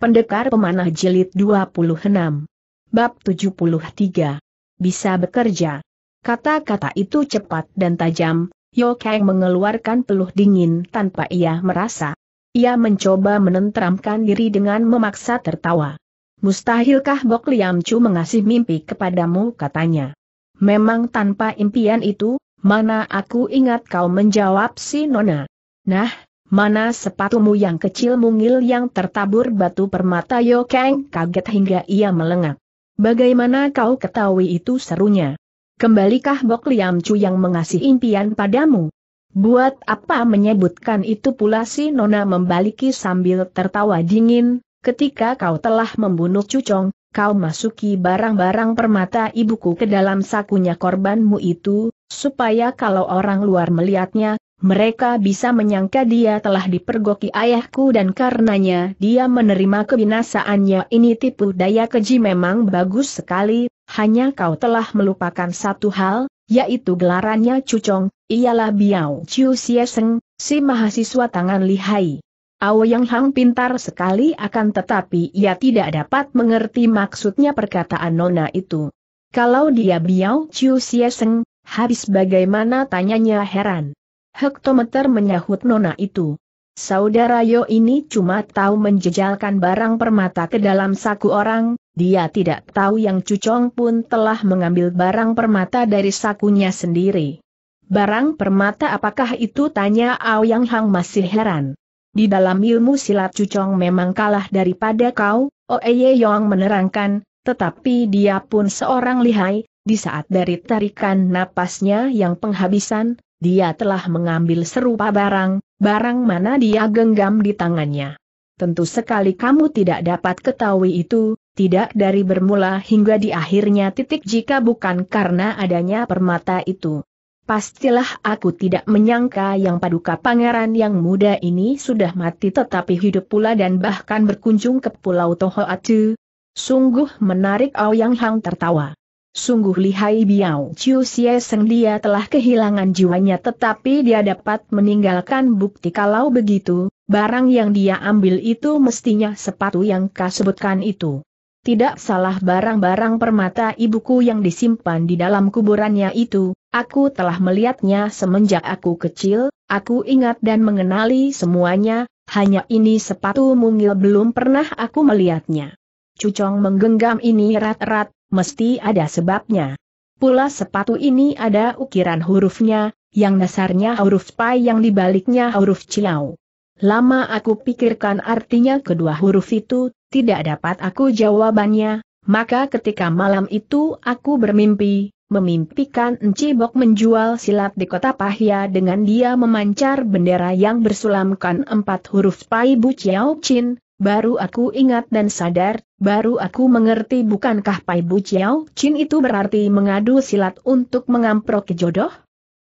Pendekar Pemanah Jilid 26. Bab 73. Bisa bekerja. Kata-kata itu cepat dan tajam, Yokeng mengeluarkan peluh dingin tanpa ia merasa. Ia mencoba menenteramkan diri dengan memaksa tertawa. Mustahilkah Bok Liam Chu mengasih mimpi kepadamu katanya. Memang tanpa impian itu, mana aku ingat kau menjawab si Nona. Nah, Mana sepatumu yang kecil mungil yang tertabur batu permata yo Kang kaget hingga ia melengak. Bagaimana kau ketahui itu serunya? Kembalikah Bok Liam Chu yang mengasih impian padamu? Buat apa menyebutkan itu pula si Nona membaliki sambil tertawa dingin, ketika kau telah membunuh Cucong, kau masuki barang-barang permata ibuku ke dalam sakunya korbanmu itu, supaya kalau orang luar melihatnya, mereka bisa menyangka dia telah dipergoki ayahku dan karenanya dia menerima kebinasaannya ini tipu daya keji memang bagus sekali, hanya kau telah melupakan satu hal, yaitu gelarannya Cucong, ialah Biao Chiu Sieseng, si mahasiswa tangan lihai. Ao Yang Hang pintar sekali akan tetapi ia tidak dapat mengerti maksudnya perkataan Nona itu. Kalau dia Biao Chiu Sieseng, habis bagaimana tanyanya heran hektometer menyahut nona itu. Saudara Yo ini cuma tahu menjejalkan barang permata ke dalam saku orang, dia tidak tahu yang Cucong pun telah mengambil barang permata dari sakunya sendiri. Barang permata apakah itu tanya Aoyang Hang masih heran. Di dalam ilmu silat Cucong memang kalah daripada kau, Oeye oh Yong menerangkan, tetapi dia pun seorang lihai, di saat dari tarikan napasnya yang penghabisan, dia telah mengambil serupa barang, barang mana dia genggam di tangannya. Tentu sekali kamu tidak dapat ketahui itu, tidak dari bermula hingga di akhirnya titik jika bukan karena adanya permata itu. Pastilah aku tidak menyangka yang paduka pangeran yang muda ini sudah mati tetapi hidup pula dan bahkan berkunjung ke Pulau Tohoatu. Sungguh menarik Ao Yang Hang tertawa. Sungguh lihai Biao Chiu Xie Seng dia telah kehilangan jiwanya tetapi dia dapat meninggalkan bukti kalau begitu, barang yang dia ambil itu mestinya sepatu yang kasebutkan itu. Tidak salah barang-barang permata ibuku yang disimpan di dalam kuburannya itu, aku telah melihatnya semenjak aku kecil, aku ingat dan mengenali semuanya, hanya ini sepatu mungil belum pernah aku melihatnya. Cucong menggenggam ini erat-erat, mesti ada sebabnya. Pula sepatu ini ada ukiran hurufnya, yang dasarnya huruf pai yang dibaliknya huruf Ciao. Lama aku pikirkan artinya kedua huruf itu, tidak dapat aku jawabannya, maka ketika malam itu aku bermimpi, memimpikan Encibok menjual silat di kota pahia dengan dia memancar bendera yang bersulamkan empat huruf Pai Bu Ciao Chin, baru aku ingat dan sadar, baru aku mengerti bukankah Pai Bu Chiao Chin itu berarti mengadu silat untuk mengamprok jodoh?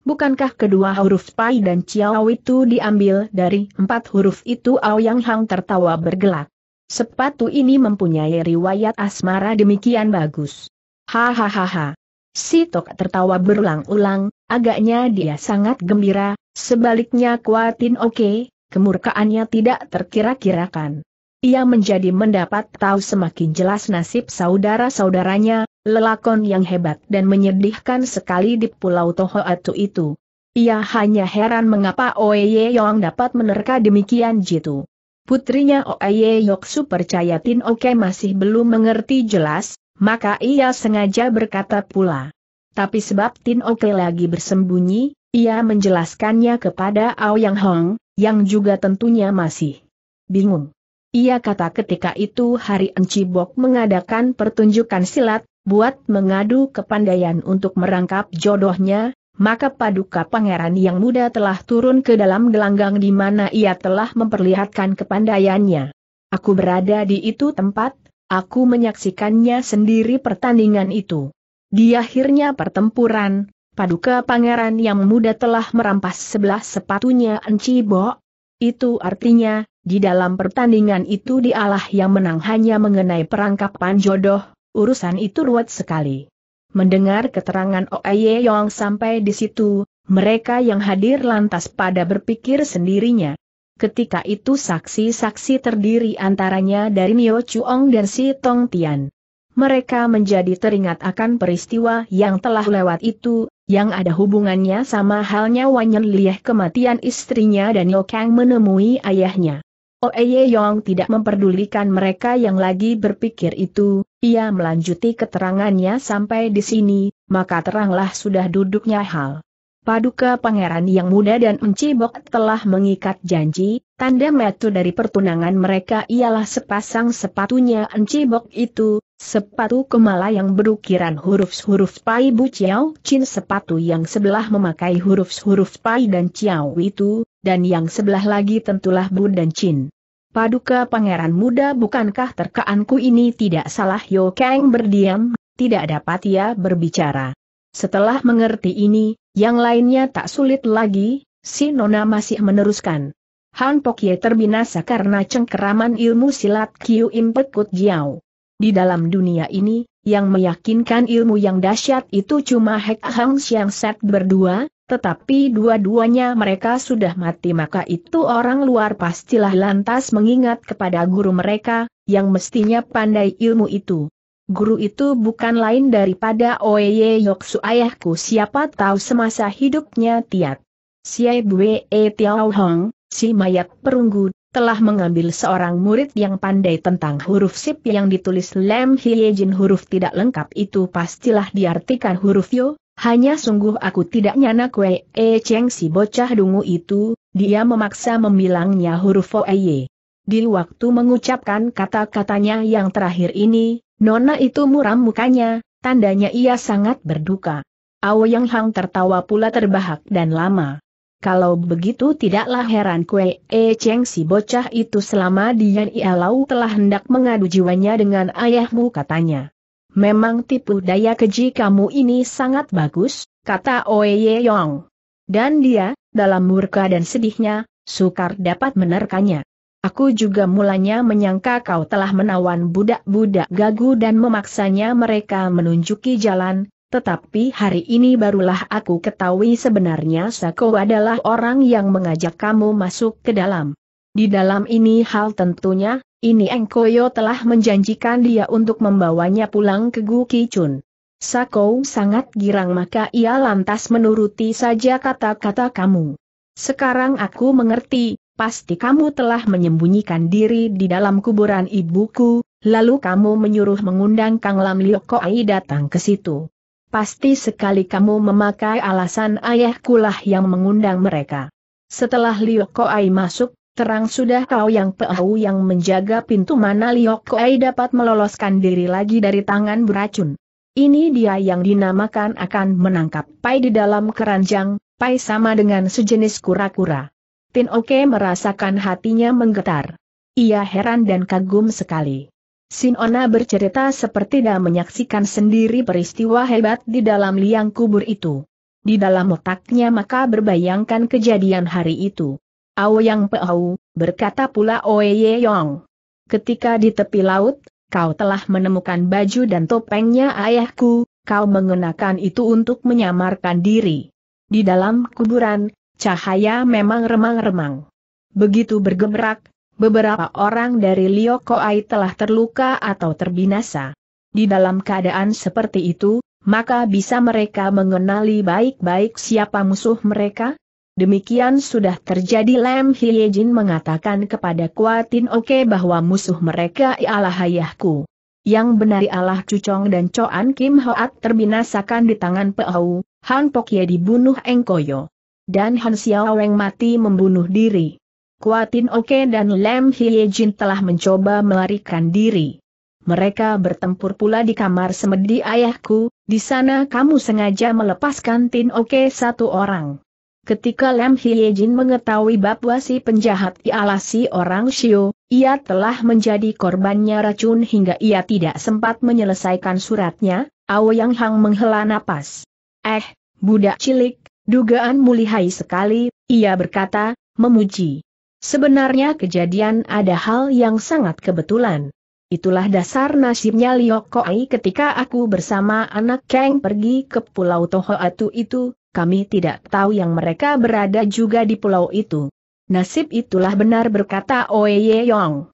Bukankah kedua huruf Pai dan Chiao itu diambil dari empat huruf itu Aoyang Hang tertawa bergelak. Sepatu ini mempunyai riwayat asmara demikian bagus. Hahaha. Si Tok tertawa berulang-ulang, agaknya dia sangat gembira, sebaliknya Kuatin oke, okay, kemurkaannya tidak terkira-kirakan. Ia menjadi mendapat tahu semakin jelas nasib saudara-saudaranya, lelakon yang hebat dan menyedihkan sekali di Pulau Tohoatu itu. Ia hanya heran mengapa Oye Yong dapat menerka demikian jitu. Putrinya Oye Yoksu percaya Tin Oke masih belum mengerti jelas, maka ia sengaja berkata pula. Tapi sebab Tin Oke lagi bersembunyi, ia menjelaskannya kepada Ao Yang Hong, yang juga tentunya masih bingung. Ia kata ketika itu hari Encibok mengadakan pertunjukan silat, buat mengadu kepandaian untuk merangkap jodohnya, maka paduka pangeran yang muda telah turun ke dalam gelanggang di mana ia telah memperlihatkan kepandaiannya. Aku berada di itu tempat, aku menyaksikannya sendiri pertandingan itu. Di akhirnya pertempuran, paduka pangeran yang muda telah merampas sebelah sepatunya Encibok. Itu artinya, di dalam pertandingan itu dialah yang menang hanya mengenai perangkap panjodoh, urusan itu ruwet sekali. Mendengar keterangan Oye Yong sampai di situ, mereka yang hadir lantas pada berpikir sendirinya. Ketika itu saksi-saksi terdiri antaranya dari Nio Chuong dan Si Tong Tian. Mereka menjadi teringat akan peristiwa yang telah lewat itu, yang ada hubungannya sama halnya Wanyan Lieh kematian istrinya dan Yo Kang menemui ayahnya. Oeye Yong tidak memperdulikan mereka yang lagi berpikir itu, ia melanjuti keterangannya sampai di sini, maka teranglah sudah duduknya hal. Paduka pangeran yang muda dan mencibok telah mengikat janji, tanda metu dari pertunangan mereka ialah sepasang sepatunya mencibok itu, Sepatu kemala yang berukiran huruf-huruf Pai Bu Chiao Chin sepatu yang sebelah memakai huruf-huruf Pai dan Chiao itu, dan yang sebelah lagi tentulah Bu dan Chin. Paduka pangeran muda bukankah terkaanku ini tidak salah Yo Kang berdiam, tidak dapat ia berbicara. Setelah mengerti ini, yang lainnya tak sulit lagi, si Nona masih meneruskan. Han Pokye terbinasa karena cengkeraman ilmu silat Kiu Impekut Jiao. Di dalam dunia ini, yang meyakinkan ilmu yang dahsyat itu cuma Hek Hang Siang Set berdua, tetapi dua-duanya mereka sudah mati maka itu orang luar pastilah lantas mengingat kepada guru mereka, yang mestinya pandai ilmu itu. Guru itu bukan lain daripada Oye Yoksu ayahku siapa tahu semasa hidupnya tiat. Siai Bwe Tiao Hong, si mayat perunggu, telah mengambil seorang murid yang pandai tentang huruf sip yang ditulis Lem Hye Jin huruf tidak lengkap itu pastilah diartikan huruf yo, hanya sungguh aku tidak nyana kue e ceng si bocah dungu itu, dia memaksa memilangnya huruf E Di waktu mengucapkan kata-katanya yang terakhir ini, Nona itu muram mukanya, tandanya ia sangat berduka. Ao Yang Hang tertawa pula terbahak dan lama. Kalau begitu tidaklah heran Kue E Cheng si bocah itu selama Dian Ialau telah hendak mengadu jiwanya dengan ayahmu katanya. Memang tipu daya keji kamu ini sangat bagus, kata Oye Yong. Dan dia, dalam murka dan sedihnya, sukar dapat menerkannya. Aku juga mulanya menyangka kau telah menawan budak-budak gagu dan memaksanya mereka menunjuki jalan, tetapi hari ini barulah aku ketahui sebenarnya Sako adalah orang yang mengajak kamu masuk ke dalam. Di dalam ini hal tentunya, ini Engkoyo telah menjanjikan dia untuk membawanya pulang ke Gu Kichun. Sako sangat girang maka ia lantas menuruti saja kata-kata kamu. Sekarang aku mengerti, pasti kamu telah menyembunyikan diri di dalam kuburan ibuku, lalu kamu menyuruh mengundang Kang Lam Liokoi datang ke situ. Pasti sekali kamu memakai alasan ayah kulah yang mengundang mereka. Setelah Liu Koai masuk, terang sudah kau yang peau yang menjaga pintu mana Liu Koai dapat meloloskan diri lagi dari tangan beracun. Ini dia yang dinamakan akan menangkap pai di dalam keranjang, pai sama dengan sejenis kura-kura. Tin Oke merasakan hatinya menggetar. Ia heran dan kagum sekali. Sinona bercerita seperti dah menyaksikan sendiri peristiwa hebat di dalam liang kubur itu. Di dalam otaknya maka berbayangkan kejadian hari itu. yang Peau, berkata pula Oye Yong. Ketika di tepi laut, kau telah menemukan baju dan topengnya ayahku, kau mengenakan itu untuk menyamarkan diri. Di dalam kuburan, cahaya memang remang-remang. Begitu bergemerak, beberapa orang dari Liokoai telah terluka atau terbinasa. Di dalam keadaan seperti itu, maka bisa mereka mengenali baik-baik siapa musuh mereka? Demikian sudah terjadi Lam Hiejin mengatakan kepada Kuatin Oke bahwa musuh mereka ialah ayahku. Yang benar ialah Cucong dan Coan Kim Hoat terbinasakan di tangan Peau, Han Pokye dibunuh Engkoyo. Dan Han Xiaoweng mati membunuh diri. Kuatin Oke dan Lem Hye Jin telah mencoba melarikan diri. Mereka bertempur pula di kamar semedi ayahku, di sana kamu sengaja melepaskan Tin Oke satu orang. Ketika Lam Jin mengetahui bahwa si penjahat ialah si orang Shio, ia telah menjadi korbannya racun hingga ia tidak sempat menyelesaikan suratnya, Yang Hang menghela napas. Eh, budak cilik, dugaan mulihai sekali, ia berkata, memuji. Sebenarnya kejadian ada hal yang sangat kebetulan. Itulah dasar nasibnya Liok Koi ketika aku bersama anak Kang pergi ke Pulau Tohoatu itu, kami tidak tahu yang mereka berada juga di pulau itu. Nasib itulah benar berkata Oye Yong.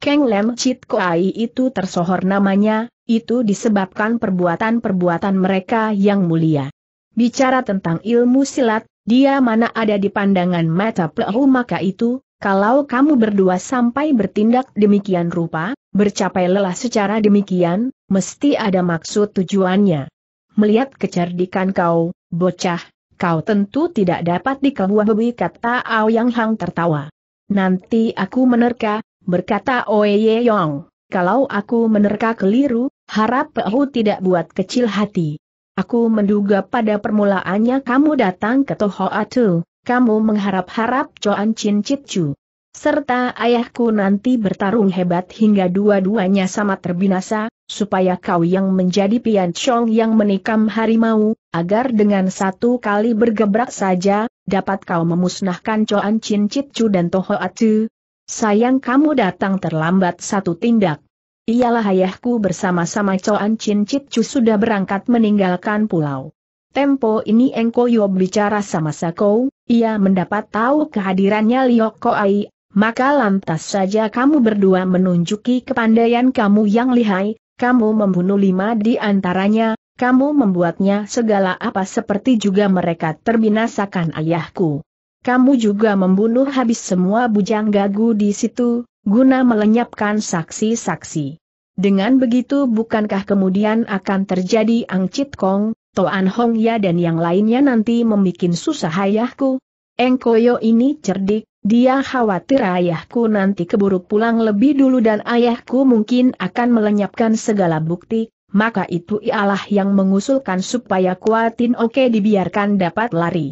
Kang Lem Chit Koi itu tersohor namanya, itu disebabkan perbuatan-perbuatan mereka yang mulia. Bicara tentang ilmu silat, dia mana ada di pandangan mata pelahu maka itu, kalau kamu berdua sampai bertindak demikian rupa, bercapai lelah secara demikian, mesti ada maksud tujuannya. Melihat kecerdikan kau, bocah, kau tentu tidak dapat dikebuah-bebi kata Aoyang Hang tertawa. Nanti aku menerka, berkata Oye Yong, kalau aku menerka keliru, harap Pehu tidak buat kecil hati. Aku menduga pada permulaannya kamu datang ke Toho Tohoatu, kamu mengharap-harap Joan Chin Chit Chu. Serta ayahku nanti bertarung hebat hingga dua-duanya sama terbinasa, supaya kau yang menjadi Pian Chong yang menikam harimau, agar dengan satu kali bergebrak saja, dapat kau memusnahkan Coan Chin Chit Chu dan Toho Atu. Sayang kamu datang terlambat satu tindak. Iyalah ayahku bersama-sama Coan Chin Chit Chu sudah berangkat meninggalkan pulau. Tempo ini Engko Yo bicara sama Sako, ia mendapat tahu kehadirannya Liok Koai, maka lantas saja kamu berdua menunjuki kepandaian kamu yang lihai, kamu membunuh lima di antaranya, kamu membuatnya segala apa seperti juga mereka terbinasakan ayahku. Kamu juga membunuh habis semua bujang gagu di situ, guna melenyapkan saksi-saksi. Dengan begitu bukankah kemudian akan terjadi angcit kong, Toan Hong Ya dan yang lainnya nanti memikin susah ayahku. Engkoyo ini cerdik, dia khawatir ayahku nanti keburu pulang lebih dulu dan ayahku mungkin akan melenyapkan segala bukti, maka itu ialah yang mengusulkan supaya kuatin Oke dibiarkan dapat lari.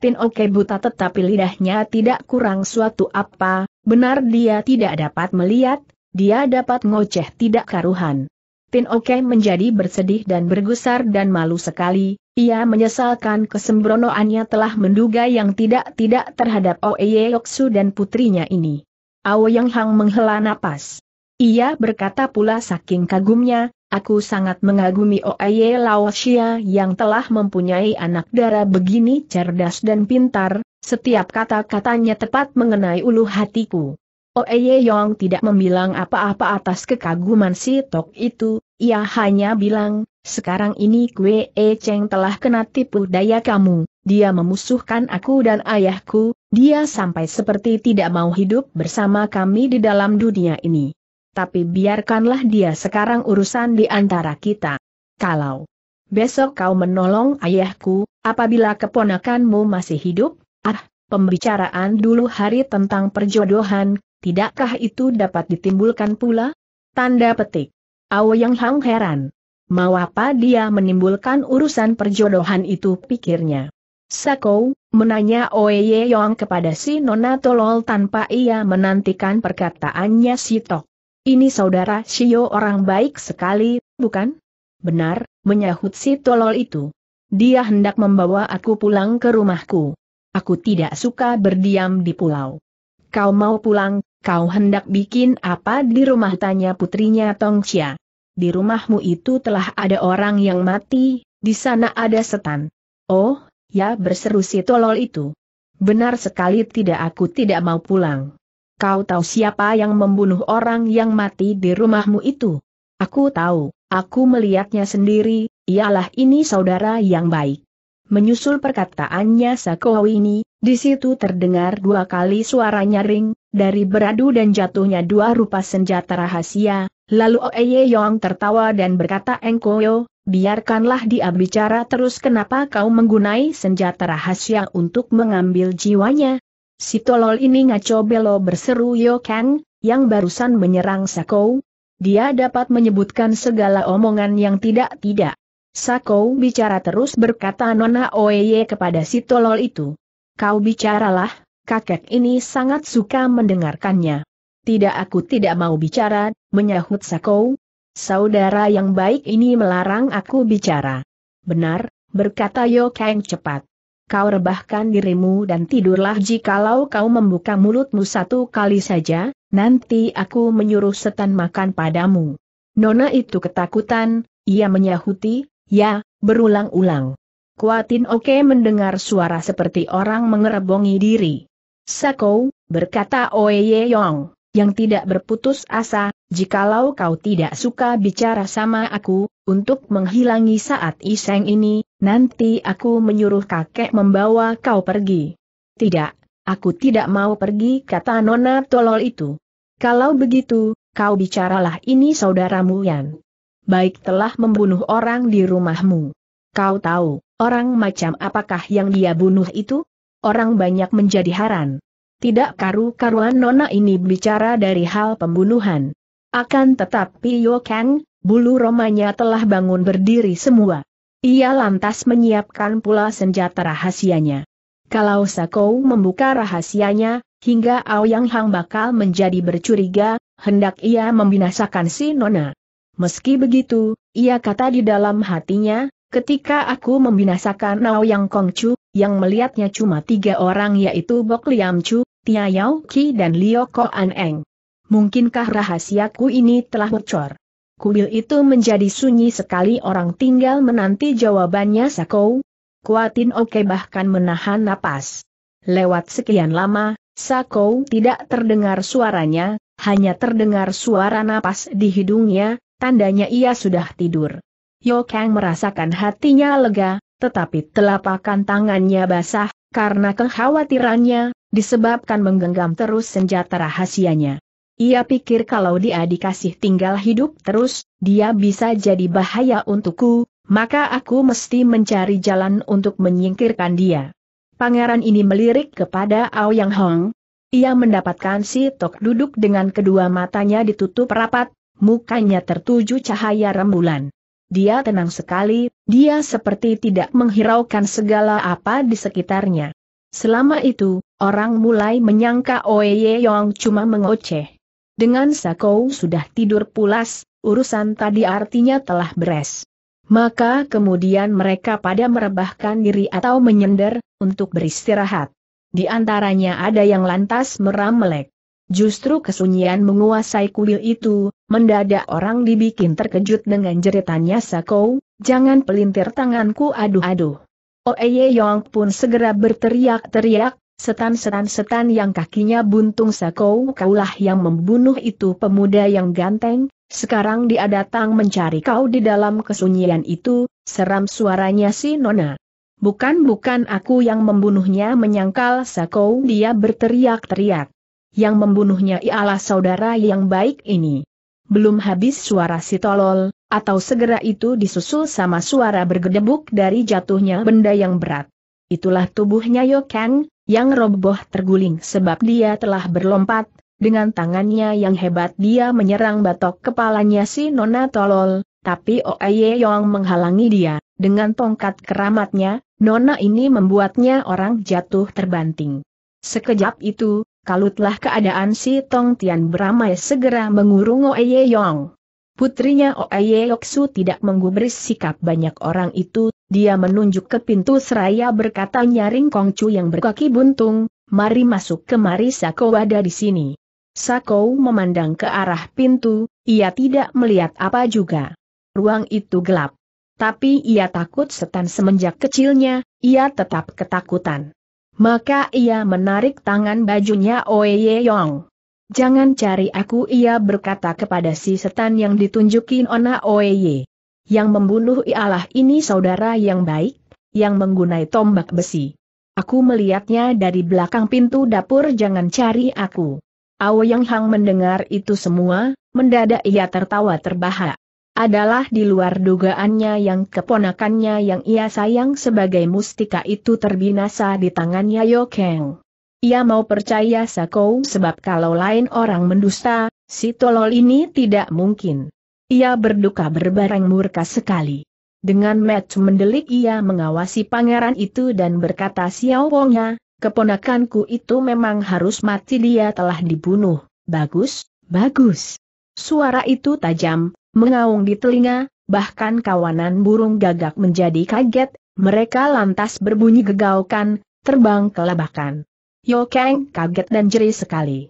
Tin Oke buta tetapi lidahnya tidak kurang suatu apa, benar dia tidak dapat melihat, dia dapat ngoceh tidak karuhan. Pin Oke menjadi bersedih dan bergusar dan malu sekali, ia menyesalkan kesembronoannya telah menduga yang tidak-tidak terhadap Oeye Yoksu dan putrinya ini. Aoyang Hang menghela napas. Ia berkata pula saking kagumnya, aku sangat mengagumi Oeye Laoshia yang telah mempunyai anak dara begini cerdas dan pintar, setiap kata-katanya tepat mengenai ulu hatiku. Oeye oh, Yong tidak membilang apa-apa atas kekaguman si Tok itu, ia hanya bilang, sekarang ini Kwe E Cheng telah kena tipu daya kamu, dia memusuhkan aku dan ayahku, dia sampai seperti tidak mau hidup bersama kami di dalam dunia ini. Tapi biarkanlah dia sekarang urusan di antara kita. Kalau besok kau menolong ayahku, apabila keponakanmu masih hidup, ah, pembicaraan dulu hari tentang perjodohan, Tidakkah itu dapat ditimbulkan pula? Tanda petik. yang Hang heran. Mau apa dia menimbulkan urusan perjodohan itu pikirnya. Sako, menanya Oye Yong kepada si Nona Tolol tanpa ia menantikan perkataannya si Tok. Ini saudara Shio orang baik sekali, bukan? Benar, menyahut si Tolol itu. Dia hendak membawa aku pulang ke rumahku. Aku tidak suka berdiam di pulau. Kau mau pulang, Kau hendak bikin apa di rumah tanya putrinya Tong Tongcia. Di rumahmu itu telah ada orang yang mati, di sana ada setan. Oh, ya berseru si tolol itu. Benar sekali tidak aku tidak mau pulang. Kau tahu siapa yang membunuh orang yang mati di rumahmu itu? Aku tahu, aku melihatnya sendiri, ialah ini saudara yang baik. Menyusul perkataannya Sakowini, ini, di situ terdengar dua kali suara nyaring, dari beradu dan jatuhnya dua rupa senjata rahasia, lalu Oeye Yong tertawa dan berkata Engkoyo, biarkanlah dia bicara terus kenapa kau menggunai senjata rahasia untuk mengambil jiwanya. Si tolol ini ngaco belo berseru Yo Kang, yang barusan menyerang Sakou. Dia dapat menyebutkan segala omongan yang tidak-tidak. Sakou bicara terus berkata Nona Oeye kepada si tolol itu. Kau bicaralah, kakek ini sangat suka mendengarkannya. Tidak aku tidak mau bicara, menyahut Sakou. Saudara yang baik ini melarang aku bicara. Benar, berkata Yo Kang cepat. Kau rebahkan dirimu dan tidurlah jikalau kau membuka mulutmu satu kali saja, nanti aku menyuruh setan makan padamu. Nona itu ketakutan, ia menyahuti, ya, berulang-ulang. Kuatin Oke mendengar suara seperti orang mengerebongi diri. Sakou, berkata Oye Yong, yang tidak berputus asa, jikalau kau tidak suka bicara sama aku, untuk menghilangi saat iseng ini, nanti aku menyuruh kakek membawa kau pergi. Tidak, aku tidak mau pergi kata nona tolol itu. Kalau begitu, kau bicaralah ini saudaramu Yan. Baik telah membunuh orang di rumahmu. Kau tahu, orang macam apakah yang dia bunuh itu? orang banyak menjadi haran. Tidak karu-karuan nona ini bicara dari hal pembunuhan. Akan tetapi Yo Kang, bulu romanya telah bangun berdiri semua. Ia lantas menyiapkan pula senjata rahasianya. Kalau Sakou membuka rahasianya, hingga Aoyang Hang bakal menjadi bercuriga, hendak ia membinasakan si Nona. Meski begitu, ia kata di dalam hatinya, ketika aku membinasakan Aoyang Kongcu, yang melihatnya cuma tiga orang yaitu Bok Liam Chu, Tia Yao Qi dan Liu Ko An Eng. Mungkinkah rahasiaku ini telah bocor? Kuil itu menjadi sunyi sekali orang tinggal menanti jawabannya Sakou. Kuatin Oke bahkan menahan napas. Lewat sekian lama, Sakou tidak terdengar suaranya, hanya terdengar suara napas di hidungnya, tandanya ia sudah tidur. Yo merasakan hatinya lega, tetapi telapakan tangannya basah, karena kekhawatirannya, disebabkan menggenggam terus senjata rahasianya. Ia pikir kalau dia dikasih tinggal hidup terus, dia bisa jadi bahaya untukku, maka aku mesti mencari jalan untuk menyingkirkan dia. Pangeran ini melirik kepada Ao Yang Hong. Ia mendapatkan si Tok duduk dengan kedua matanya ditutup rapat, mukanya tertuju cahaya rembulan. Dia tenang sekali, dia seperti tidak menghiraukan segala apa di sekitarnya. Selama itu, orang mulai menyangka Oye Yong cuma mengoceh. Dengan Sakou sudah tidur pulas, urusan tadi artinya telah beres. Maka kemudian mereka pada merebahkan diri atau menyender, untuk beristirahat. Di antaranya ada yang lantas meramelek. Justru kesunyian menguasai kuil itu, mendadak orang dibikin terkejut dengan jeritannya Sakou, jangan pelintir tanganku aduh-aduh. Oeye oh, Yong pun segera berteriak-teriak, setan-setan-setan yang kakinya buntung Sakou kaulah yang membunuh itu pemuda yang ganteng, sekarang dia datang mencari kau di dalam kesunyian itu, seram suaranya si Nona. Bukan-bukan aku yang membunuhnya menyangkal Sakou dia berteriak-teriak yang membunuhnya ialah saudara yang baik ini. Belum habis suara si tolol, atau segera itu disusul sama suara bergedebuk dari jatuhnya benda yang berat. Itulah tubuhnya Kang, yang roboh terguling sebab dia telah berlompat, dengan tangannya yang hebat dia menyerang batok kepalanya si Nona Tolol, tapi Oeye Yong menghalangi dia, dengan tongkat keramatnya, Nona ini membuatnya orang jatuh terbanting. Sekejap itu, Kalutlah keadaan si Tong Tian beramai segera mengurung Oye Yong. Putrinya Oye Yoksu tidak menggubris sikap banyak orang itu, dia menunjuk ke pintu seraya berkata nyaring Kong Chu yang berkaki buntung, mari masuk kemari Sako ada di sini. Sako memandang ke arah pintu, ia tidak melihat apa juga. Ruang itu gelap. Tapi ia takut setan semenjak kecilnya, ia tetap ketakutan. Maka ia menarik tangan bajunya Oye Yong. Jangan cari aku ia berkata kepada si setan yang ditunjukin Ona Oye. Yang membunuh ialah ini saudara yang baik, yang menggunai tombak besi. Aku melihatnya dari belakang pintu dapur jangan cari aku. Ao Yang Hang mendengar itu semua, mendadak ia tertawa terbahak adalah di luar dugaannya yang keponakannya yang ia sayang sebagai mustika itu terbinasa di tangannya Yayo Ia mau percaya Sakou sebab kalau lain orang mendusta, si tolol ini tidak mungkin. Ia berduka berbarang murka sekali. Dengan match mendelik ia mengawasi pangeran itu dan berkata Xiao Wongnya, keponakanku itu memang harus mati dia telah dibunuh. Bagus, bagus. Suara itu tajam, mengaung di telinga, bahkan kawanan burung gagak menjadi kaget, mereka lantas berbunyi gegaukan, terbang kelabakan. Yo Kang kaget dan jeri sekali.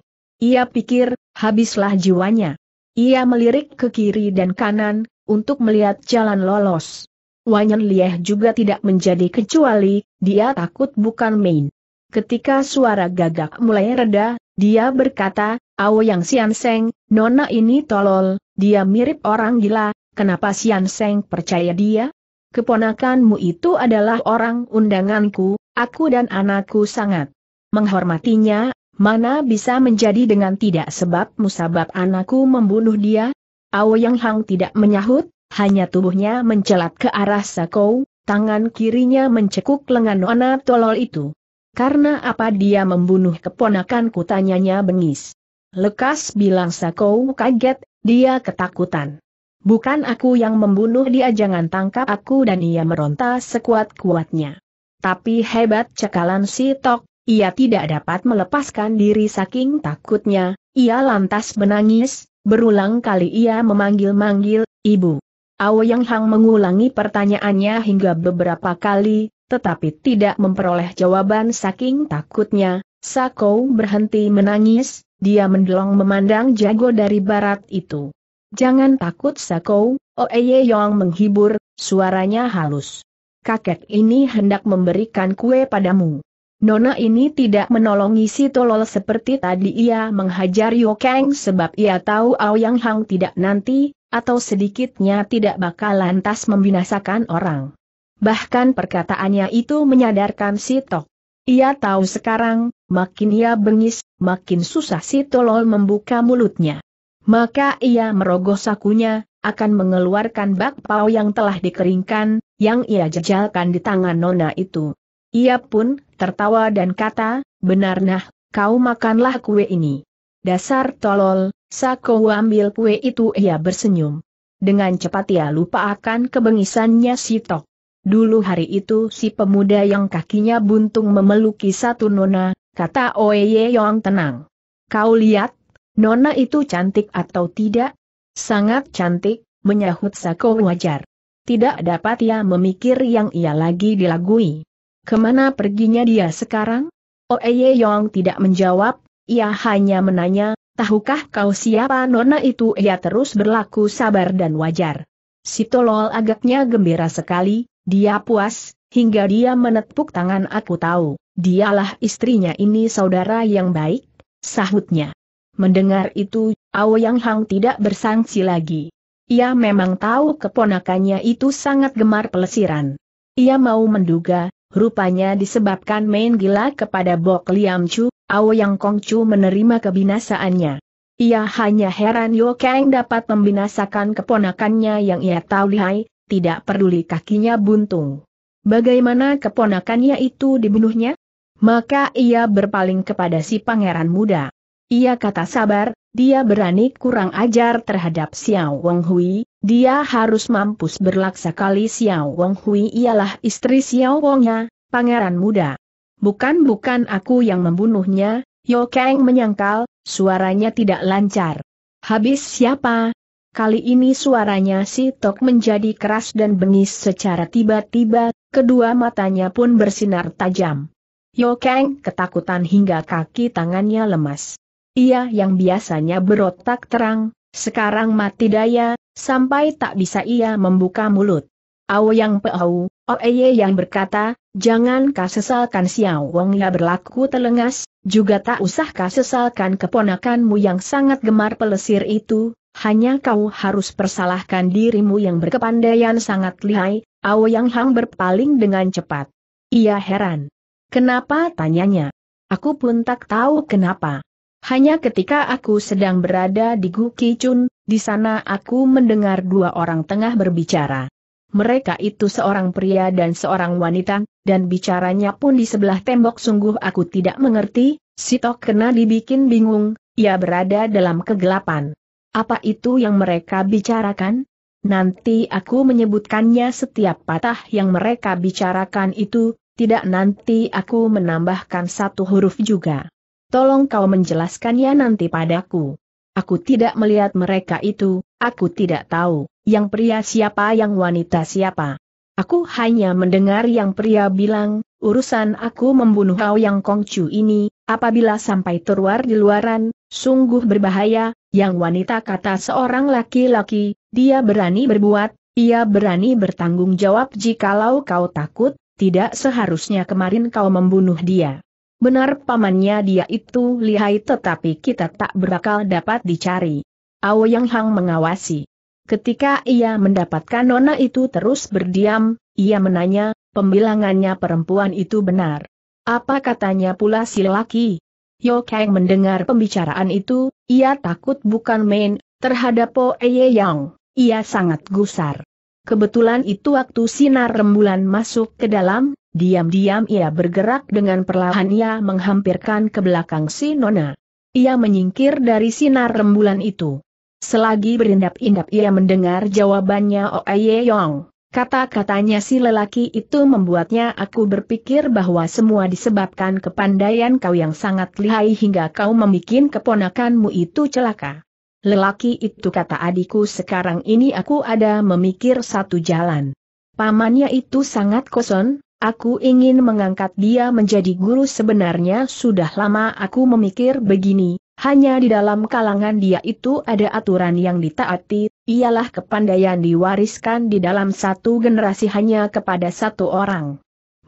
Ia pikir, habislah jiwanya. Ia melirik ke kiri dan kanan, untuk melihat jalan lolos. Wanyan Lieh juga tidak menjadi kecuali, dia takut bukan main. Ketika suara gagak mulai reda, dia berkata, yang Sian Seng, Nona ini tolol, dia mirip orang gila, kenapa Sian Seng percaya dia? Keponakanmu itu adalah orang undanganku, aku dan anakku sangat menghormatinya, mana bisa menjadi dengan tidak sebab musabab anakku membunuh dia? Yang Hang tidak menyahut, hanya tubuhnya mencelat ke arah Sakou, tangan kirinya mencekuk lengan Nona tolol itu. Karena apa dia membunuh keponakanku tanyanya bengis. Lekas bilang Sakou kaget, dia ketakutan. Bukan aku yang membunuh dia jangan tangkap aku dan ia meronta sekuat-kuatnya. Tapi hebat cekalan si Tok, ia tidak dapat melepaskan diri saking takutnya, ia lantas menangis, berulang kali ia memanggil-manggil, ibu. Yang Hang mengulangi pertanyaannya hingga beberapa kali, tetapi tidak memperoleh jawaban saking takutnya, Sakou berhenti menangis, dia mendelong memandang jago dari barat itu. Jangan takut Sakou, Oeye Yong menghibur, suaranya halus. Kakek ini hendak memberikan kue padamu. Nona ini tidak menolongi si tolol seperti tadi ia menghajar Yokeng sebab ia tahu Aoyang Hang tidak nanti, atau sedikitnya tidak bakal lantas membinasakan orang. Bahkan perkataannya itu menyadarkan si Tok ia tahu sekarang, makin ia bengis, makin susah si tolol membuka mulutnya. Maka ia merogoh sakunya, akan mengeluarkan bakpao yang telah dikeringkan, yang ia jejalkan di tangan Nona itu. Ia pun tertawa dan kata, benar nah, kau makanlah kue ini. Dasar tolol, Sako ambil kue itu ia bersenyum. Dengan cepat ia lupa akan kebengisannya si Tok. Dulu hari itu si pemuda yang kakinya buntung memeluki satu nona, kata Oye Yong tenang. Kau lihat, nona itu cantik atau tidak? Sangat cantik, menyahut Sako wajar. Tidak dapat ia memikir yang ia lagi dilagui. Kemana perginya dia sekarang? Oye Yong tidak menjawab, ia hanya menanya, tahukah kau siapa nona itu? Ia terus berlaku sabar dan wajar. Si tolol agaknya gembira sekali, dia puas, hingga dia menepuk tangan aku tahu, dialah istrinya ini saudara yang baik, sahutnya. Mendengar itu, Ao Yang Hang tidak bersangsi lagi. Ia memang tahu keponakannya itu sangat gemar pelesiran. Ia mau menduga, rupanya disebabkan main gila kepada Bok Liam Chu, Ao Yang Kong Chu menerima kebinasaannya. Ia hanya heran Yo Kang dapat membinasakan keponakannya yang ia tahu lihai, tidak peduli kakinya buntung. Bagaimana keponakannya itu dibunuhnya? Maka ia berpaling kepada si pangeran muda. Ia kata sabar, dia berani kurang ajar terhadap Xiao Wenghui, dia harus mampus berlaksa kali Xiao Wenghui ialah istri Xiao Wongnya, pangeran muda. Bukan-bukan aku yang membunuhnya, Yo Kang menyangkal, suaranya tidak lancar. Habis siapa, Kali ini suaranya si Tok menjadi keras dan bengis secara tiba-tiba, kedua matanya pun bersinar tajam. Yo Kang, ketakutan hingga kaki tangannya lemas. Ia yang biasanya berotak terang, sekarang mati daya, sampai tak bisa ia membuka mulut. Ao yang peau, Oeye yang berkata, jangan kasesalkan Xiao Wong ya berlaku telengas, juga tak usah kasesalkan keponakanmu yang sangat gemar pelesir itu, hanya kau harus persalahkan dirimu yang berkepandaian sangat lihai, Yang Hang berpaling dengan cepat. Ia heran. Kenapa tanyanya? Aku pun tak tahu kenapa. Hanya ketika aku sedang berada di Gukicun, di sana aku mendengar dua orang tengah berbicara. Mereka itu seorang pria dan seorang wanita, dan bicaranya pun di sebelah tembok sungguh aku tidak mengerti, Sitok kena dibikin bingung, ia berada dalam kegelapan. Apa itu yang mereka bicarakan? Nanti aku menyebutkannya setiap patah yang mereka bicarakan itu, tidak nanti aku menambahkan satu huruf juga. Tolong kau menjelaskannya nanti padaku. Aku tidak melihat mereka itu, aku tidak tahu, yang pria siapa yang wanita siapa. Aku hanya mendengar yang pria bilang, urusan aku membunuh kau Yang Kongcu ini, Apabila sampai terluar di luaran, sungguh berbahaya, yang wanita kata seorang laki-laki, dia berani berbuat, ia berani bertanggung jawab jikalau kau takut, tidak seharusnya kemarin kau membunuh dia. Benar pamannya dia itu lihai tetapi kita tak berakal dapat dicari. Yang Hang mengawasi. Ketika ia mendapatkan nona itu terus berdiam, ia menanya, pembilangannya perempuan itu benar. Apa katanya pula si lelaki? Yo Kang mendengar pembicaraan itu, ia takut bukan main, terhadap Po Eye Yang, ia sangat gusar. Kebetulan itu waktu sinar rembulan masuk ke dalam, diam-diam ia bergerak dengan perlahan ia menghampirkan ke belakang si Nona. Ia menyingkir dari sinar rembulan itu. Selagi berindap-indap ia mendengar jawabannya Eye Yong. Kata-katanya si lelaki itu membuatnya aku berpikir bahwa semua disebabkan kepandaian kau yang sangat lihai hingga kau membuat keponakanmu itu celaka. Lelaki itu kata adikku sekarang ini aku ada memikir satu jalan. Pamannya itu sangat kosong, aku ingin mengangkat dia menjadi guru sebenarnya sudah lama aku memikir begini, hanya di dalam kalangan dia itu ada aturan yang ditaati, ialah kepandaian diwariskan di dalam satu generasi hanya kepada satu orang.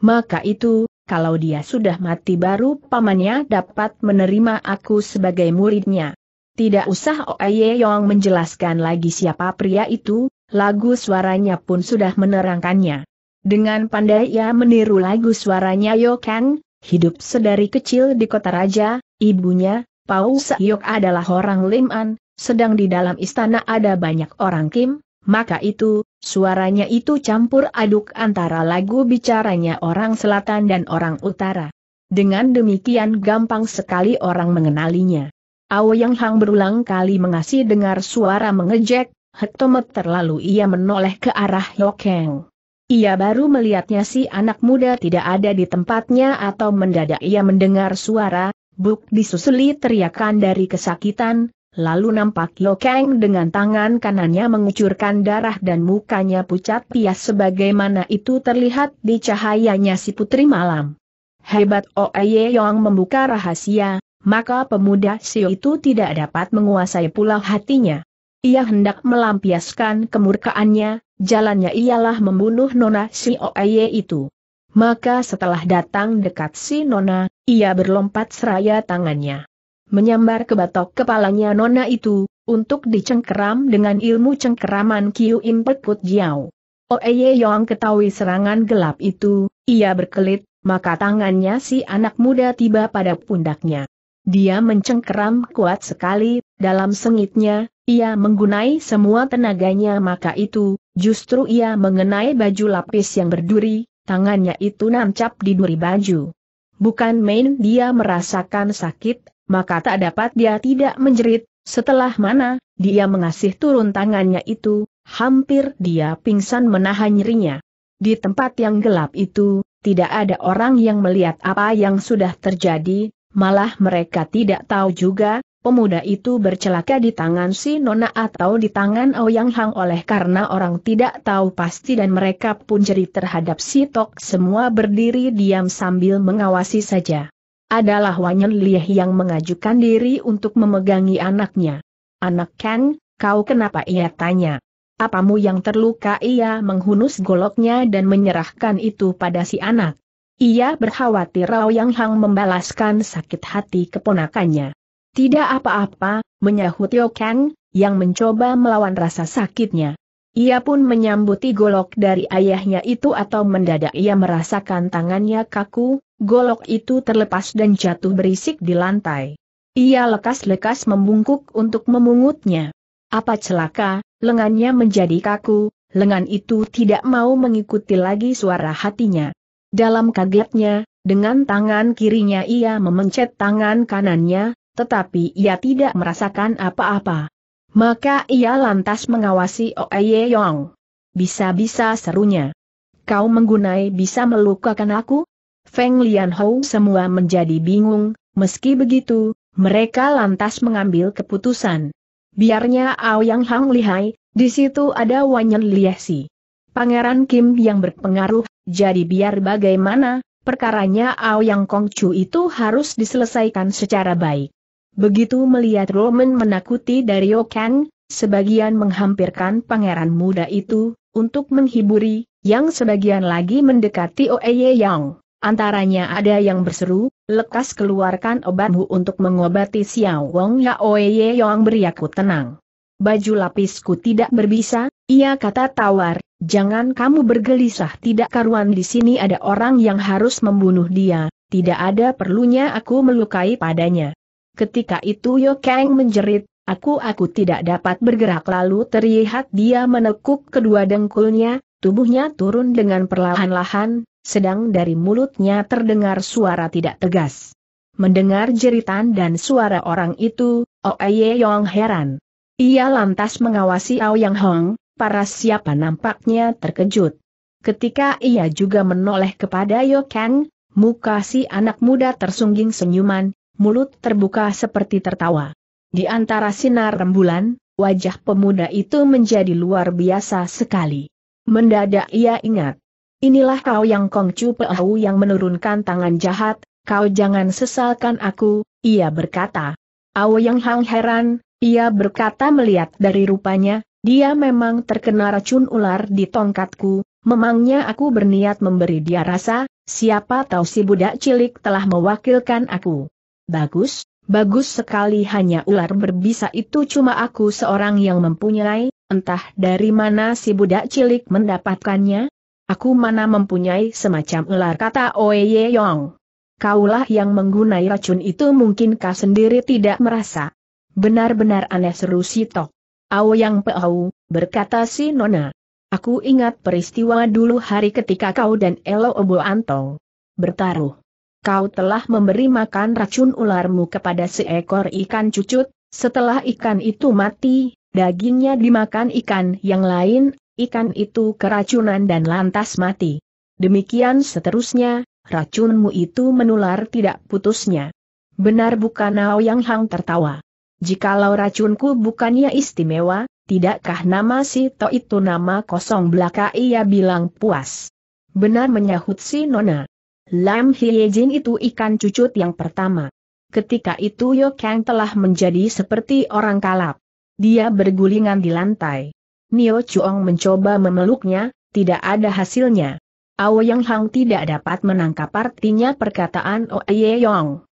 Maka itu, kalau dia sudah mati baru pamannya dapat menerima aku sebagai muridnya. Tidak usah Oye Yong menjelaskan lagi siapa pria itu, lagu suaranya pun sudah menerangkannya. Dengan pandai ia meniru lagu suaranya Yo Kang, hidup sedari kecil di kota raja, ibunya, Pau Sa'yok adalah orang Liman, sedang di dalam istana ada banyak orang Kim, maka itu, suaranya itu campur aduk antara lagu bicaranya orang selatan dan orang utara. Dengan demikian gampang sekali orang mengenalinya. Yang Hang berulang kali mengasih dengar suara mengejek, hektomet terlalu ia menoleh ke arah Yokeng. Ia baru melihatnya si anak muda tidak ada di tempatnya atau mendadak ia mendengar suara, Buk disusuli teriakan dari kesakitan, lalu nampak Yo Kang dengan tangan kanannya mengucurkan darah dan mukanya pucat pias sebagaimana itu terlihat di cahayanya si putri malam. Hebat Aye Yong membuka rahasia, maka pemuda Sio itu tidak dapat menguasai pula hatinya. Ia hendak melampiaskan kemurkaannya, jalannya ialah membunuh Nona Sio Aye itu. Maka setelah datang dekat si Nona, ia berlompat seraya tangannya. Menyambar ke batok kepalanya Nona itu, untuk dicengkeram dengan ilmu cengkeraman Kiu Im Pekut Jiao. Oeye Yong ketahui serangan gelap itu, ia berkelit, maka tangannya si anak muda tiba pada pundaknya. Dia mencengkeram kuat sekali, dalam sengitnya, ia menggunai semua tenaganya maka itu, justru ia mengenai baju lapis yang berduri, tangannya itu nancap di duri baju. Bukan main dia merasakan sakit, maka tak dapat dia tidak menjerit, setelah mana, dia mengasih turun tangannya itu, hampir dia pingsan menahan nyerinya. Di tempat yang gelap itu, tidak ada orang yang melihat apa yang sudah terjadi, malah mereka tidak tahu juga, pemuda itu bercelaka di tangan si Nona atau di tangan Ouyang oh Hang oleh karena orang tidak tahu pasti dan mereka pun jeri terhadap si Tok semua berdiri diam sambil mengawasi saja. Adalah Wanyan Lieh yang mengajukan diri untuk memegangi anaknya. Anak Kang, kau kenapa ia tanya? Apamu yang terluka ia menghunus goloknya dan menyerahkan itu pada si anak. Ia berkhawatir oh Yang Hang membalaskan sakit hati keponakannya. Tidak apa-apa, menyahut Yo Kang, yang mencoba melawan rasa sakitnya. Ia pun menyambuti golok dari ayahnya itu atau mendadak ia merasakan tangannya kaku, golok itu terlepas dan jatuh berisik di lantai. Ia lekas-lekas membungkuk untuk memungutnya. Apa celaka, lengannya menjadi kaku, lengan itu tidak mau mengikuti lagi suara hatinya. Dalam kagetnya, dengan tangan kirinya ia memencet tangan kanannya, tetapi ia tidak merasakan apa-apa. Maka ia lantas mengawasi Oeye Yong. Bisa-bisa serunya. Kau menggunai bisa melukakan aku? Feng Lian semua menjadi bingung, meski begitu, mereka lantas mengambil keputusan. Biarnya Aoyang Hang lihai, di situ ada Wanyan Liesi. Pangeran Kim yang berpengaruh, jadi biar bagaimana, perkaranya Aoyang Kongcu itu harus diselesaikan secara baik. Begitu melihat Roman menakuti Dario Kang, sebagian menghampirkan pangeran muda itu, untuk menghiburi, yang sebagian lagi mendekati Oeye Yang. Antaranya ada yang berseru, lekas keluarkan obatmu untuk mengobati Xiao Wong Ya Oeye Yang beriaku tenang. Baju lapisku tidak berbisa, ia kata tawar, jangan kamu bergelisah tidak karuan di sini ada orang yang harus membunuh dia, tidak ada perlunya aku melukai padanya. Ketika itu Yo Kang menjerit, aku-aku tidak dapat bergerak lalu terlihat dia menekuk kedua dengkulnya, tubuhnya turun dengan perlahan-lahan, sedang dari mulutnya terdengar suara tidak tegas. Mendengar jeritan dan suara orang itu, Oeye Yong heran. Ia lantas mengawasi Ao Yang Hong, para siapa nampaknya terkejut. Ketika ia juga menoleh kepada Yo Kang, muka si anak muda tersungging senyuman, mulut terbuka seperti tertawa. Di antara sinar rembulan, wajah pemuda itu menjadi luar biasa sekali. Mendadak ia ingat. Inilah kau yang kongcu Peau yang menurunkan tangan jahat, kau jangan sesalkan aku, ia berkata. Ao Yang Hang heran, ia berkata melihat dari rupanya, dia memang terkena racun ular di tongkatku, memangnya aku berniat memberi dia rasa, siapa tahu si budak cilik telah mewakilkan aku. Bagus, bagus sekali hanya ular berbisa itu cuma aku seorang yang mempunyai, entah dari mana si budak cilik mendapatkannya. Aku mana mempunyai semacam ular kata Oye Yong. Kaulah yang menggunai racun itu mungkinkah sendiri tidak merasa. Benar-benar aneh seru si Tok. Ao yang peau, berkata si Nona. Aku ingat peristiwa dulu hari ketika kau dan Elo Obo Antong bertaruh kau telah memberi makan racun ularmu kepada seekor ikan cucut, setelah ikan itu mati, dagingnya dimakan ikan yang lain, ikan itu keracunan dan lantas mati. Demikian seterusnya, racunmu itu menular tidak putusnya. Benar bukan Yang Hang tertawa. Jikalau racunku bukannya istimewa, tidakkah nama si To itu nama kosong belaka ia bilang puas. Benar menyahut si Nona. Lam Hyejin itu ikan cucut yang pertama. Ketika itu Yo Kang telah menjadi seperti orang kalap. Dia bergulingan di lantai. Nio Chuong mencoba memeluknya, tidak ada hasilnya. Aoyang Hang tidak dapat menangkap artinya perkataan Oye Yong.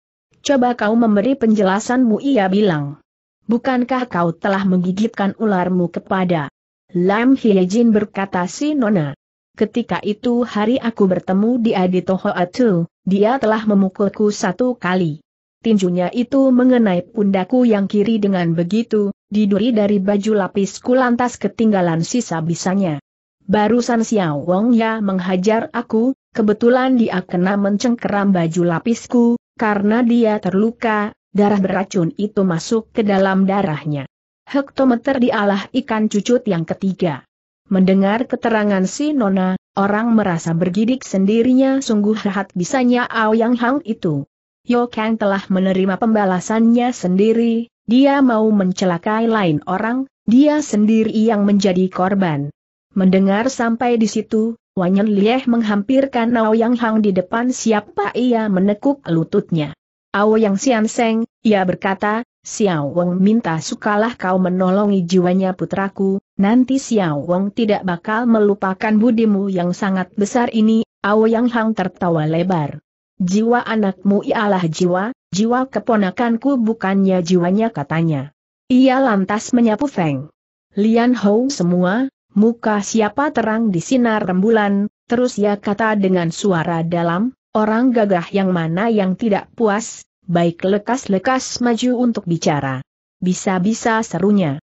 Coba kau memberi penjelasanmu ia bilang. Bukankah kau telah menggigitkan ularmu kepada Lam Hyejin berkata si Nona. Ketika itu hari aku bertemu dia di Atu, dia telah memukulku satu kali. Tinjunya itu mengenai pundaku yang kiri dengan begitu, diduri dari baju lapisku lantas ketinggalan sisa bisanya. Barusan Xiao Wong Ya menghajar aku, kebetulan dia kena mencengkeram baju lapisku, karena dia terluka, darah beracun itu masuk ke dalam darahnya. Hektometer dialah ikan cucut yang ketiga. Mendengar keterangan si Nona, orang merasa bergidik sendirinya sungguh rahat bisanya Ao Yang Hang itu. Yo Kang telah menerima pembalasannya sendiri, dia mau mencelakai lain orang, dia sendiri yang menjadi korban. Mendengar sampai di situ, Wanyan Lieh menghampirkan Ao Yang Hang di depan siapa ia menekuk lututnya. Aoyang Sian Seng, ia berkata, Xiao Wang minta sukalah kau menolongi jiwanya putraku, nanti Xiao Wang tidak bakal melupakan budimu yang sangat besar ini, Ao Yang Hang tertawa lebar. Jiwa anakmu ialah jiwa, jiwa keponakanku bukannya jiwanya katanya. Ia lantas menyapu Feng. Lian Hou semua, muka siapa terang di sinar rembulan, terus ia kata dengan suara dalam, orang gagah yang mana yang tidak puas, baik lekas-lekas maju untuk bicara. Bisa-bisa serunya.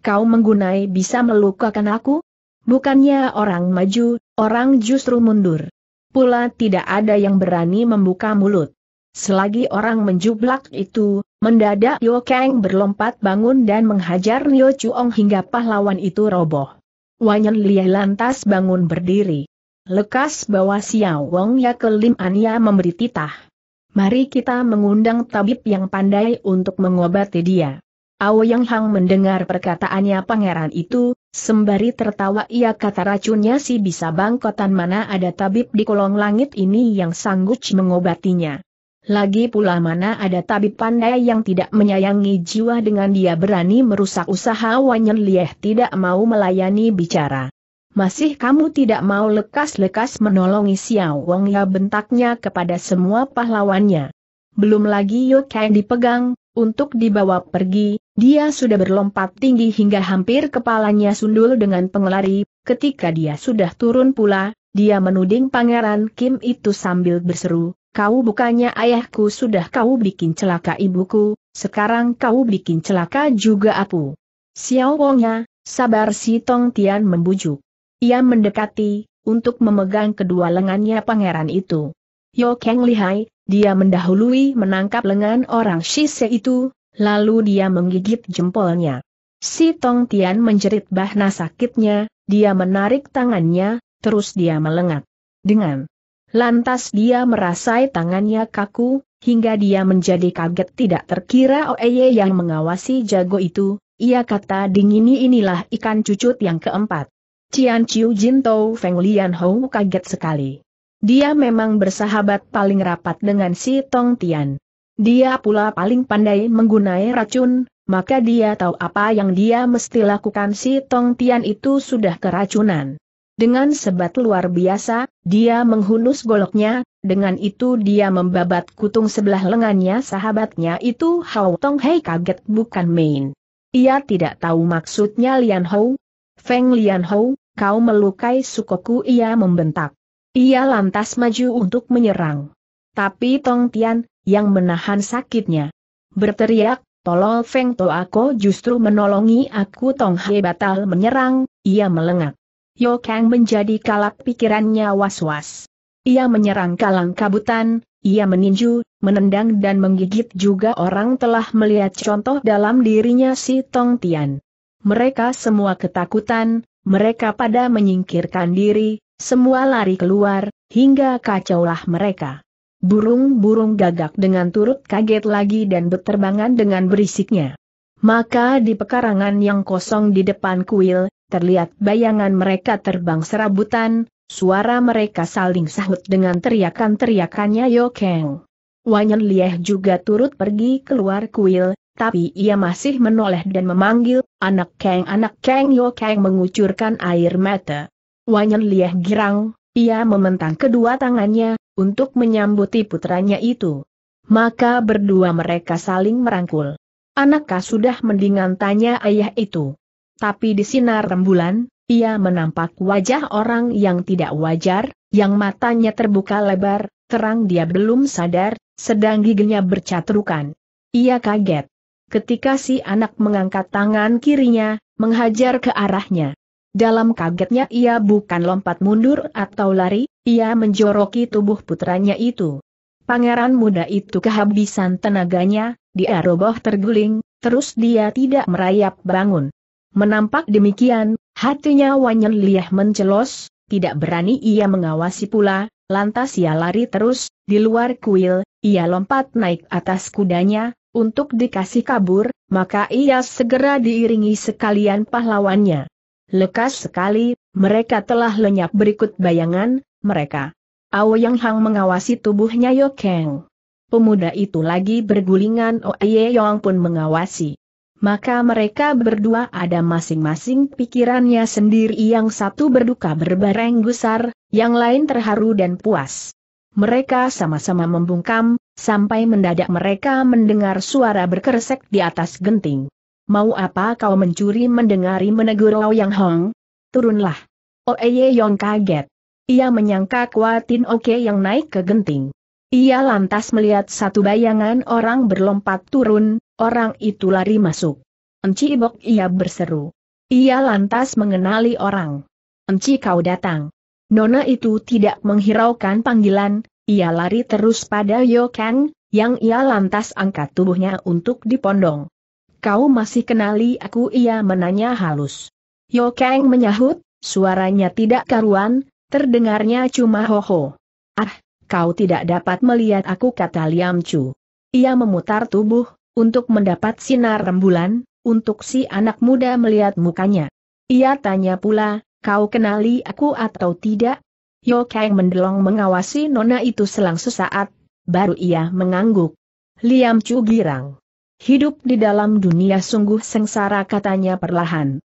Kau menggunai bisa melukakan aku? Bukannya orang maju, orang justru mundur. Pula tidak ada yang berani membuka mulut. Selagi orang menjublak itu, mendadak Yo Kang berlompat bangun dan menghajar Yo Chuong hingga pahlawan itu roboh. Wanyan Lia lantas bangun berdiri. Lekas bawa Xiao Wong Ya ke Lim Ania memberi titah. Mari kita mengundang tabib yang pandai untuk mengobati dia. Ao Yang Hang mendengar perkataannya pangeran itu, sembari tertawa ia kata racunnya si bisa bangkotan mana ada tabib di kolong langit ini yang sanggup mengobatinya. Lagi pula mana ada tabib pandai yang tidak menyayangi jiwa dengan dia berani merusak usaha Wanyan Lieh tidak mau melayani bicara masih kamu tidak mau lekas-lekas menolongi Xiao Wong Ya bentaknya kepada semua pahlawannya. Belum lagi Kang dipegang, untuk dibawa pergi, dia sudah berlompat tinggi hingga hampir kepalanya sundul dengan pengelari, ketika dia sudah turun pula, dia menuding pangeran Kim itu sambil berseru, kau bukannya ayahku sudah kau bikin celaka ibuku, sekarang kau bikin celaka juga aku. Xiao ya, sabar si Tong Tian membujuk. Ia mendekati, untuk memegang kedua lengannya pangeran itu. Yo Kang lihai, dia mendahului menangkap lengan orang Shise itu, lalu dia menggigit jempolnya. Si Tong Tian menjerit bahna sakitnya, dia menarik tangannya, terus dia melengat. Dengan lantas dia merasai tangannya kaku, hingga dia menjadi kaget tidak terkira Oeye yang mengawasi jago itu, ia kata dingini inilah ikan cucut yang keempat. Cian Chiu Jin Tou Feng Lian Hou kaget sekali. Dia memang bersahabat paling rapat dengan si Tong Tian. Dia pula paling pandai menggunai racun, maka dia tahu apa yang dia mesti lakukan si Tong Tian itu sudah keracunan. Dengan sebat luar biasa, dia menghunus goloknya, dengan itu dia membabat kutung sebelah lengannya sahabatnya itu Hao Tong Hei kaget bukan main. Ia tidak tahu maksudnya Lian Hou, Feng Lianhou, kau melukai Sukoku ia membentak. Ia lantas maju untuk menyerang. Tapi Tong Tian, yang menahan sakitnya, berteriak, tolol Feng Toako justru menolongi aku Tong He batal menyerang, ia melengak. Yo Kang menjadi kalap pikirannya was-was. Ia menyerang kalang kabutan, ia meninju, menendang dan menggigit juga orang telah melihat contoh dalam dirinya si Tong Tian. Mereka semua ketakutan, mereka pada menyingkirkan diri, semua lari keluar, hingga kacaulah mereka. Burung-burung gagak dengan turut kaget lagi dan berterbangan dengan berisiknya. Maka di pekarangan yang kosong di depan kuil, terlihat bayangan mereka terbang serabutan, suara mereka saling sahut dengan teriakan-teriakannya Yokeng. Wanyan Lieh juga turut pergi keluar kuil, tapi ia masih menoleh dan memanggil, anak keng anak keng Yo keng mengucurkan air mata. Wanyan liah girang, ia mementang kedua tangannya, untuk menyambuti putranya itu. Maka berdua mereka saling merangkul. Anakkah sudah mendingan tanya ayah itu. Tapi di sinar rembulan, ia menampak wajah orang yang tidak wajar, yang matanya terbuka lebar, terang dia belum sadar, sedang giginya bercatrukan. Ia kaget ketika si anak mengangkat tangan kirinya, menghajar ke arahnya. Dalam kagetnya ia bukan lompat mundur atau lari, ia menjoroki tubuh putranya itu. Pangeran muda itu kehabisan tenaganya, dia roboh terguling, terus dia tidak merayap bangun. Menampak demikian, hatinya Wanyan Liah mencelos, tidak berani ia mengawasi pula, lantas ia lari terus, di luar kuil, ia lompat naik atas kudanya, untuk dikasih kabur, maka ia segera diiringi sekalian pahlawannya. Lekas sekali, mereka telah lenyap berikut bayangan, mereka. Yang Hang mengawasi tubuhnya Yokeng. Pemuda itu lagi bergulingan Oye oh Yong pun mengawasi. Maka mereka berdua ada masing-masing pikirannya sendiri yang satu berduka berbareng gusar, yang lain terharu dan puas. Mereka sama-sama membungkam, sampai mendadak mereka mendengar suara berkeresek di atas genting. Mau apa kau mencuri mendengari menegur Yang Hong? Turunlah. Oeye Yong kaget. Ia menyangka Kuatin Oke yang naik ke genting. Ia lantas melihat satu bayangan orang berlompat turun, orang itu lari masuk. Enci Ibok ia berseru. Ia lantas mengenali orang. Enci kau datang. Nona itu tidak menghiraukan panggilan, ia lari terus pada Yo Kang, yang ia lantas angkat tubuhnya untuk dipondong. Kau masih kenali aku ia menanya halus. Yo Kang menyahut, suaranya tidak karuan, terdengarnya cuma hoho. Ah, kau tidak dapat melihat aku kata Liam Chu. Ia memutar tubuh, untuk mendapat sinar rembulan, untuk si anak muda melihat mukanya. Ia tanya pula, kau kenali aku atau tidak? Yo Kang mendelong mengawasi nona itu selang sesaat, baru ia mengangguk. Liam Chu girang. Hidup di dalam dunia sungguh sengsara katanya perlahan.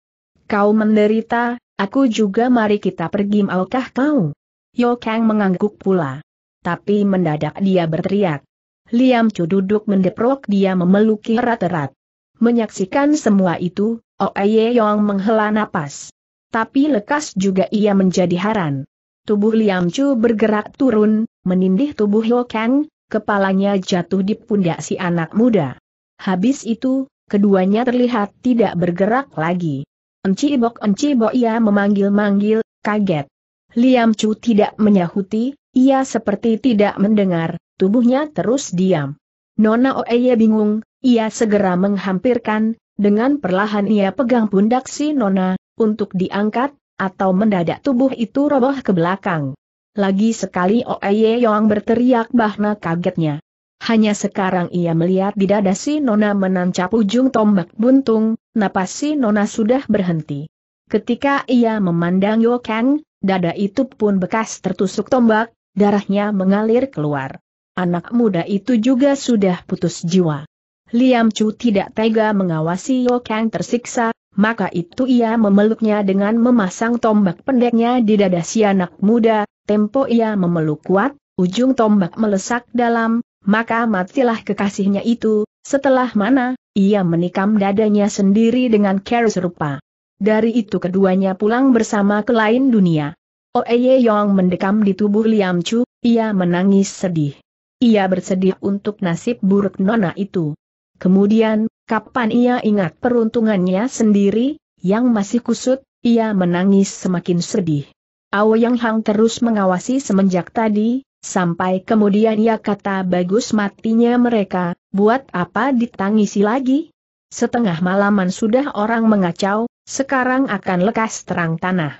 Kau menderita, aku juga mari kita pergi maukah kau? Yo Kang mengangguk pula. Tapi mendadak dia berteriak. Liam Chu duduk mendeprok dia memeluki erat-erat. Menyaksikan semua itu, Oh Ye Yong menghela napas tapi lekas juga ia menjadi haran. Tubuh Liam Chu bergerak turun, menindih tubuh Ho Kang, kepalanya jatuh di pundak si anak muda. Habis itu, keduanya terlihat tidak bergerak lagi. Enci Bok Enci Bok ia memanggil-manggil, kaget. Liam Chu tidak menyahuti, ia seperti tidak mendengar, tubuhnya terus diam. Nona Oeye bingung, ia segera menghampirkan, dengan perlahan ia pegang pundak si Nona, untuk diangkat, atau mendadak tubuh itu roboh ke belakang. Lagi sekali Oeye Yong berteriak bahna kagetnya. Hanya sekarang ia melihat di dada si Nona menancap ujung tombak buntung, napas si Nona sudah berhenti. Ketika ia memandang Yo Kang, dada itu pun bekas tertusuk tombak, darahnya mengalir keluar. Anak muda itu juga sudah putus jiwa. Liam Chu tidak tega mengawasi Yo Kang tersiksa, maka itu ia memeluknya dengan memasang tombak pendeknya di dada si anak muda, tempo ia memeluk kuat, ujung tombak melesak dalam, maka matilah kekasihnya itu, setelah mana, ia menikam dadanya sendiri dengan cara serupa. Dari itu keduanya pulang bersama ke lain dunia. Oeye Yong mendekam di tubuh Liam Chu, ia menangis sedih. Ia bersedih untuk nasib buruk Nona itu. Kemudian, Kapan ia ingat peruntungannya sendiri, yang masih kusut, ia menangis semakin sedih. Aoyang Hang terus mengawasi semenjak tadi, sampai kemudian ia kata bagus matinya mereka, buat apa ditangisi lagi? Setengah malaman sudah orang mengacau, sekarang akan lekas terang tanah.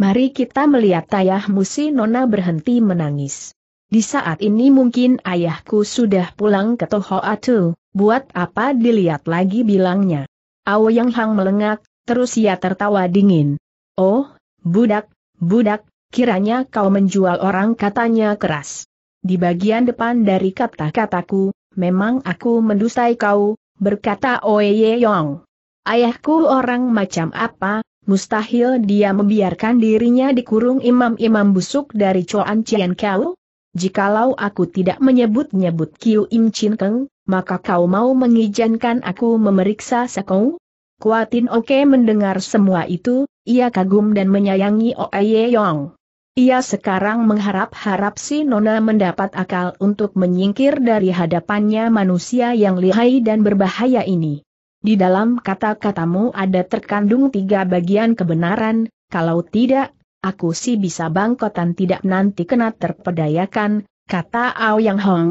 Mari kita melihat Tayah musi Nona berhenti menangis. Di saat ini mungkin ayahku sudah pulang ke Toho Atu, buat apa dilihat lagi bilangnya. Aoyang Hang melengak, terus ia tertawa dingin. Oh, budak, budak, kiranya kau menjual orang katanya keras. Di bagian depan dari kata-kataku, memang aku mendusai kau, berkata Oye Yong. Ayahku orang macam apa, mustahil dia membiarkan dirinya dikurung imam-imam busuk dari Choan Chien Kau? jikalau aku tidak menyebut-nyebut Kiu Im Chin Keng, maka kau mau mengizinkan aku memeriksa Sekong? Kuatin Oke mendengar semua itu, ia kagum dan menyayangi Oe Yong. Ia sekarang mengharap-harap si Nona mendapat akal untuk menyingkir dari hadapannya manusia yang lihai dan berbahaya ini. Di dalam kata-katamu ada terkandung tiga bagian kebenaran, kalau tidak, aku sih bisa bangkotan tidak nanti kena terpedayakan, kata Yang Hong.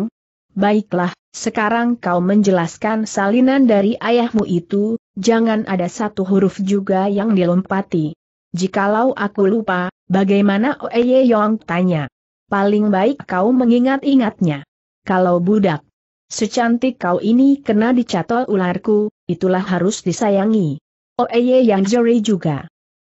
Baiklah, sekarang kau menjelaskan salinan dari ayahmu itu, jangan ada satu huruf juga yang dilompati. Jikalau aku lupa, bagaimana Oeye Yong tanya? Paling baik kau mengingat-ingatnya. Kalau budak, secantik kau ini kena dicatol ularku, itulah harus disayangi. Oeye Yang Jeri juga.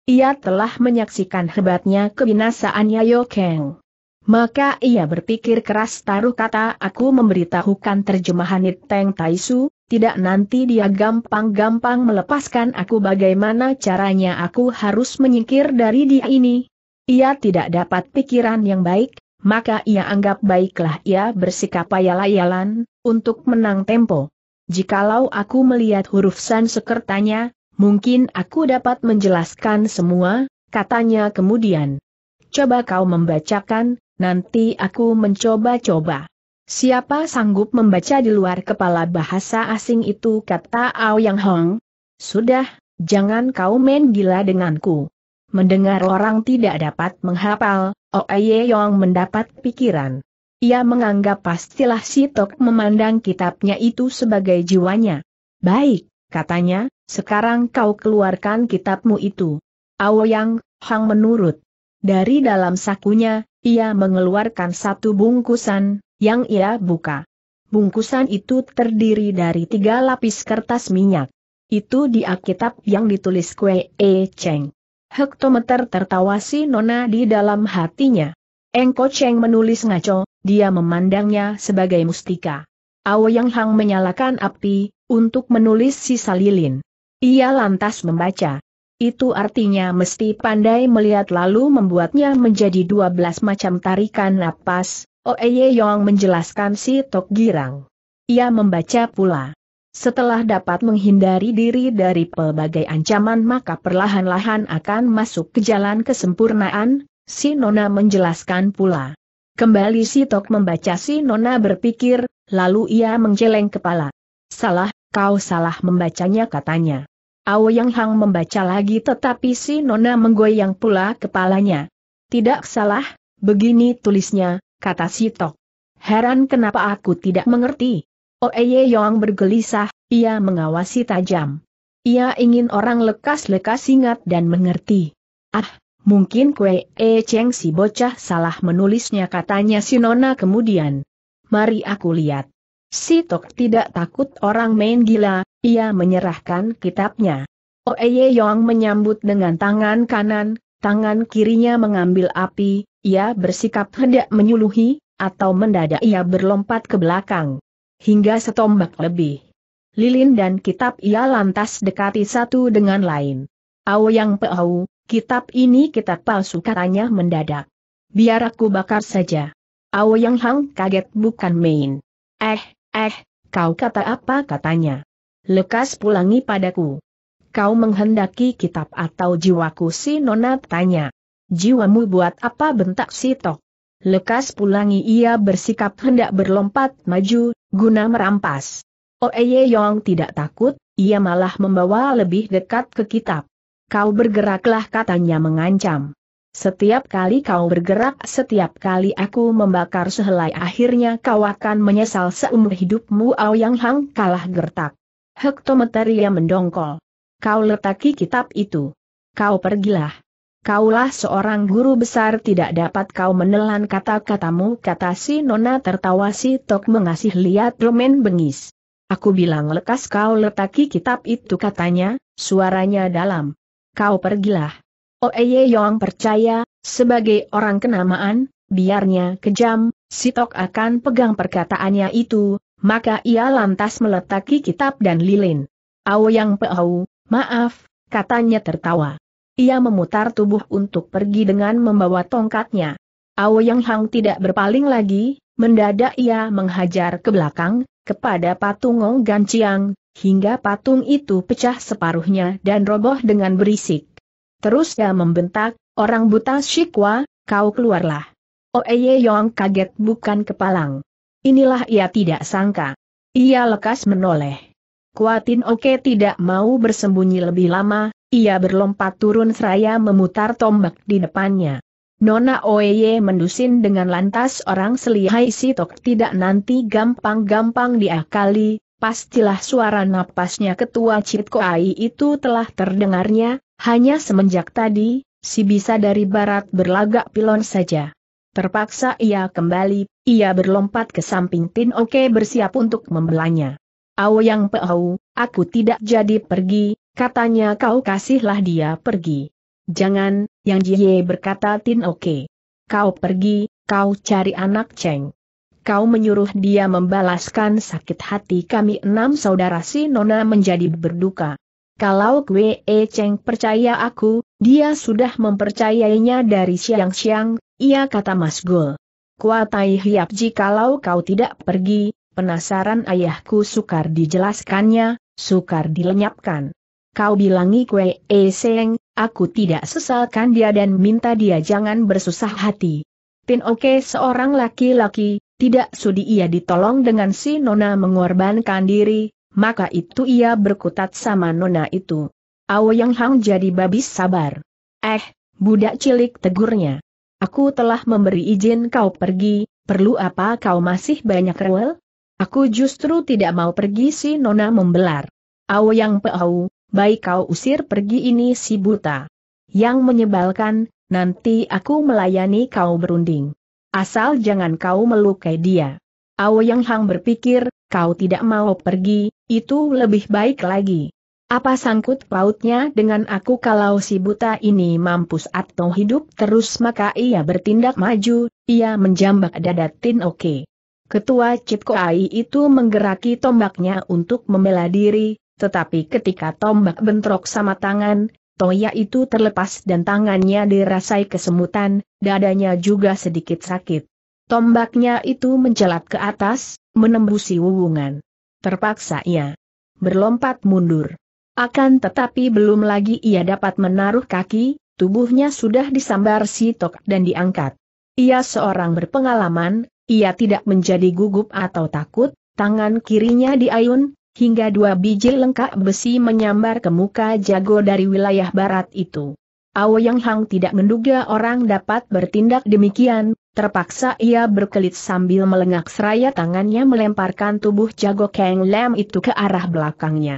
Ia telah menyaksikan hebatnya kebinasaan Yayo Kang. Maka ia berpikir keras taruh kata aku memberitahukan terjemahan Teng Taisu, tidak nanti dia gampang-gampang melepaskan aku bagaimana caranya aku harus menyingkir dari dia ini. Ia tidak dapat pikiran yang baik, maka ia anggap baiklah ia bersikap ayal-ayalan, untuk menang tempo. Jikalau aku melihat huruf sansekertanya, Mungkin aku dapat menjelaskan semua, katanya kemudian. Coba kau membacakan, nanti aku mencoba-coba. Siapa sanggup membaca di luar kepala bahasa asing itu kata Ao Yang Hong? Sudah, jangan kau main gila denganku. Mendengar orang tidak dapat menghafal, Oye oh Yong mendapat pikiran. Ia menganggap pastilah si Tok memandang kitabnya itu sebagai jiwanya. Baik, katanya, sekarang kau keluarkan kitabmu itu. Aoyang, Hang menurut. Dari dalam sakunya, ia mengeluarkan satu bungkusan, yang ia buka. Bungkusan itu terdiri dari tiga lapis kertas minyak. Itu dia kitab yang ditulis Kue E Cheng. Hektometer tertawa si Nona di dalam hatinya. Engko Cheng menulis ngaco, dia memandangnya sebagai mustika. Aoyang Hang menyalakan api, untuk menulis sisa lilin. Ia lantas membaca. Itu artinya mesti pandai melihat lalu membuatnya menjadi dua belas macam tarikan napas, Oeye Yong menjelaskan si Tok Girang. Ia membaca pula. Setelah dapat menghindari diri dari pelbagai ancaman maka perlahan-lahan akan masuk ke jalan kesempurnaan, si Nona menjelaskan pula. Kembali si Tok membaca si Nona berpikir, lalu ia menggeleng kepala. Salah, kau salah membacanya katanya. Yang Hang membaca lagi tetapi si Nona menggoyang pula kepalanya. Tidak salah, begini tulisnya, kata si Tok. Heran kenapa aku tidak mengerti. Oeye oh, Yong bergelisah, ia mengawasi tajam. Ia ingin orang lekas-lekas ingat dan mengerti. Ah, mungkin kue e Cheng si bocah salah menulisnya katanya si Nona kemudian. Mari aku lihat. Si Tok tidak takut orang main gila, ia menyerahkan kitabnya. Oeye Yong menyambut dengan tangan kanan, tangan kirinya mengambil api, ia bersikap hendak menyuluhi, atau mendadak ia berlompat ke belakang. Hingga setombak lebih. Lilin dan kitab ia lantas dekati satu dengan lain. Ao yang peau, kitab ini kitab palsu katanya mendadak. Biar aku bakar saja. Ao yang hang kaget bukan main. Eh, eh, kau kata apa katanya lekas pulangi padaku. Kau menghendaki kitab atau jiwaku si Nona tanya. Jiwamu buat apa bentak si Tok? Lekas pulangi ia bersikap hendak berlompat maju, guna merampas. Oeye Yong tidak takut, ia malah membawa lebih dekat ke kitab. Kau bergeraklah katanya mengancam. Setiap kali kau bergerak, setiap kali aku membakar sehelai akhirnya kau akan menyesal seumur hidupmu Ao Yang Hang kalah gertak. Hektometer ia mendongkol. Kau letaki kitab itu. Kau pergilah. Kaulah seorang guru besar tidak dapat kau menelan kata-katamu kata si Nona tertawa si Tok mengasih lihat Romen bengis. Aku bilang lekas kau letaki kitab itu katanya, suaranya dalam. Kau pergilah. Oeye oh, Yong percaya, sebagai orang kenamaan, biarnya kejam, si Tok akan pegang perkataannya itu, maka ia lantas meletaki kitab dan lilin. yang Peau, maaf, katanya tertawa. Ia memutar tubuh untuk pergi dengan membawa tongkatnya. yang Hang tidak berpaling lagi, mendadak ia menghajar ke belakang, kepada patung Ong Gan hingga patung itu pecah separuhnya dan roboh dengan berisik. Terus ia membentak, orang buta Shikwa, kau keluarlah. Oeye Yong kaget bukan kepalang. Inilah ia tidak sangka. Ia lekas menoleh. Kuatin Oke tidak mau bersembunyi lebih lama, ia berlompat turun seraya memutar tombak di depannya. Nona Oye mendusin dengan lantas orang selihai Sitok tidak nanti gampang-gampang diakali, pastilah suara napasnya ketua Citko Ai itu telah terdengarnya, hanya semenjak tadi, si bisa dari barat berlagak pilon saja. Terpaksa ia kembali ia berlompat ke samping Tin Oke bersiap untuk membelanya. Ao yang peau, aku tidak jadi pergi, katanya kau kasihlah dia pergi. Jangan, yang Jie berkata Tin Oke. Kau pergi, kau cari anak Cheng. Kau menyuruh dia membalaskan sakit hati kami enam saudara si Nona menjadi berduka. Kalau Kwe e Cheng percaya aku, dia sudah mempercayainya dari siang-siang, ia kata Mas Gul. Kuatai hiap jikalau kau tidak pergi, penasaran ayahku sukar dijelaskannya, sukar dilenyapkan. Kau bilangi kue e seng, aku tidak sesalkan dia dan minta dia jangan bersusah hati. Tin oke seorang laki-laki, tidak sudi ia ditolong dengan si Nona mengorbankan diri, maka itu ia berkutat sama Nona itu. Awo Yang Hang jadi babis sabar. Eh, budak cilik tegurnya. Aku telah memberi izin kau pergi, perlu apa kau masih banyak rewel? Aku justru tidak mau pergi si Nona membelar. Au yang peau, baik kau usir pergi ini si buta. Yang menyebalkan, nanti aku melayani kau berunding. Asal jangan kau melukai dia. Au yang hang berpikir, kau tidak mau pergi, itu lebih baik lagi. Apa sangkut pautnya dengan aku kalau si buta ini mampus atau hidup terus maka ia bertindak maju, ia menjambak dada Tin Oke. Ketua Cipko Ai itu menggeraki tombaknya untuk membela diri, tetapi ketika tombak bentrok sama tangan, Toya itu terlepas dan tangannya dirasai kesemutan, dadanya juga sedikit sakit. Tombaknya itu menjelat ke atas, menembusi wuwungan. Terpaksa ia berlompat mundur. Akan tetapi belum lagi ia dapat menaruh kaki, tubuhnya sudah disambar sitok dan diangkat. Ia seorang berpengalaman, ia tidak menjadi gugup atau takut, tangan kirinya diayun, hingga dua biji lengkap besi menyambar ke muka jago dari wilayah barat itu. Aoyang Hang tidak menduga orang dapat bertindak demikian, terpaksa ia berkelit sambil melengak seraya tangannya melemparkan tubuh jago Kang Lam itu ke arah belakangnya.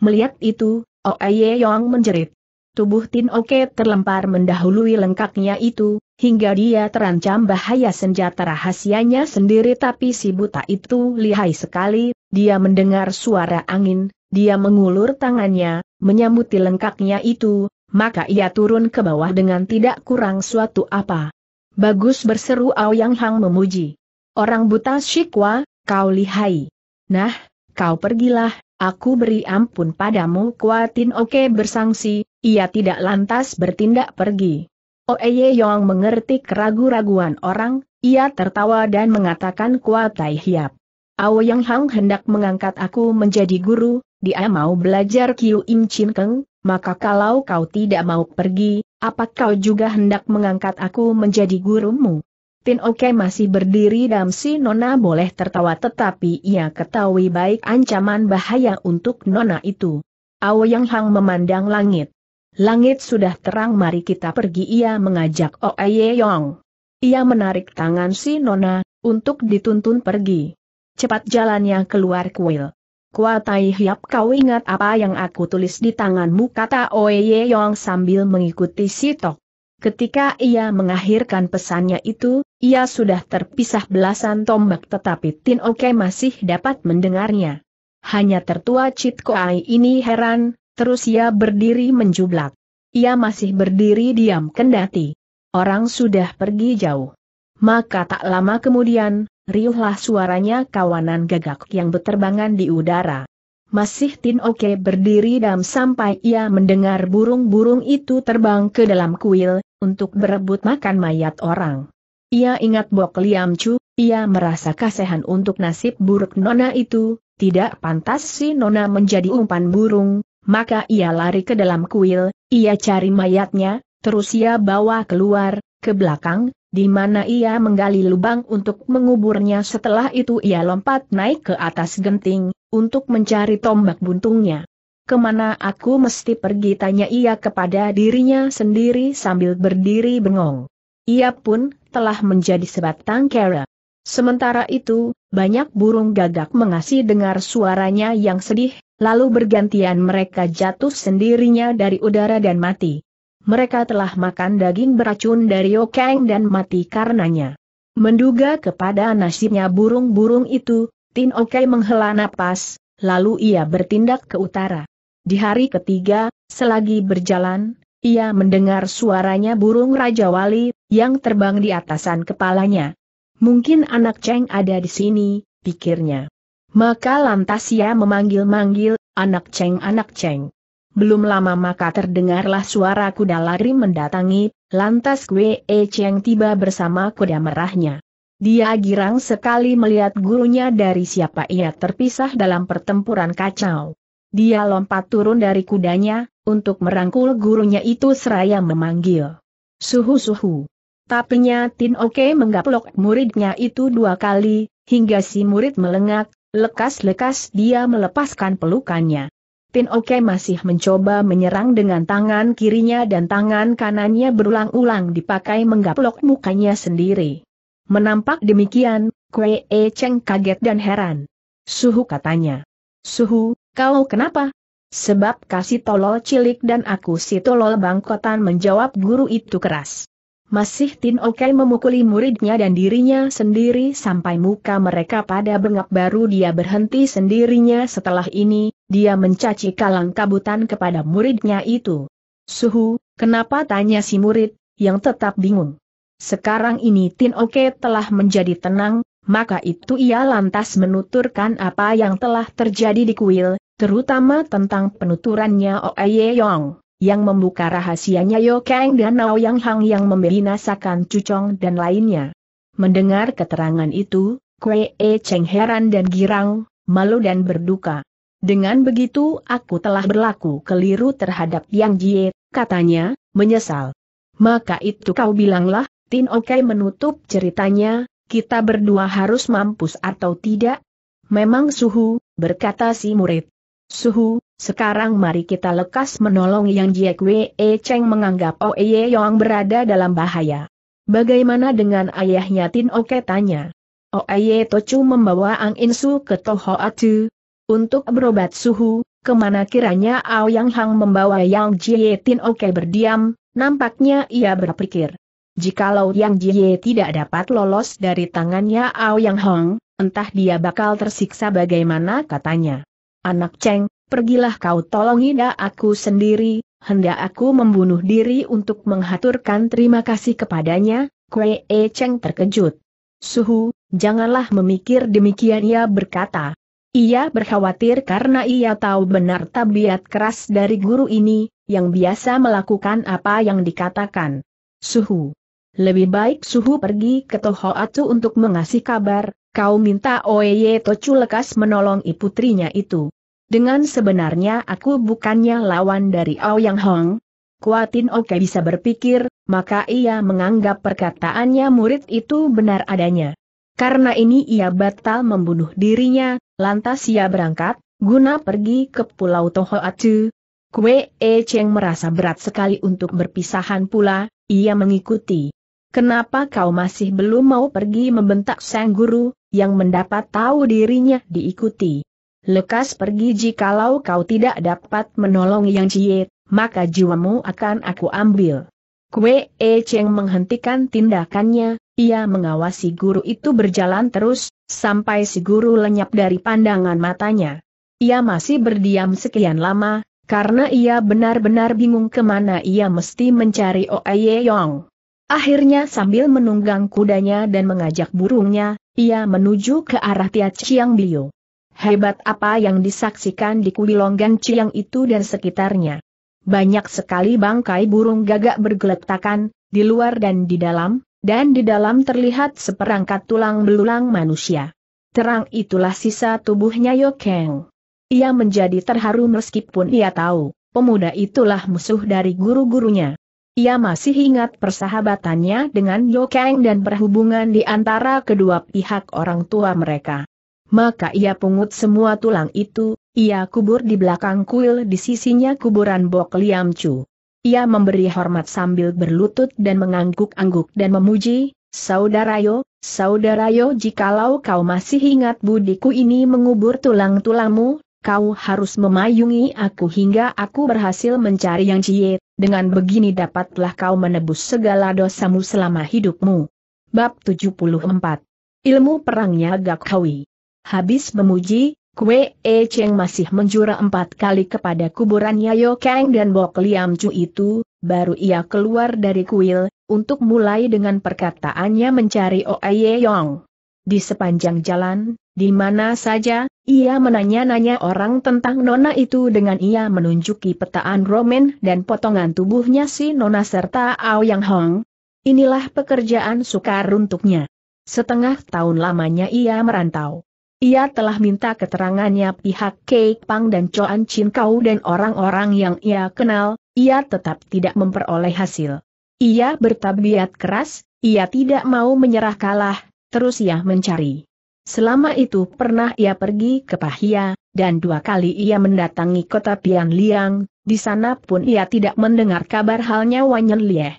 Melihat itu, Oe Yong menjerit. Tubuh Tin Oke terlempar mendahului lengkaknya itu, hingga dia terancam bahaya senjata rahasianya sendiri tapi si buta itu lihai sekali, dia mendengar suara angin, dia mengulur tangannya, menyambuti lengkaknya itu, maka ia turun ke bawah dengan tidak kurang suatu apa. Bagus berseru Aoyang Hang memuji. Orang buta Shikwa, kau lihai. Nah, kau pergilah, Aku beri ampun padamu Kuatin Oke bersangsi, ia tidak lantas bertindak pergi. Oeye Yong mengerti keragu-raguan orang, ia tertawa dan mengatakan Kuatai Hiap. Ao Yang Hang hendak mengangkat aku menjadi guru, dia mau belajar Kiu Im Chin Keng, maka kalau kau tidak mau pergi, apa kau juga hendak mengangkat aku menjadi gurumu? Pin Oke masih berdiri dan si Nona boleh tertawa tetapi ia ketahui baik ancaman bahaya untuk Nona itu. Yang Hang memandang langit. Langit sudah terang mari kita pergi ia mengajak Oe Yong. Ia menarik tangan si Nona, untuk dituntun pergi. Cepat jalannya keluar kuil. Kuatai hiap kau ingat apa yang aku tulis di tanganmu kata Ye Yong sambil mengikuti si Tok Ketika ia mengakhirkan pesannya itu, ia sudah terpisah belasan tombak tetapi Tin Oke masih dapat mendengarnya. Hanya tertua Cit Koai ini heran, terus ia berdiri menjublak. Ia masih berdiri diam kendati. Orang sudah pergi jauh. Maka tak lama kemudian, riuhlah suaranya kawanan gagak yang beterbangan di udara. Masih Tin Oke berdiri dan sampai ia mendengar burung-burung itu terbang ke dalam kuil, untuk berebut makan mayat orang. Ia ingat Bok Liam Chu, ia merasa kasihan untuk nasib buruk Nona itu, tidak pantas si Nona menjadi umpan burung, maka ia lari ke dalam kuil, ia cari mayatnya, terus ia bawa keluar, ke belakang, di mana ia menggali lubang untuk menguburnya setelah itu ia lompat naik ke atas genting, untuk mencari tombak buntungnya. Kemana aku mesti pergi tanya ia kepada dirinya sendiri sambil berdiri bengong. Ia pun telah menjadi sebatang kera. Sementara itu, banyak burung gagak mengasih dengar suaranya yang sedih, lalu bergantian mereka jatuh sendirinya dari udara dan mati. Mereka telah makan daging beracun dari Okeng dan mati karenanya. Menduga kepada nasibnya burung-burung itu, Tin Oke menghela napas, lalu ia bertindak ke utara. Di hari ketiga, selagi berjalan, ia mendengar suaranya burung Raja Wali, yang terbang di atasan kepalanya. Mungkin anak Cheng ada di sini, pikirnya. Maka lantas ia memanggil-manggil, anak Cheng anak Cheng. Belum lama maka terdengarlah suara kuda lari mendatangi, lantas Wei E Cheng tiba bersama kuda merahnya. Dia girang sekali melihat gurunya dari siapa ia terpisah dalam pertempuran kacau. Dia lompat turun dari kudanya, untuk merangkul gurunya itu seraya memanggil. Suhu-suhu. Tapi Tin Oke menggaplok muridnya itu dua kali, hingga si murid melengak, lekas-lekas dia melepaskan pelukannya. Tin Oke masih mencoba menyerang dengan tangan kirinya dan tangan kanannya berulang-ulang dipakai menggaplok mukanya sendiri. Menampak demikian, Kue E Cheng kaget dan heran. Suhu katanya. Suhu, kau kenapa? Sebab kasih tolol cilik dan aku si tolol bangkotan menjawab guru itu keras. Masih Tin Oke memukuli muridnya dan dirinya sendiri sampai muka mereka pada bengap baru dia berhenti sendirinya setelah ini, dia mencaci kalang kabutan kepada muridnya itu. Suhu, kenapa tanya si murid, yang tetap bingung. Sekarang ini Tin Oke telah menjadi tenang, maka itu ia lantas menuturkan apa yang telah terjadi di kuil, terutama tentang penuturannya Oye Yong, yang membuka rahasianya Yo Kang dan Nao Yang Hang yang membinasakan Cucong dan lainnya. Mendengar keterangan itu, Kwe E Cheng heran dan girang, malu dan berduka. Dengan begitu aku telah berlaku keliru terhadap Yang Jie, katanya, menyesal. Maka itu kau bilanglah, Tin Oke menutup ceritanya, kita berdua harus mampus atau tidak? Memang suhu, berkata si murid. Suhu, sekarang mari kita lekas menolong yang Jiek E Cheng menganggap Oye Yong berada dalam bahaya. Bagaimana dengan ayahnya Tin Oke tanya? Oye Tochu membawa Ang Insu ke toho Atu. Untuk berobat suhu, kemana kiranya Ao Yang Hang membawa Yang Jie Tin Oke berdiam, nampaknya ia berpikir. Jikalau Yang Jie tidak dapat lolos dari tangannya Ao Yang Hong, entah dia bakal tersiksa bagaimana katanya. Anak Cheng, pergilah kau tolong dah aku sendiri, hendak aku membunuh diri untuk menghaturkan terima kasih kepadanya, Kue E Cheng terkejut. Suhu, janganlah memikir demikian ia berkata. Ia berkhawatir karena ia tahu benar tabiat keras dari guru ini, yang biasa melakukan apa yang dikatakan. Suhu. Lebih baik suhu pergi ke Toho Atu untuk mengasih kabar, kau minta Oeye Tochu lekas menolong iputrinya itu. Dengan sebenarnya aku bukannya lawan dari Ao Yang Hong. Kuatin Oke bisa berpikir, maka ia menganggap perkataannya murid itu benar adanya. Karena ini ia batal membunuh dirinya, lantas ia berangkat, guna pergi ke Pulau Toho Atu. Kue E Cheng merasa berat sekali untuk berpisahan pula, ia mengikuti. Kenapa kau masih belum mau pergi membentak sang guru, yang mendapat tahu dirinya diikuti? Lekas pergi jikalau kau tidak dapat menolong yang ciet, maka jiwamu akan aku ambil. Kue E Cheng menghentikan tindakannya, ia mengawasi guru itu berjalan terus, sampai si guru lenyap dari pandangan matanya. Ia masih berdiam sekian lama, karena ia benar-benar bingung kemana ia mesti mencari Oeye Yong. Akhirnya sambil menunggang kudanya dan mengajak burungnya, ia menuju ke arah Tiat Chiang Bio. Hebat apa yang disaksikan di Kuilonggan Chiang itu dan sekitarnya. Banyak sekali bangkai burung gagak bergeletakan, di luar dan di dalam, dan di dalam terlihat seperangkat tulang belulang manusia. Terang itulah sisa tubuhnya Yokeng. Ia menjadi terharu meskipun ia tahu, pemuda itulah musuh dari guru-gurunya. Ia masih ingat persahabatannya dengan Yo Kang dan perhubungan di antara kedua pihak orang tua mereka. Maka ia pungut semua tulang itu, ia kubur di belakang kuil di sisinya kuburan Bok Liam Chu. Ia memberi hormat sambil berlutut dan mengangguk-angguk dan memuji, Saudara Yo, Saudara Yo jikalau kau masih ingat budiku ini mengubur tulang-tulangmu, kau harus memayungi aku hingga aku berhasil mencari yang cie, dengan begini dapatlah kau menebus segala dosamu selama hidupmu. Bab 74 Ilmu perangnya Gakkawi. Habis memuji, Kue E Cheng masih menjura empat kali kepada kuburan Yayo Kang dan Bok Liam Chu itu, baru ia keluar dari kuil, untuk mulai dengan perkataannya mencari Oe Yong. Di sepanjang jalan, di mana saja, ia menanya-nanya orang tentang Nona itu dengan ia menunjuki petaan Roman dan potongan tubuhnya si Nona serta Ao Yang Hong. Inilah pekerjaan sukar untuknya. Setengah tahun lamanya ia merantau. Ia telah minta keterangannya pihak Kek Pang dan Choan Chin Kau dan orang-orang yang ia kenal, ia tetap tidak memperoleh hasil. Ia bertabiat keras, ia tidak mau menyerah kalah, terus ia mencari. Selama itu pernah ia pergi ke Pahia, dan dua kali ia mendatangi kota Pian Liang, di sana pun ia tidak mendengar kabar halnya Wanyan Lieh.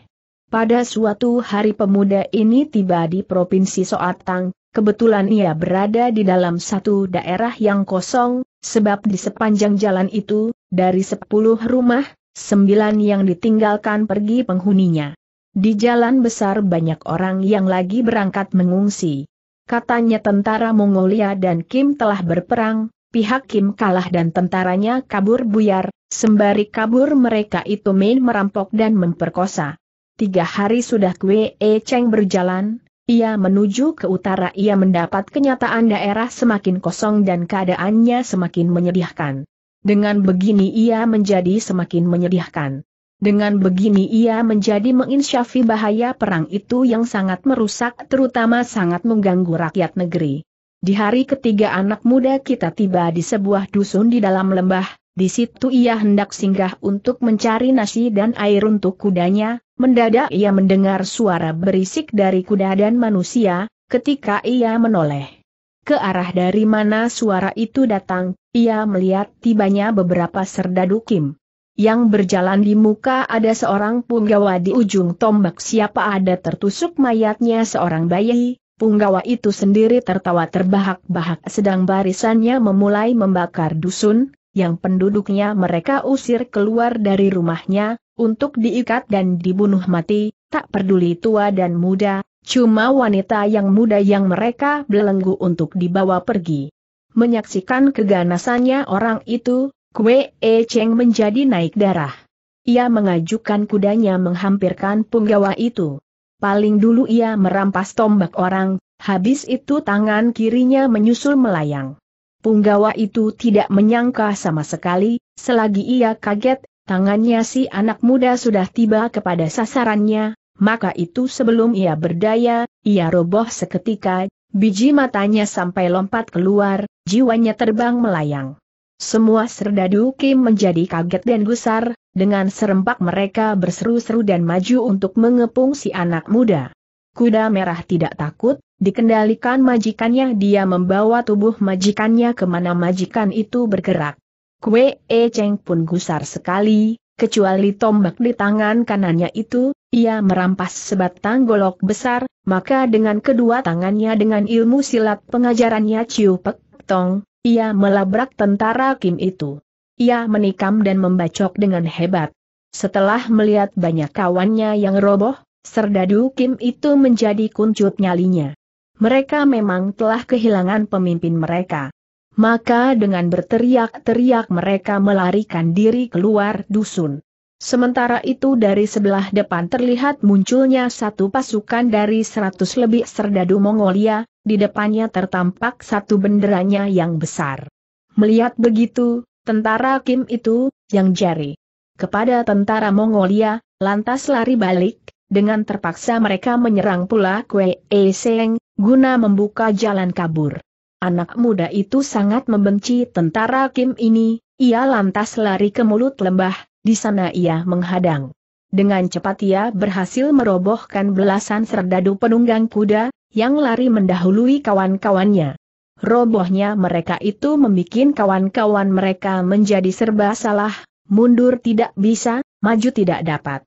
Pada suatu hari pemuda ini tiba di Provinsi Soatang, kebetulan ia berada di dalam satu daerah yang kosong, sebab di sepanjang jalan itu, dari sepuluh rumah, sembilan yang ditinggalkan pergi penghuninya. Di jalan besar banyak orang yang lagi berangkat mengungsi. Katanya tentara Mongolia dan Kim telah berperang, pihak Kim kalah dan tentaranya kabur buyar, sembari kabur mereka itu main merampok dan memperkosa. Tiga hari sudah Kwe E Cheng berjalan, ia menuju ke utara ia mendapat kenyataan daerah semakin kosong dan keadaannya semakin menyedihkan. Dengan begini ia menjadi semakin menyedihkan. Dengan begini ia menjadi menginsyafi bahaya perang itu yang sangat merusak terutama sangat mengganggu rakyat negeri. Di hari ketiga anak muda kita tiba di sebuah dusun di dalam lembah, di situ ia hendak singgah untuk mencari nasi dan air untuk kudanya, mendadak ia mendengar suara berisik dari kuda dan manusia, ketika ia menoleh. Ke arah dari mana suara itu datang, ia melihat tibanya beberapa serdadu Kim yang berjalan di muka ada seorang punggawa di ujung tombak siapa ada tertusuk mayatnya seorang bayi, punggawa itu sendiri tertawa terbahak-bahak sedang barisannya memulai membakar dusun, yang penduduknya mereka usir keluar dari rumahnya, untuk diikat dan dibunuh mati, tak peduli tua dan muda, cuma wanita yang muda yang mereka belenggu untuk dibawa pergi. Menyaksikan keganasannya orang itu, Kue E Cheng menjadi naik darah. Ia mengajukan kudanya menghampirkan punggawa itu. Paling dulu ia merampas tombak orang, habis itu tangan kirinya menyusul melayang. Punggawa itu tidak menyangka sama sekali, selagi ia kaget, tangannya si anak muda sudah tiba kepada sasarannya, maka itu sebelum ia berdaya, ia roboh seketika, biji matanya sampai lompat keluar, jiwanya terbang melayang. Semua serdadu Kim menjadi kaget dan gusar, dengan serempak mereka berseru-seru dan maju untuk mengepung si anak muda. Kuda merah tidak takut, dikendalikan majikannya dia membawa tubuh majikannya kemana majikan itu bergerak. Kue E Cheng pun gusar sekali, kecuali tombak di tangan kanannya itu, ia merampas sebatang golok besar, maka dengan kedua tangannya dengan ilmu silat pengajarannya Ciu Pek Tong, ia melabrak tentara Kim itu. Ia menikam dan membacok dengan hebat. Setelah melihat banyak kawannya yang roboh, Serdadu Kim itu menjadi kuncut nyalinya. Mereka memang telah kehilangan pemimpin mereka. Maka dengan berteriak-teriak mereka melarikan diri keluar dusun. Sementara itu dari sebelah depan terlihat munculnya satu pasukan dari seratus lebih serdadu Mongolia, di depannya tertampak satu benderanya yang besar. Melihat begitu, tentara Kim itu, yang jari kepada tentara Mongolia, lantas lari balik, dengan terpaksa mereka menyerang pula Kue E Seng, guna membuka jalan kabur. Anak muda itu sangat membenci tentara Kim ini, ia lantas lari ke mulut lembah, di sana ia menghadang. Dengan cepat ia berhasil merobohkan belasan serdadu penunggang kuda, yang lari mendahului kawan-kawannya. Robohnya mereka itu membuat kawan-kawan mereka menjadi serba salah, mundur tidak bisa, maju tidak dapat.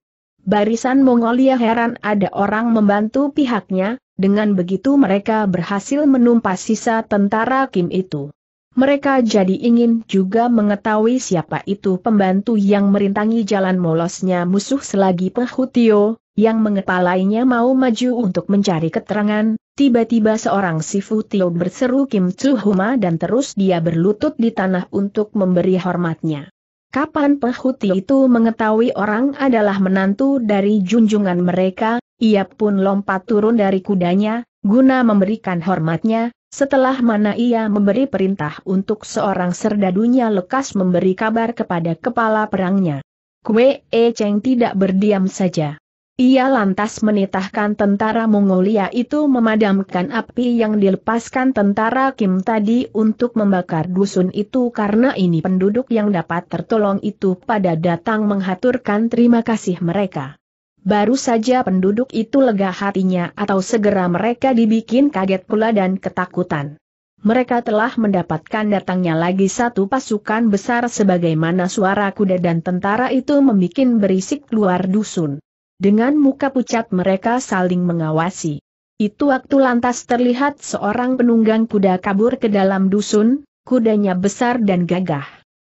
Barisan Mongolia heran ada orang membantu pihaknya, dengan begitu mereka berhasil menumpas sisa tentara Kim itu. Mereka jadi ingin juga mengetahui siapa itu pembantu yang merintangi jalan molosnya musuh selagi Pehutio, yang mengepalainya mau maju untuk mencari keterangan, tiba-tiba seorang Sifu Tio berseru Kim Tzu Huma dan terus dia berlutut di tanah untuk memberi hormatnya. Kapan Pehuti itu mengetahui orang adalah menantu dari junjungan mereka, ia pun lompat turun dari kudanya, guna memberikan hormatnya, setelah mana ia memberi perintah untuk seorang serdadunya lekas memberi kabar kepada kepala perangnya. Kue E Cheng tidak berdiam saja. Ia lantas menitahkan tentara Mongolia itu memadamkan api yang dilepaskan tentara Kim tadi untuk membakar dusun itu karena ini penduduk yang dapat tertolong itu pada datang menghaturkan terima kasih mereka. Baru saja penduduk itu lega hatinya atau segera mereka dibikin kaget pula dan ketakutan. Mereka telah mendapatkan datangnya lagi satu pasukan besar sebagaimana suara kuda dan tentara itu membuat berisik luar dusun. Dengan muka pucat mereka saling mengawasi. Itu waktu lantas terlihat seorang penunggang kuda kabur ke dalam dusun, kudanya besar dan gagah.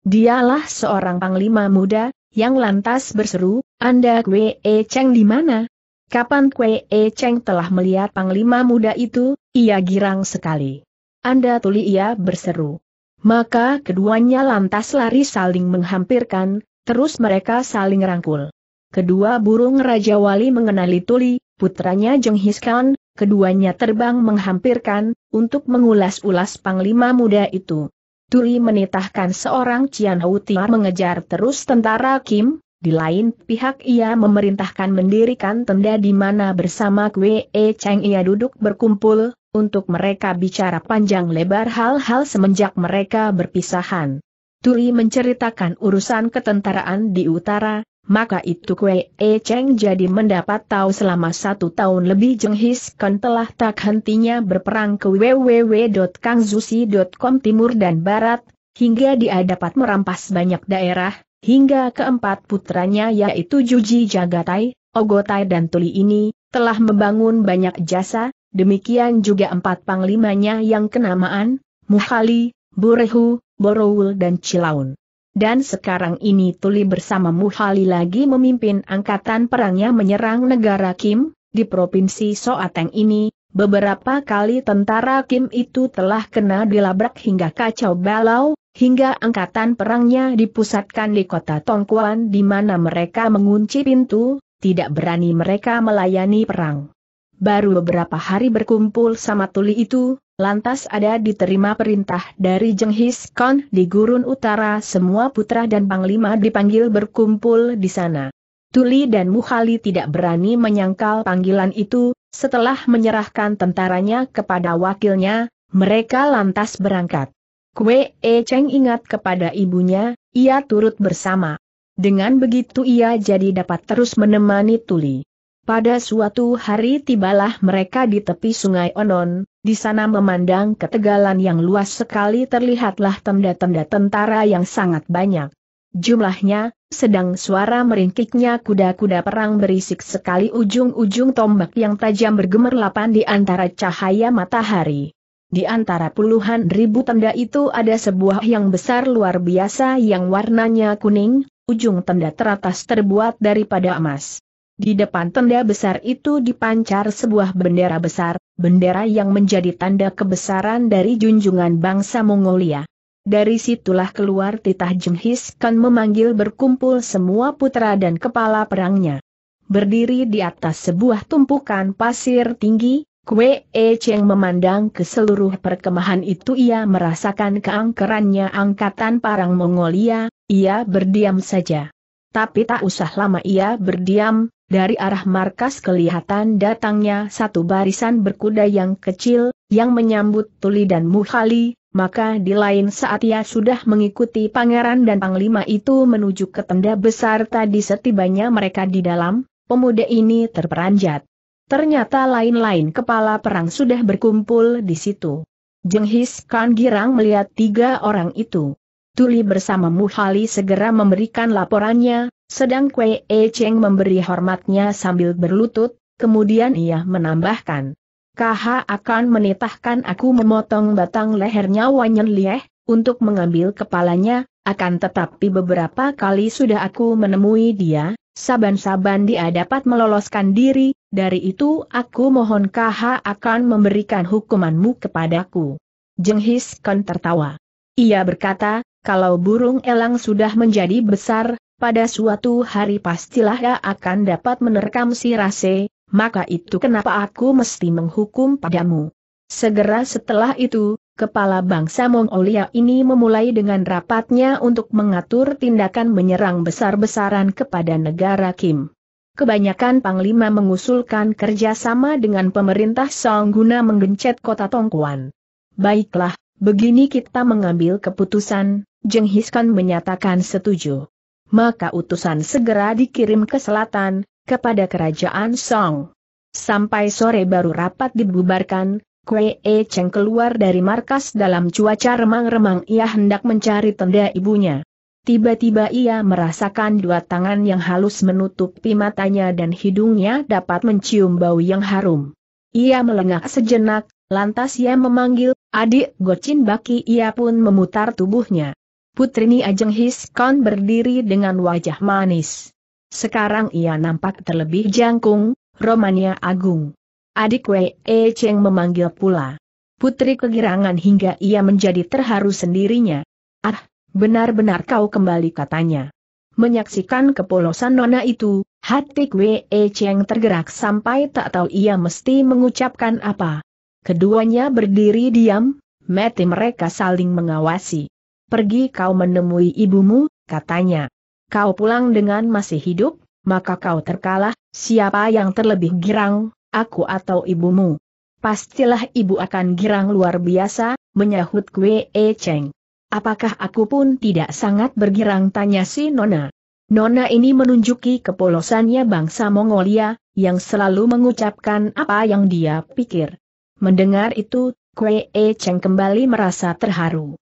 Dialah seorang panglima muda, yang lantas berseru, Anda Kwe E Cheng di mana? Kapan Kwe E Cheng telah melihat panglima muda itu, ia girang sekali. Anda tuli ia berseru. Maka keduanya lantas lari saling menghampirkan, terus mereka saling rangkul. Kedua burung Raja Wali mengenali Tuli, putranya Jenghis Khan, keduanya terbang menghampirkan, untuk mengulas-ulas panglima muda itu. Tuli menitahkan seorang Cian Houtiar mengejar terus tentara Kim, di lain pihak ia memerintahkan mendirikan tenda di mana bersama Kwe E Cheng ia duduk berkumpul, untuk mereka bicara panjang lebar hal-hal semenjak mereka berpisahan. Tuli menceritakan urusan ketentaraan di utara, maka itu Kue E Cheng jadi mendapat tahu selama satu tahun lebih Jeng His Kan telah tak hentinya berperang ke www.kangzusi.com timur dan barat, hingga dia dapat merampas banyak daerah, hingga keempat putranya yaitu Juji Jagatai, Ogotai dan Tuli ini, telah membangun banyak jasa, demikian juga empat panglimanya yang kenamaan, Muhali, Burehu, Borowul dan Cilaun dan sekarang ini Tuli bersama Muhali lagi memimpin angkatan perangnya menyerang negara Kim, di provinsi Soateng ini, beberapa kali tentara Kim itu telah kena dilabrak hingga kacau balau, hingga angkatan perangnya dipusatkan di kota Tongkuan di mana mereka mengunci pintu, tidak berani mereka melayani perang. Baru beberapa hari berkumpul sama Tuli itu, Lantas ada diterima perintah dari Jenghis Khan di Gurun Utara semua putra dan panglima dipanggil berkumpul di sana. Tuli dan Muhali tidak berani menyangkal panggilan itu, setelah menyerahkan tentaranya kepada wakilnya, mereka lantas berangkat. Kue E Cheng ingat kepada ibunya, ia turut bersama. Dengan begitu ia jadi dapat terus menemani Tuli. Pada suatu hari tibalah mereka di tepi sungai Onon, di sana memandang ketegalan yang luas sekali terlihatlah tenda-tenda tentara yang sangat banyak. Jumlahnya, sedang suara meringkiknya kuda-kuda perang berisik sekali ujung-ujung tombak yang tajam bergemerlapan di antara cahaya matahari. Di antara puluhan ribu tenda itu ada sebuah yang besar luar biasa yang warnanya kuning, ujung tenda teratas terbuat daripada emas. Di depan tenda besar itu dipancar sebuah bendera besar, bendera yang menjadi tanda kebesaran dari junjungan bangsa Mongolia. Dari situlah keluar titah Jenghis Khan memanggil berkumpul semua putra dan kepala perangnya. Berdiri di atas sebuah tumpukan pasir tinggi, Kwe E Cheng memandang ke seluruh perkemahan itu ia merasakan keangkerannya angkatan parang Mongolia, ia berdiam saja. Tapi tak usah lama ia berdiam, dari arah markas kelihatan datangnya satu barisan berkuda yang kecil, yang menyambut Tuli dan Muhali, maka di lain saat ia sudah mengikuti pangeran dan panglima itu menuju ke tenda besar tadi setibanya mereka di dalam, pemuda ini terperanjat. Ternyata lain-lain kepala perang sudah berkumpul di situ. Jenghis Khan girang melihat tiga orang itu. Tuli bersama Muhali segera memberikan laporannya, sedang Kwe E Cheng memberi hormatnya sambil berlutut, kemudian ia menambahkan. KH akan menitahkan aku memotong batang lehernya Wanyan Lieh, untuk mengambil kepalanya, akan tetapi beberapa kali sudah aku menemui dia, saban-saban dia dapat meloloskan diri, dari itu aku mohon KH akan memberikan hukumanmu kepadaku. Jenghis Khan tertawa. Ia berkata, kalau burung elang sudah menjadi besar, pada suatu hari pastilah ia akan dapat menerkam si rase, maka itu kenapa aku mesti menghukum padamu. Segera setelah itu, kepala bangsa Mongolia ini memulai dengan rapatnya untuk mengatur tindakan menyerang besar-besaran kepada negara Kim. Kebanyakan panglima mengusulkan kerjasama dengan pemerintah Song guna menggencet kota Tongkuan. Baiklah, begini kita mengambil keputusan, Jenghis Khan menyatakan setuju. Maka utusan segera dikirim ke selatan, kepada kerajaan Song. Sampai sore baru rapat dibubarkan, Kwe E Cheng keluar dari markas dalam cuaca remang-remang ia hendak mencari tenda ibunya. Tiba-tiba ia merasakan dua tangan yang halus menutupi matanya dan hidungnya dapat mencium bau yang harum. Ia melengah sejenak, lantas ia memanggil, adik Gocin Baki ia pun memutar tubuhnya. Putri Ni Ajeng His Kon berdiri dengan wajah manis. Sekarang ia nampak terlebih jangkung, romanya agung. Adik Wei e Cheng memanggil pula. Putri kegirangan hingga ia menjadi terharu sendirinya. Ah, benar-benar kau kembali katanya. Menyaksikan kepolosan nona itu, hati Wei e Cheng tergerak sampai tak tahu ia mesti mengucapkan apa. Keduanya berdiri diam, mati mereka saling mengawasi pergi kau menemui ibumu, katanya. Kau pulang dengan masih hidup, maka kau terkalah, siapa yang terlebih girang, aku atau ibumu. Pastilah ibu akan girang luar biasa, menyahut Kwe E Cheng. Apakah aku pun tidak sangat bergirang tanya si Nona. Nona ini menunjuki kepolosannya bangsa Mongolia, yang selalu mengucapkan apa yang dia pikir. Mendengar itu, Kwe E Cheng kembali merasa terharu.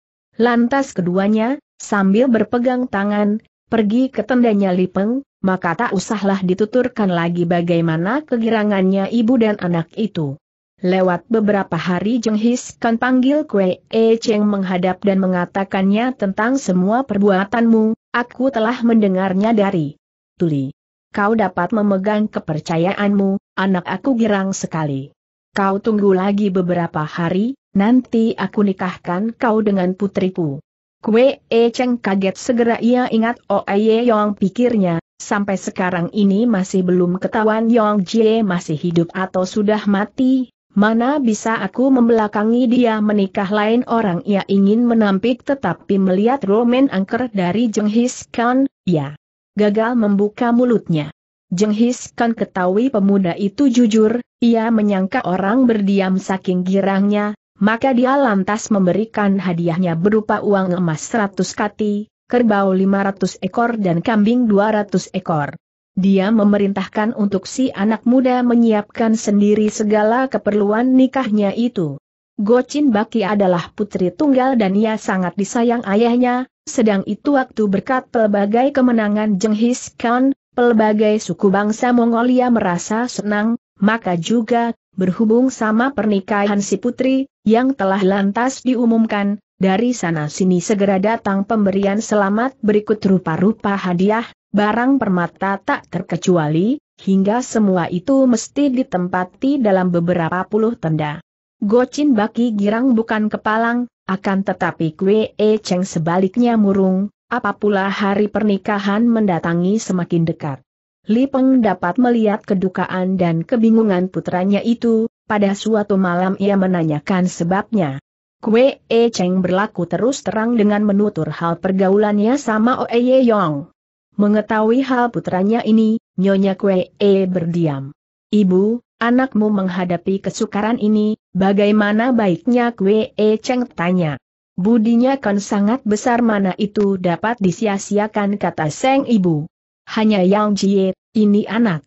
Lantas keduanya, sambil berpegang tangan, pergi ke tendanya Lipeng, maka tak usahlah dituturkan lagi bagaimana kegirangannya ibu dan anak itu. Lewat beberapa hari Jeng His kan panggil Kwe E Cheng menghadap dan mengatakannya tentang semua perbuatanmu, aku telah mendengarnya dari Tuli. Kau dapat memegang kepercayaanmu, anak aku girang sekali. Kau tunggu lagi beberapa hari, Nanti aku nikahkan kau dengan putriku. Kue E Cheng kaget segera ia ingat oh aye Yong pikirnya, sampai sekarang ini masih belum ketahuan Yong Jie masih hidup atau sudah mati, mana bisa aku membelakangi dia menikah lain orang ia ingin menampik tetapi melihat Roman angker dari Jenghis kan, ya. Gagal membuka mulutnya. Jenghis kan ketahui pemuda itu jujur, ia menyangka orang berdiam saking girangnya, maka dia lantas memberikan hadiahnya berupa uang emas 100 kati, kerbau 500 ekor dan kambing 200 ekor. Dia memerintahkan untuk si anak muda menyiapkan sendiri segala keperluan nikahnya itu. Gocin Baki adalah putri tunggal dan ia sangat disayang ayahnya, sedang itu waktu berkat pelbagai kemenangan Jenghis Khan, pelbagai suku bangsa Mongolia merasa senang, maka juga berhubung sama pernikahan si putri, yang telah lantas diumumkan, dari sana sini segera datang pemberian selamat berikut rupa-rupa hadiah, barang permata tak terkecuali, hingga semua itu mesti ditempati dalam beberapa puluh tenda. Gocin baki girang bukan kepalang, akan tetapi kue e ceng sebaliknya murung, apapula hari pernikahan mendatangi semakin dekat. Li Peng dapat melihat kedukaan dan kebingungan putranya itu, pada suatu malam ia menanyakan sebabnya. Kue E Cheng berlaku terus terang dengan menutur hal pergaulannya sama Oe Ye Yong. Mengetahui hal putranya ini, Nyonya Kue E berdiam. Ibu, anakmu menghadapi kesukaran ini, bagaimana baiknya Kue E Cheng tanya. Budinya kan sangat besar mana itu dapat disia-siakan kata Seng Ibu. Hanya Yang Jie, ini anak.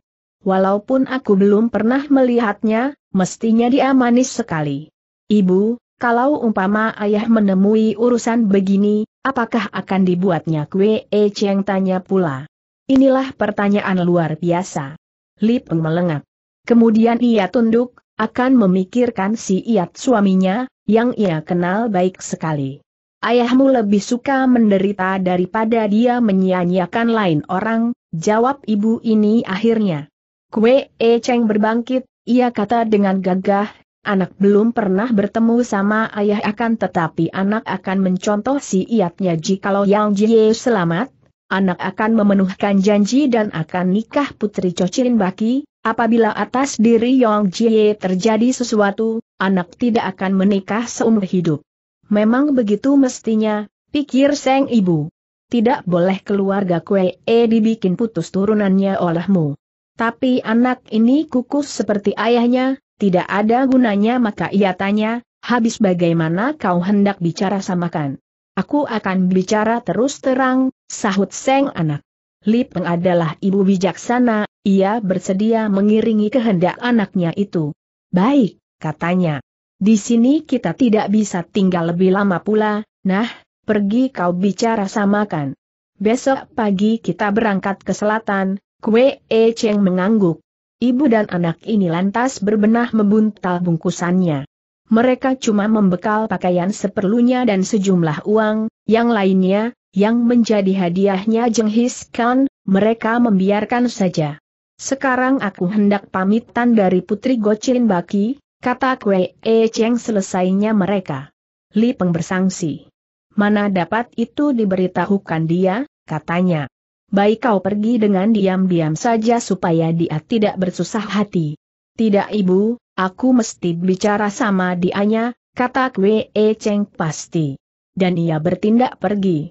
Walaupun aku belum pernah melihatnya, mestinya dia manis sekali. Ibu, kalau umpama ayah menemui urusan begini, apakah akan dibuatnya kue e Cheng tanya pula. Inilah pertanyaan luar biasa. Lip melengak. Kemudian ia tunduk, akan memikirkan si iat suaminya, yang ia kenal baik sekali ayahmu lebih suka menderita daripada dia menyia-nyiakan lain orang, jawab ibu ini akhirnya. Kue E Cheng berbangkit, ia kata dengan gagah, anak belum pernah bertemu sama ayah akan tetapi anak akan mencontoh si iatnya jikalau Yang Jie selamat, anak akan memenuhkan janji dan akan nikah putri Cocin Baki, apabila atas diri Yong Jie terjadi sesuatu, anak tidak akan menikah seumur hidup. Memang begitu mestinya, pikir Seng Ibu. Tidak boleh keluarga kue e dibikin putus turunannya olehmu. Tapi anak ini kukus seperti ayahnya, tidak ada gunanya maka ia tanya, habis bagaimana kau hendak bicara samakan? Aku akan bicara terus terang, sahut Seng anak. Li Peng adalah ibu bijaksana, ia bersedia mengiringi kehendak anaknya itu. Baik, katanya. Di sini kita tidak bisa tinggal lebih lama pula, nah, pergi kau bicara samakan. Besok pagi kita berangkat ke selatan, Kue E Cheng mengangguk. Ibu dan anak ini lantas berbenah membuntal bungkusannya. Mereka cuma membekal pakaian seperlunya dan sejumlah uang, yang lainnya, yang menjadi hadiahnya Jenghis Khan, mereka membiarkan saja. Sekarang aku hendak pamitan dari Putri Gochin Baki, Kata Kwe E eh, Cheng selesainya mereka. Li Peng bersangsi. Mana dapat itu diberitahukan dia, katanya. Baik kau pergi dengan diam-diam saja supaya dia tidak bersusah hati. Tidak ibu, aku mesti bicara sama dianya, kata Kwe E eh, Cheng pasti. Dan ia bertindak pergi.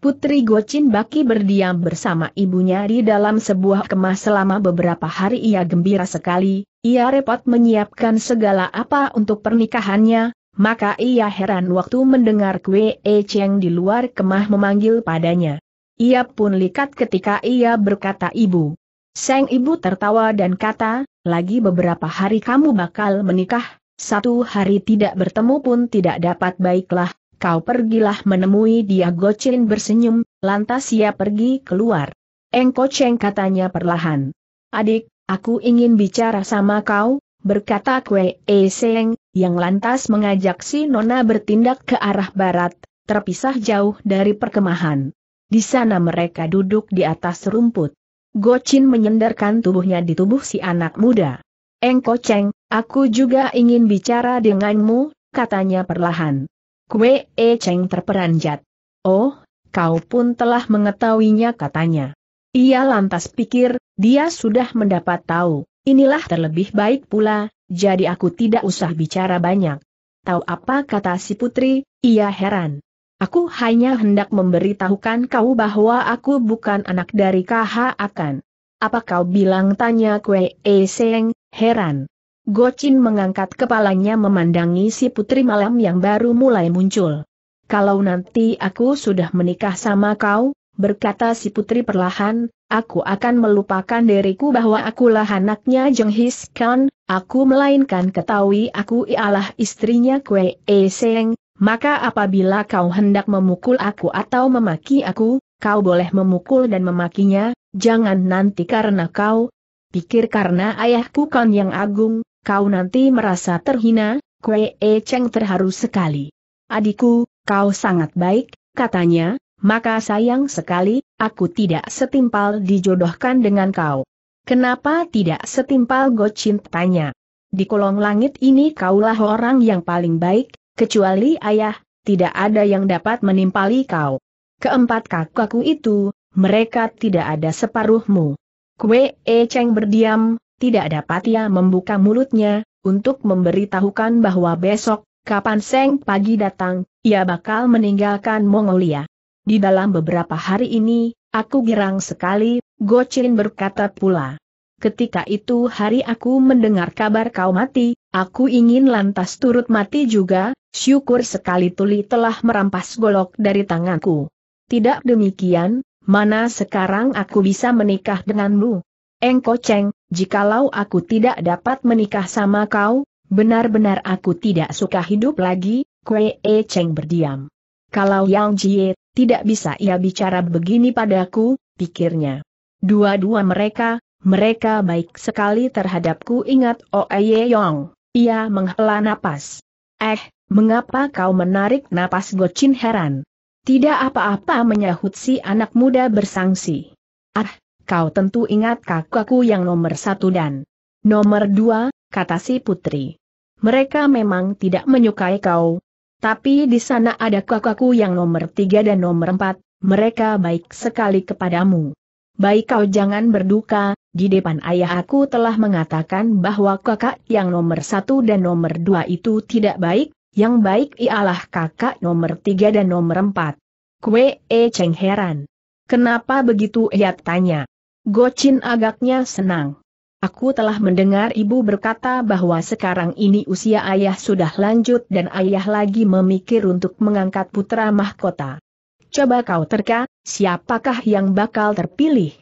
Putri Gocin Baki berdiam bersama ibunya di dalam sebuah kemah selama beberapa hari ia gembira sekali, ia repot menyiapkan segala apa untuk pernikahannya, maka ia heran waktu mendengar Kwe E Cheng di luar kemah memanggil padanya. Ia pun likat ketika ia berkata ibu. Sang ibu tertawa dan kata, lagi beberapa hari kamu bakal menikah, satu hari tidak bertemu pun tidak dapat baiklah, kau pergilah menemui dia Gocin bersenyum, lantas ia pergi keluar. Engko Cheng katanya perlahan. Adik, aku ingin bicara sama kau, berkata Kwe E Seng, yang lantas mengajak si Nona bertindak ke arah barat, terpisah jauh dari perkemahan. Di sana mereka duduk di atas rumput. Gocin menyenderkan tubuhnya di tubuh si anak muda. Engko Cheng, aku juga ingin bicara denganmu, katanya perlahan. Kue E Cheng terperanjat. Oh, kau pun telah mengetahuinya katanya. Ia lantas pikir, dia sudah mendapat tahu, inilah terlebih baik pula, jadi aku tidak usah bicara banyak. Tahu apa kata si putri, ia heran. Aku hanya hendak memberitahukan kau bahwa aku bukan anak dari KH akan. Apa kau bilang tanya kue E Cheng? heran. Gocin mengangkat kepalanya memandangi si putri malam yang baru mulai muncul. Kalau nanti aku sudah menikah sama kau, berkata si putri perlahan, aku akan melupakan diriku bahwa akulah anaknya Jenghis Khan, aku melainkan ketahui aku ialah istrinya Kwe E Seng, maka apabila kau hendak memukul aku atau memaki aku, kau boleh memukul dan memakinya, jangan nanti karena kau, pikir karena ayahku kan yang agung, kau nanti merasa terhina, Kue E Cheng terharu sekali. Adikku, kau sangat baik, katanya, maka sayang sekali, aku tidak setimpal dijodohkan dengan kau. Kenapa tidak setimpal Gocin tanya. Di kolong langit ini kaulah orang yang paling baik, kecuali ayah, tidak ada yang dapat menimpali kau. Keempat kakakku itu, mereka tidak ada separuhmu. Kue E Cheng berdiam, tidak dapat ia membuka mulutnya, untuk memberitahukan bahwa besok, kapan Seng pagi datang, ia bakal meninggalkan Mongolia. Di dalam beberapa hari ini, aku girang sekali, Gochin berkata pula. Ketika itu hari aku mendengar kabar kau mati, aku ingin lantas turut mati juga, syukur sekali Tuli telah merampas golok dari tanganku. Tidak demikian, mana sekarang aku bisa menikah denganmu? Engko Cheng, jikalau aku tidak dapat menikah sama kau, benar-benar aku tidak suka hidup lagi, Kue E Cheng berdiam. Kalau Yang Jie, tidak bisa ia bicara begini padaku, pikirnya. Dua-dua mereka, mereka baik sekali terhadapku ingat Oe oh Yong. Ia menghela napas. Eh, mengapa kau menarik napas Gocin heran? Tidak apa-apa menyahut si anak muda bersangsi. Ah, kau tentu ingat kakakku yang nomor satu dan nomor dua, kata si putri. Mereka memang tidak menyukai kau, tapi di sana ada kakakku yang nomor tiga dan nomor empat, mereka baik sekali kepadamu. Baik kau jangan berduka, di depan ayah aku telah mengatakan bahwa kakak yang nomor satu dan nomor dua itu tidak baik, yang baik ialah kakak nomor tiga dan nomor empat. Kue E Cheng heran. Kenapa begitu ia tanya? Gocin agaknya senang. Aku telah mendengar ibu berkata bahwa sekarang ini usia ayah sudah lanjut dan ayah lagi memikir untuk mengangkat putra mahkota. Coba kau terka, siapakah yang bakal terpilih?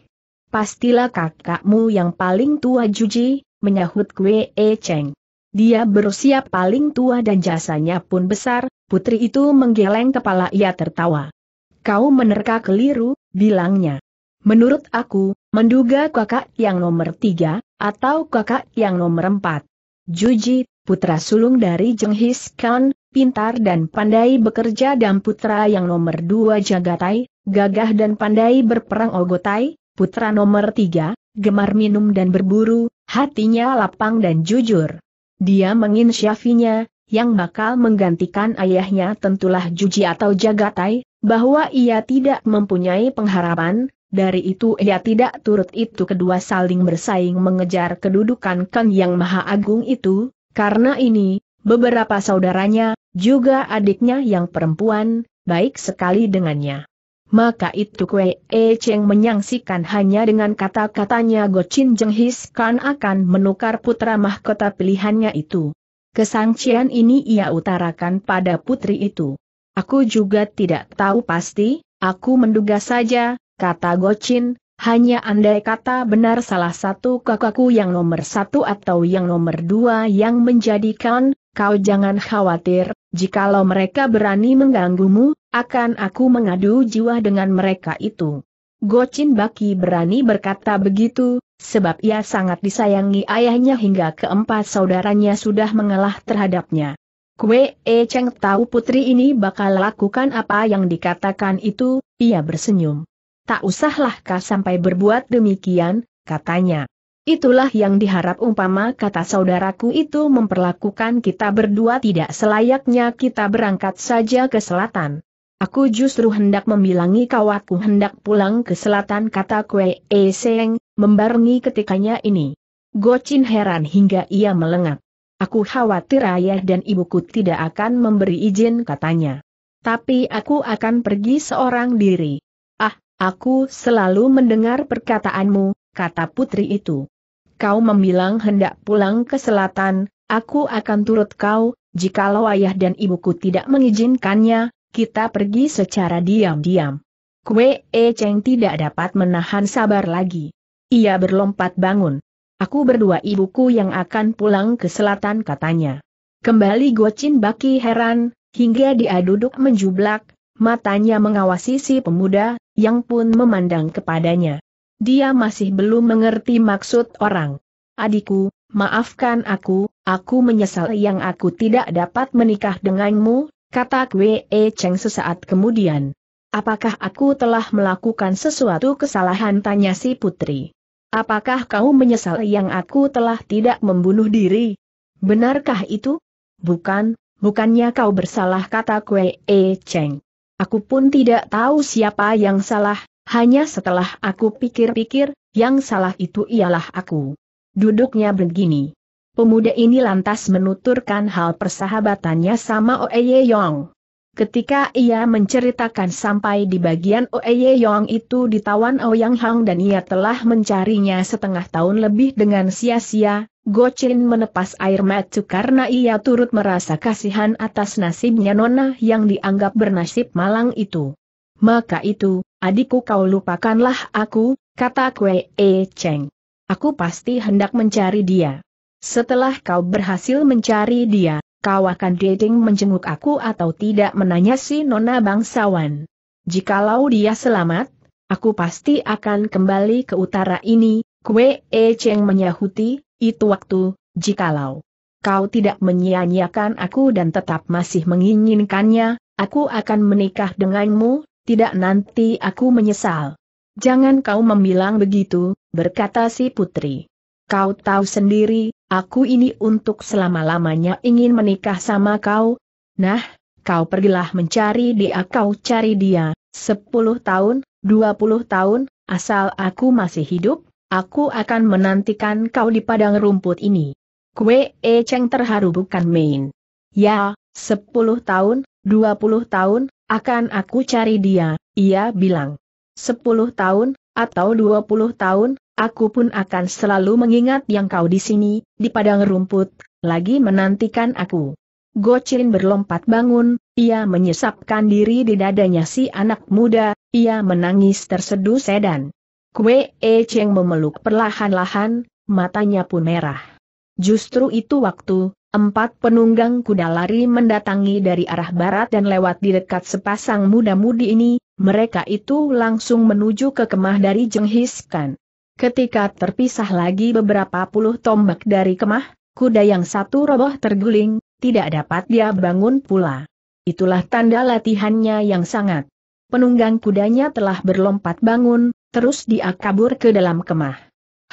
Pastilah kakakmu yang paling tua Juji, menyahut Kwe E Cheng. Dia berusia paling tua dan jasanya pun besar, putri itu menggeleng kepala ia tertawa. Kau menerka keliru, bilangnya. Menurut aku, menduga kakak yang nomor tiga, atau kakak yang nomor empat. Juji, putra sulung dari Jenghis Khan, pintar dan pandai bekerja dan putra yang nomor dua Jagatai, gagah dan pandai berperang Ogotai, putra nomor tiga, gemar minum dan berburu, hatinya lapang dan jujur. Dia menginsyafinya, yang bakal menggantikan ayahnya tentulah Juji atau Jagatai, bahwa ia tidak mempunyai pengharapan, dari itu ia tidak turut itu kedua saling bersaing mengejar kedudukan Kang Yang Maha Agung itu, karena ini, beberapa saudaranya, juga adiknya yang perempuan, baik sekali dengannya. Maka itu Kue E Cheng menyangsikan hanya dengan kata-katanya Gochin His kan akan menukar putra mahkota pilihannya itu. Kesangcian ini ia utarakan pada putri itu. Aku juga tidak tahu pasti, aku menduga saja, kata Gochin, hanya andai kata benar salah satu kakakku yang nomor satu atau yang nomor dua yang menjadikan, kau jangan khawatir, jikalau mereka berani mengganggumu, akan aku mengadu jiwa dengan mereka itu. Gochin Baki berani berkata begitu, sebab ia sangat disayangi ayahnya hingga keempat saudaranya sudah mengalah terhadapnya. Kue E Cheng tahu putri ini bakal lakukan apa yang dikatakan itu, ia bersenyum tak usahlah kau sampai berbuat demikian, katanya. Itulah yang diharap umpama kata saudaraku itu memperlakukan kita berdua tidak selayaknya kita berangkat saja ke selatan. Aku justru hendak membilangi kau aku hendak pulang ke selatan kata Kwe E Seng, membarengi ketikanya ini. Gocin heran hingga ia melengak. Aku khawatir ayah dan ibuku tidak akan memberi izin katanya. Tapi aku akan pergi seorang diri. Aku selalu mendengar perkataanmu, kata putri itu. Kau membilang hendak pulang ke selatan, aku akan turut kau, jikalau ayah dan ibuku tidak mengizinkannya, kita pergi secara diam-diam. Kue E Cheng tidak dapat menahan sabar lagi. Ia berlompat bangun. Aku berdua ibuku yang akan pulang ke selatan katanya. Kembali Gocin Baki heran, hingga dia duduk menjublak, matanya mengawasi si pemuda, yang pun memandang kepadanya. Dia masih belum mengerti maksud orang. Adikku, maafkan aku, aku menyesal yang aku tidak dapat menikah denganmu, kata Kwe e Cheng sesaat kemudian. Apakah aku telah melakukan sesuatu kesalahan tanya si putri. Apakah kau menyesal yang aku telah tidak membunuh diri? Benarkah itu? Bukan, bukannya kau bersalah kata Kwe e Cheng. Aku pun tidak tahu siapa yang salah, hanya setelah aku pikir-pikir, yang salah itu ialah aku. Duduknya begini. Pemuda ini lantas menuturkan hal persahabatannya sama Oeye Yong. Ketika ia menceritakan sampai di bagian Oeye Yong itu ditawan Ouyang Hang dan ia telah mencarinya setengah tahun lebih dengan sia-sia, Gochin menepas air mata karena ia turut merasa kasihan atas nasibnya Nona yang dianggap bernasib malang itu. Maka itu, adikku kau lupakanlah aku, kata Kwee E Cheng. Aku pasti hendak mencari dia. Setelah kau berhasil mencari dia, kau akan dating menjenguk aku atau tidak menanya si Nona bangsawan. Jikalau dia selamat, aku pasti akan kembali ke utara ini, Kwee E Cheng menyahuti, itu waktu, jikalau kau tidak menyia-nyiakan aku dan tetap masih menginginkannya, aku akan menikah denganmu, tidak nanti aku menyesal. Jangan kau membilang begitu, berkata si putri. Kau tahu sendiri, aku ini untuk selama-lamanya ingin menikah sama kau. Nah, kau pergilah mencari dia kau cari dia, sepuluh tahun, dua puluh tahun, asal aku masih hidup, Aku akan menantikan kau di padang rumput ini. Kue E Cheng terharu bukan main. Ya, sepuluh tahun, dua puluh tahun, akan aku cari dia, ia bilang. Sepuluh tahun, atau dua puluh tahun, aku pun akan selalu mengingat yang kau di sini, di padang rumput, lagi menantikan aku. Gocin berlompat bangun, ia menyesapkan diri di dadanya si anak muda, ia menangis terseduh sedan. Kue e Cheng memeluk perlahan-lahan, matanya pun merah. Justru itu waktu, empat penunggang kuda lari mendatangi dari arah barat dan lewat di dekat sepasang muda-mudi ini, mereka itu langsung menuju ke kemah dari Jenghis Khan. Ketika terpisah lagi beberapa puluh tombak dari kemah, kuda yang satu roboh terguling, tidak dapat dia bangun pula. Itulah tanda latihannya yang sangat. Penunggang kudanya telah berlompat bangun, Terus dia kabur ke dalam kemah.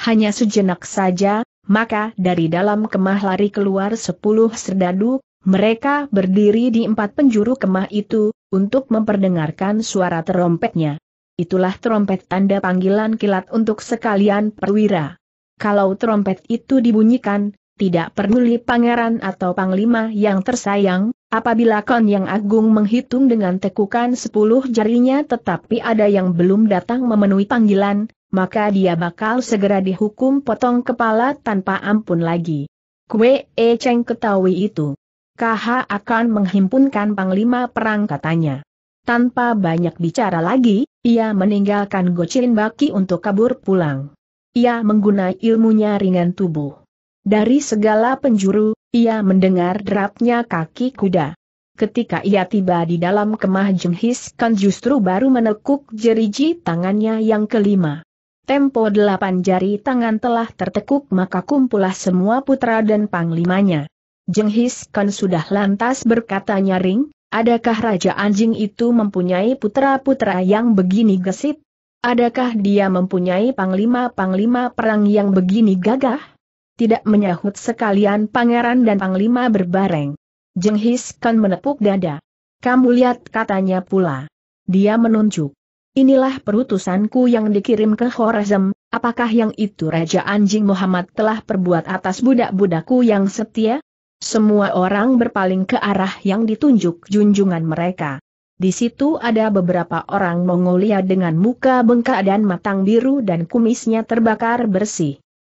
Hanya sejenak saja, maka dari dalam kemah lari keluar sepuluh serdadu, mereka berdiri di empat penjuru kemah itu, untuk memperdengarkan suara terompetnya. Itulah terompet tanda panggilan kilat untuk sekalian perwira. Kalau terompet itu dibunyikan, tidak peduli pangeran atau panglima yang tersayang, Apabila Kon Yang Agung menghitung dengan tekukan sepuluh jarinya tetapi ada yang belum datang memenuhi panggilan, maka dia bakal segera dihukum potong kepala tanpa ampun lagi. Kue E Cheng ketahui itu. KH akan menghimpunkan panglima perang katanya. Tanpa banyak bicara lagi, ia meninggalkan Chin Baki untuk kabur pulang. Ia menggunakan ilmunya ringan tubuh. Dari segala penjuru, ia mendengar derapnya kaki kuda. Ketika ia tiba di dalam kemah Jenghis kan justru baru menekuk jeriji tangannya yang kelima. Tempo delapan jari tangan telah tertekuk maka kumpulah semua putra dan panglimanya. Jenghis kan sudah lantas berkata nyaring, adakah Raja Anjing itu mempunyai putra-putra yang begini gesit? Adakah dia mempunyai panglima-panglima perang yang begini gagah? tidak menyahut sekalian pangeran dan panglima berbareng. Jenghis kan menepuk dada. Kamu lihat katanya pula. Dia menunjuk. Inilah perutusanku yang dikirim ke Khorazm, apakah yang itu Raja Anjing Muhammad telah perbuat atas budak-budakku yang setia? Semua orang berpaling ke arah yang ditunjuk junjungan mereka. Di situ ada beberapa orang Mongolia dengan muka bengkak dan matang biru dan kumisnya terbakar bersih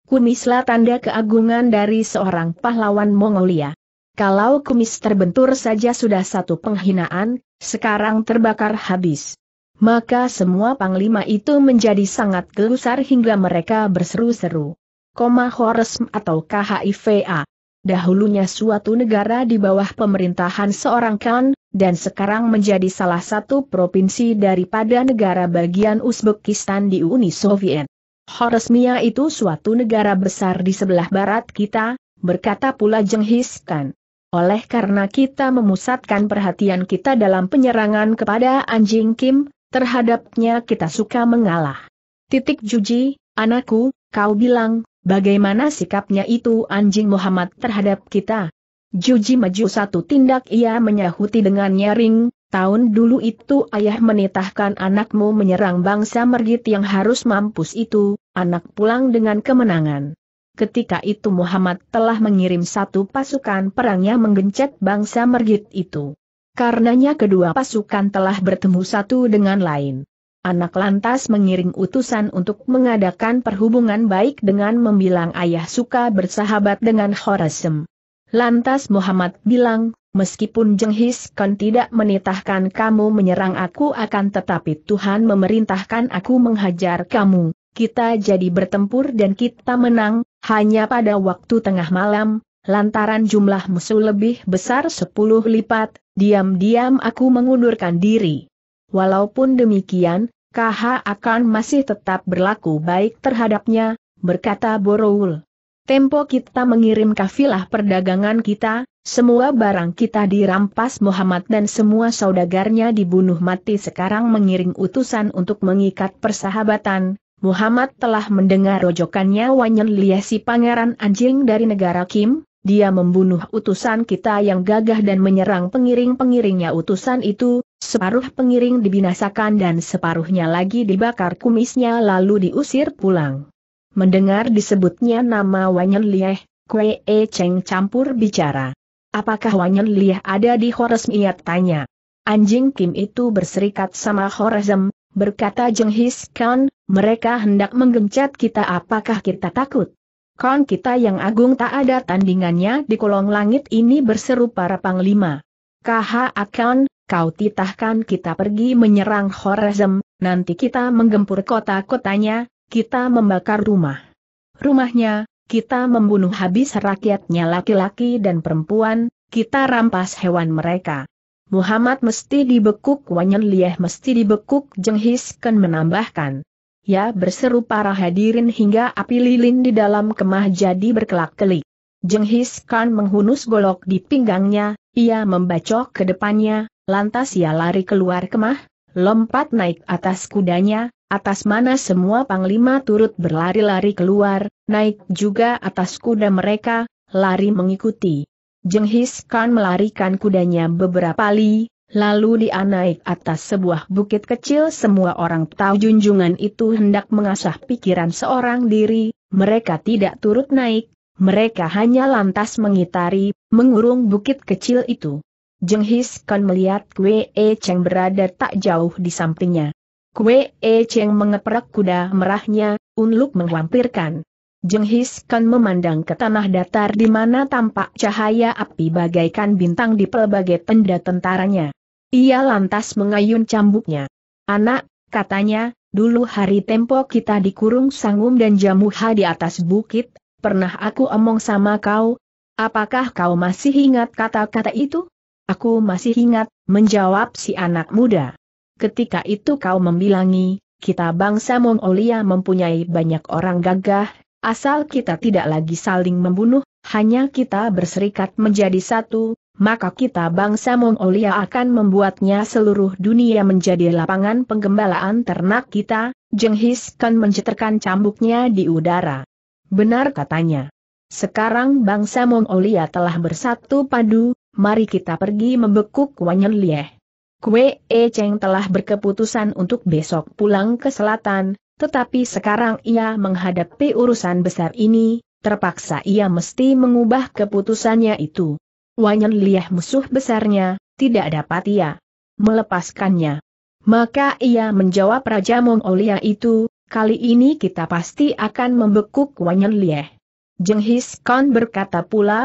kumislah tanda keagungan dari seorang pahlawan Mongolia. Kalau kumis terbentur saja sudah satu penghinaan, sekarang terbakar habis. Maka semua panglima itu menjadi sangat gelusar hingga mereka berseru-seru. Koma Horesm atau KHIVA. Dahulunya suatu negara di bawah pemerintahan seorang Khan, dan sekarang menjadi salah satu provinsi daripada negara bagian Uzbekistan di Uni Soviet. Horesmia itu suatu negara besar di sebelah barat kita, berkata pula Jenghis Khan. Oleh karena kita memusatkan perhatian kita dalam penyerangan kepada anjing Kim, terhadapnya kita suka mengalah. Titik Juji, anakku, kau bilang, bagaimana sikapnya itu anjing Muhammad terhadap kita? Juji maju satu tindak ia menyahuti dengan nyaring, Tahun dulu itu ayah menitahkan anakmu menyerang bangsa Mergit yang harus mampus itu, anak pulang dengan kemenangan. Ketika itu Muhammad telah mengirim satu pasukan perangnya menggencet bangsa Mergit itu. Karenanya kedua pasukan telah bertemu satu dengan lain. Anak lantas mengiring utusan untuk mengadakan perhubungan baik dengan membilang ayah suka bersahabat dengan Khorasem. Lantas Muhammad bilang, Meskipun Jenghis Khan tidak menitahkan kamu menyerang aku akan tetapi Tuhan memerintahkan aku menghajar kamu, kita jadi bertempur dan kita menang, hanya pada waktu tengah malam, lantaran jumlah musuh lebih besar sepuluh lipat, diam-diam aku mengundurkan diri. Walaupun demikian, KH akan masih tetap berlaku baik terhadapnya, berkata Boroul. Tempo kita mengirim kafilah perdagangan kita, semua barang kita dirampas Muhammad dan semua saudagarnya dibunuh mati sekarang mengiring utusan untuk mengikat persahabatan. Muhammad telah mendengar rojokannya Wanyan Liasi pangeran anjing dari negara Kim, dia membunuh utusan kita yang gagah dan menyerang pengiring-pengiringnya utusan itu, separuh pengiring dibinasakan dan separuhnya lagi dibakar kumisnya lalu diusir pulang. Mendengar disebutnya nama Wanyan Lieh, Kwee E Cheng campur bicara. Apakah Wanyan Liah ada di Hores Miat tanya. Anjing Kim itu berserikat sama Horesem, berkata Jenghis Khan, mereka hendak menggencat kita apakah kita takut? Kon kita yang agung tak ada tandingannya di kolong langit ini berseru para panglima. Kaha akan, kau titahkan kita pergi menyerang Horesem, nanti kita menggempur kota-kotanya, kita membakar rumah. Rumahnya, kita membunuh habis rakyatnya laki-laki dan perempuan, kita rampas hewan mereka. Muhammad mesti dibekuk Wanyan Lieh mesti dibekuk Jenghis Ken menambahkan. Ya berseru para hadirin hingga api lilin di dalam kemah jadi berkelak-kelik. Jenghis Khan menghunus golok di pinggangnya, ia membacok ke depannya, lantas ia lari keluar kemah, lompat naik atas kudanya, atas mana semua panglima turut berlari-lari keluar, naik juga atas kuda mereka, lari mengikuti. Jenghis Khan melarikan kudanya beberapa kali, lalu dia naik atas sebuah bukit kecil semua orang tahu junjungan itu hendak mengasah pikiran seorang diri, mereka tidak turut naik, mereka hanya lantas mengitari, mengurung bukit kecil itu. Jenghis Khan melihat Kue E Cheng berada tak jauh di sampingnya. Kue E Cheng mengeprak kuda merahnya, Unluk menghampirkan. Jenghis kan memandang ke tanah datar di mana tampak cahaya api bagaikan bintang di pelbagai tenda tentaranya. Ia lantas mengayun cambuknya. Anak, katanya, dulu hari tempo kita dikurung sangum dan jamuha di atas bukit, pernah aku omong sama kau. Apakah kau masih ingat kata-kata itu? Aku masih ingat, menjawab si anak muda. Ketika itu kau membilangi, kita bangsa Mongolia mempunyai banyak orang gagah, Asal kita tidak lagi saling membunuh, hanya kita berserikat menjadi satu, maka kita bangsa Mongolia akan membuatnya seluruh dunia menjadi lapangan penggembalaan ternak kita, Jenghis Khan menjeterkan cambuknya di udara. Benar katanya. Sekarang bangsa Mongolia telah bersatu padu, mari kita pergi membekuk Wanyan Lieh. Kue E Cheng telah berkeputusan untuk besok pulang ke selatan, tetapi sekarang ia menghadapi urusan besar ini, terpaksa ia mesti mengubah keputusannya itu. Wanyan Liah musuh besarnya, tidak dapat ia melepaskannya. Maka ia menjawab Raja Mongolia itu, kali ini kita pasti akan membekuk Wanyan Lieh. Jenghis Khan berkata pula,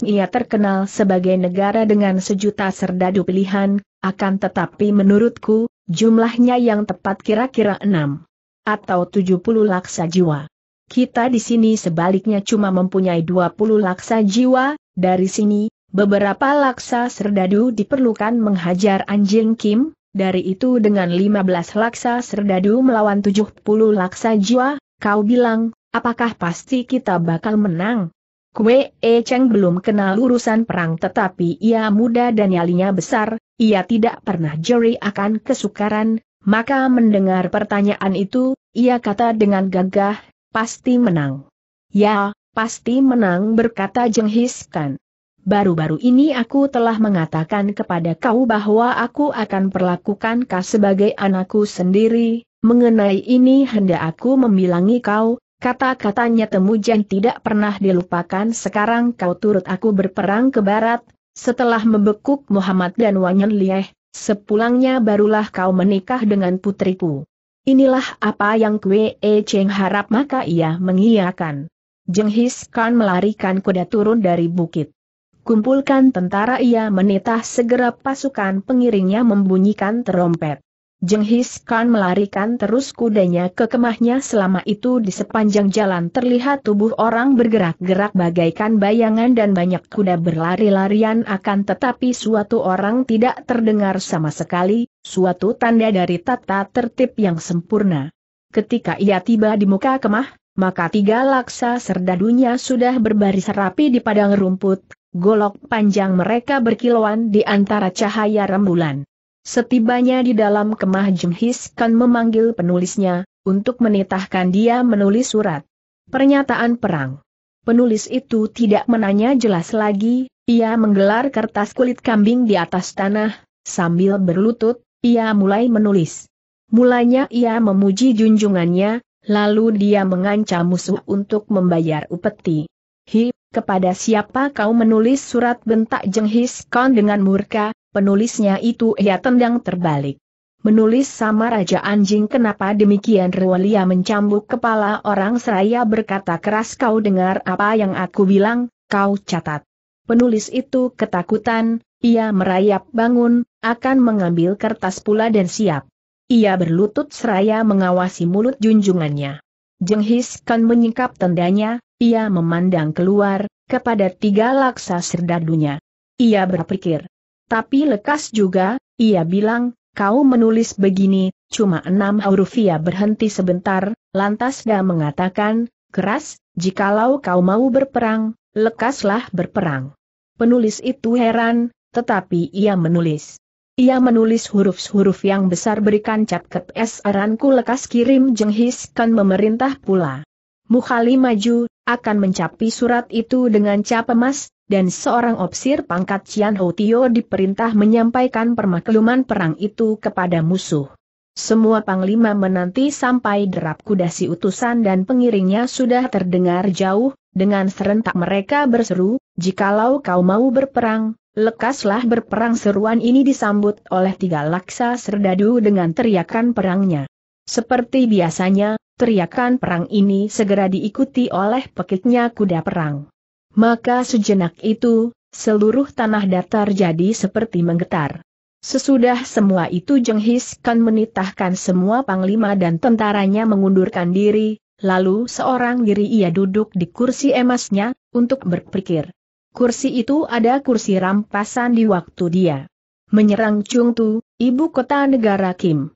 ia terkenal sebagai negara dengan sejuta serdadu pilihan, akan tetapi menurutku, jumlahnya yang tepat kira-kira enam atau 70 laksa jiwa. Kita di sini sebaliknya cuma mempunyai 20 laksa jiwa, dari sini, beberapa laksa serdadu diperlukan menghajar anjing Kim, dari itu dengan 15 laksa serdadu melawan 70 laksa jiwa, kau bilang, apakah pasti kita bakal menang? Kue E Cheng belum kenal urusan perang tetapi ia muda dan nyalinya besar, ia tidak pernah jeri akan kesukaran, maka mendengar pertanyaan itu, ia kata dengan gagah, pasti menang. Ya, pasti menang berkata Jenghis Kan. Baru-baru ini aku telah mengatakan kepada kau bahwa aku akan perlakukan kau sebagai anakku sendiri, mengenai ini hendak aku membilangi kau, Kata-katanya Temujan tidak pernah dilupakan sekarang kau turut aku berperang ke barat, setelah membekuk Muhammad dan Wanyan Lieh, Sepulangnya barulah kau menikah dengan putriku. Inilah apa yang Kwe E Cheng harap maka ia mengiyakan. Jenghis Khan melarikan kuda turun dari bukit. Kumpulkan tentara ia menitah segera pasukan pengiringnya membunyikan terompet. Jenghis Khan melarikan terus kudanya ke kemahnya selama itu di sepanjang jalan terlihat tubuh orang bergerak-gerak bagaikan bayangan dan banyak kuda berlari-larian akan tetapi suatu orang tidak terdengar sama sekali, suatu tanda dari tata tertib yang sempurna. Ketika ia tiba di muka kemah, maka tiga laksa serdadunya sudah berbaris rapi di padang rumput, golok panjang mereka berkilauan di antara cahaya rembulan. Setibanya di dalam kemah Jenghis kan memanggil penulisnya, untuk menitahkan dia menulis surat. Pernyataan perang. Penulis itu tidak menanya jelas lagi, ia menggelar kertas kulit kambing di atas tanah, sambil berlutut, ia mulai menulis. Mulanya ia memuji junjungannya, lalu dia mengancam musuh untuk membayar upeti. Hi, kepada siapa kau menulis surat bentak Jenghis Khan dengan murka, penulisnya itu ia tendang terbalik. Menulis sama Raja Anjing kenapa demikian Rewalia mencambuk kepala orang seraya berkata keras kau dengar apa yang aku bilang, kau catat. Penulis itu ketakutan, ia merayap bangun, akan mengambil kertas pula dan siap. Ia berlutut seraya mengawasi mulut junjungannya. Jenghis Kan menyingkap tendanya, ia memandang keluar, kepada tiga laksa serdadunya. Ia berpikir, tapi lekas juga, ia bilang, kau menulis begini, cuma enam huruf ia berhenti sebentar, lantas dia mengatakan, keras, jikalau kau mau berperang, lekaslah berperang. Penulis itu heran, tetapi ia menulis. Ia menulis huruf-huruf yang besar berikan ke S aranku lekas kirim Jenghis kan memerintah pula. Mukhali maju, akan mencapi surat itu dengan cap emas, dan seorang opsir pangkat Cian Ho diperintah menyampaikan permakluman perang itu kepada musuh. Semua panglima menanti sampai derap kuda si utusan dan pengiringnya sudah terdengar jauh, dengan serentak mereka berseru, jikalau kau mau berperang, lekaslah berperang seruan ini disambut oleh tiga laksa serdadu dengan teriakan perangnya. Seperti biasanya, teriakan perang ini segera diikuti oleh pekiknya kuda perang. Maka sejenak itu, seluruh tanah datar jadi seperti menggetar. Sesudah semua itu Jenghis Kan menitahkan semua panglima dan tentaranya mengundurkan diri, lalu seorang diri ia duduk di kursi emasnya, untuk berpikir. Kursi itu ada kursi rampasan di waktu dia. Menyerang Chungtu, ibu kota negara Kim.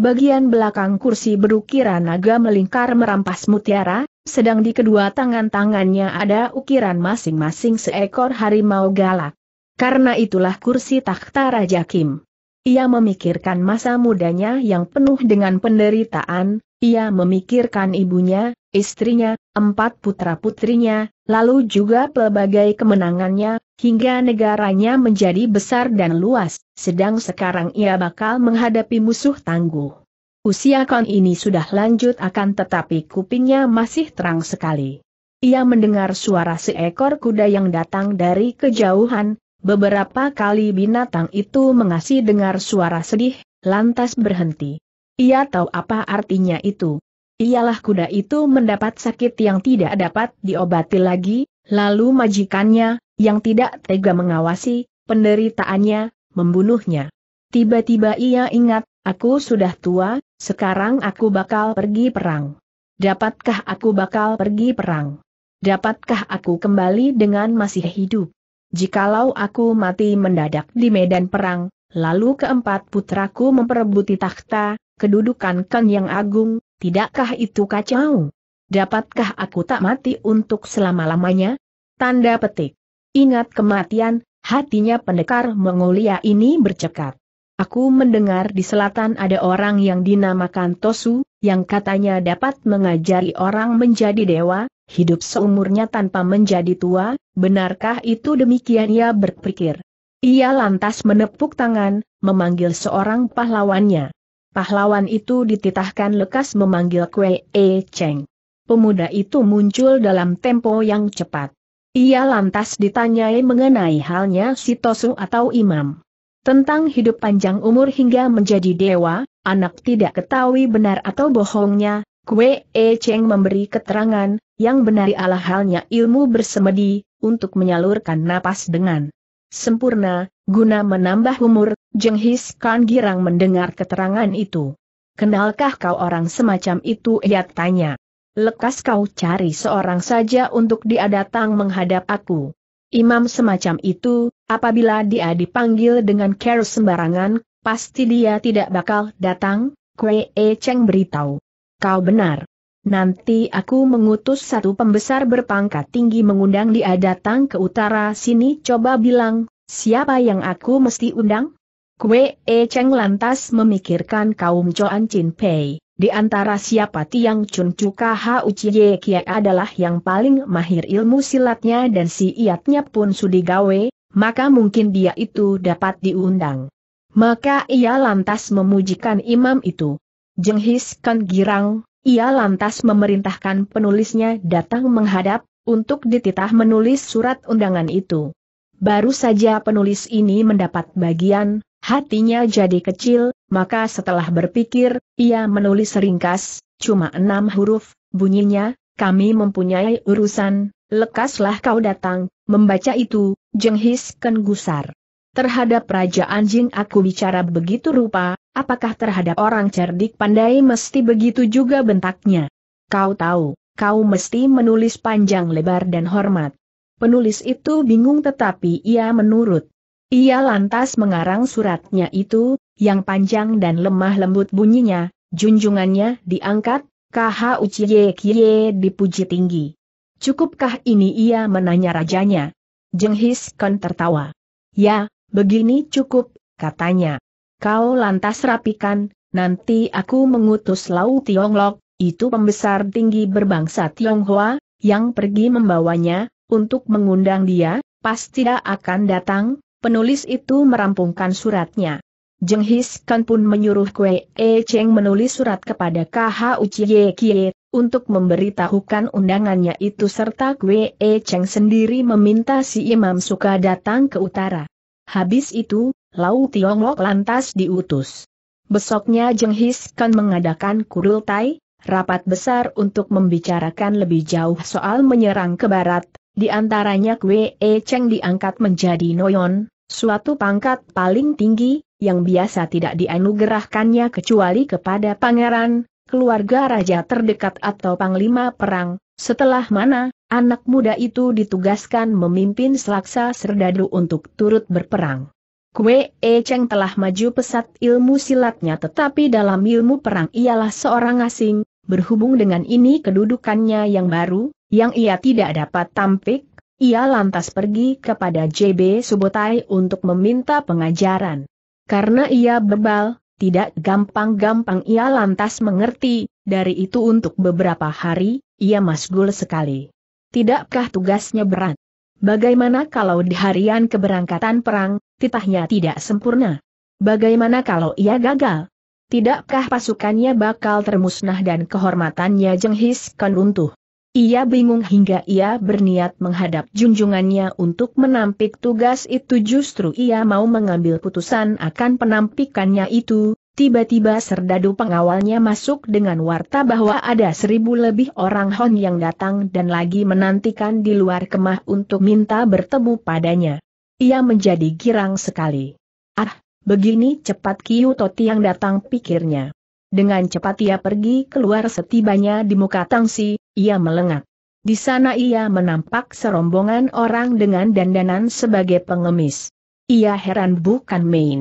Bagian belakang kursi berukiran naga melingkar merampas mutiara, sedang di kedua tangan-tangannya ada ukiran masing-masing seekor harimau galak. Karena itulah kursi takhta Raja Kim. Ia memikirkan masa mudanya yang penuh dengan penderitaan, ia memikirkan ibunya, istrinya, empat putra-putrinya, lalu juga pelbagai kemenangannya, hingga negaranya menjadi besar dan luas, sedang sekarang ia bakal menghadapi musuh tangguh. Usia kon ini sudah lanjut akan tetapi kupingnya masih terang sekali. Ia mendengar suara seekor kuda yang datang dari kejauhan, beberapa kali binatang itu mengasih dengar suara sedih, lantas berhenti. Ia tahu apa artinya itu. Ialah kuda itu mendapat sakit yang tidak dapat diobati lagi, Lalu majikannya, yang tidak tega mengawasi penderitaannya, membunuhnya. Tiba-tiba ia ingat, aku sudah tua, sekarang aku bakal pergi perang. Dapatkah aku bakal pergi perang? Dapatkah aku kembali dengan masih hidup? Jikalau aku mati mendadak di medan perang, lalu keempat putraku memperebuti takhta, kedudukan Kang yang agung, tidakkah itu kacau? Dapatkah aku tak mati untuk selama-lamanya? Tanda petik. Ingat kematian, hatinya pendekar Mongolia ini bercekat. Aku mendengar di selatan ada orang yang dinamakan Tosu, yang katanya dapat mengajari orang menjadi dewa, hidup seumurnya tanpa menjadi tua, benarkah itu demikian ia berpikir? Ia lantas menepuk tangan, memanggil seorang pahlawannya. Pahlawan itu dititahkan lekas memanggil Kwe E Cheng pemuda itu muncul dalam tempo yang cepat. Ia lantas ditanyai mengenai halnya si Tosu atau imam. Tentang hidup panjang umur hingga menjadi dewa, anak tidak ketahui benar atau bohongnya, Kwe E Cheng memberi keterangan, yang benar ialah halnya ilmu bersemedi, untuk menyalurkan napas dengan sempurna, guna menambah umur, Jenghis Khan girang mendengar keterangan itu. Kenalkah kau orang semacam itu? Ia tanya. Lekas kau cari seorang saja untuk dia datang menghadap aku. Imam semacam itu, apabila dia dipanggil dengan care sembarangan, pasti dia tidak bakal datang, Kwe E Cheng beritahu. Kau benar. Nanti aku mengutus satu pembesar berpangkat tinggi mengundang dia datang ke utara sini coba bilang, siapa yang aku mesti undang? Kwe E Cheng lantas memikirkan kaum Joan Chin Pei. Di antara siapa Tiang Chun Chuka Hau Chie Kia adalah yang paling mahir ilmu silatnya dan si iatnya pun sudi gawe, maka mungkin dia itu dapat diundang. Maka ia lantas memujikan imam itu. Jenghis Kan Girang, ia lantas memerintahkan penulisnya datang menghadap, untuk dititah menulis surat undangan itu. Baru saja penulis ini mendapat bagian, Hatinya jadi kecil, maka setelah berpikir, ia menulis ringkas, cuma enam huruf, bunyinya, kami mempunyai urusan, lekaslah kau datang, membaca itu, jenghis ken gusar. Terhadap Raja Anjing aku bicara begitu rupa, apakah terhadap orang cerdik pandai mesti begitu juga bentaknya? Kau tahu, kau mesti menulis panjang lebar dan hormat. Penulis itu bingung tetapi ia menurut. Ia lantas mengarang suratnya itu, yang panjang dan lemah lembut bunyinya, junjungannya diangkat, KH Uciye Kie dipuji tinggi. Cukupkah ini ia menanya rajanya? Jenghis kan tertawa. Ya, begini cukup, katanya. Kau lantas rapikan, nanti aku mengutus Lau Tionglok, itu pembesar tinggi berbangsa Tionghoa, yang pergi membawanya, untuk mengundang dia, pasti akan datang, Penulis itu merampungkan suratnya. Jeng His Kan pun menyuruh Kwe E Cheng menulis surat kepada KH Uchiye Kie, untuk memberitahukan undangannya itu serta Kwe E Cheng sendiri meminta si Imam Suka datang ke utara. Habis itu, Lau Tiongkok lantas diutus. Besoknya Jeng His Kan mengadakan kurultai, rapat besar untuk membicarakan lebih jauh soal menyerang ke barat, di antaranya Kwe E Cheng diangkat menjadi Noyon, Suatu pangkat paling tinggi, yang biasa tidak dianugerahkannya kecuali kepada pangeran, keluarga raja terdekat atau panglima perang, setelah mana, anak muda itu ditugaskan memimpin selaksa serdadu untuk turut berperang. Kue E Cheng telah maju pesat ilmu silatnya tetapi dalam ilmu perang ialah seorang asing, berhubung dengan ini kedudukannya yang baru, yang ia tidak dapat tampik, ia lantas pergi kepada JB Subotai untuk meminta pengajaran. Karena ia bebal, tidak gampang-gampang ia lantas mengerti, dari itu untuk beberapa hari, ia masgul sekali. Tidakkah tugasnya berat? Bagaimana kalau di harian keberangkatan perang, titahnya tidak sempurna? Bagaimana kalau ia gagal? Tidakkah pasukannya bakal termusnah dan kehormatannya jenghis kan runtuh? Ia bingung hingga ia berniat menghadap junjungannya untuk menampik tugas itu justru ia mau mengambil putusan akan penampikannya itu, tiba-tiba serdadu pengawalnya masuk dengan warta bahwa ada seribu lebih orang Hon yang datang dan lagi menantikan di luar kemah untuk minta bertemu padanya. Ia menjadi girang sekali. Ah, begini cepat Kiyu Toti yang datang pikirnya. Dengan cepat ia pergi keluar setibanya di muka tangsi, ia melengak. Di sana ia menampak serombongan orang dengan dandanan sebagai pengemis. Ia heran bukan main.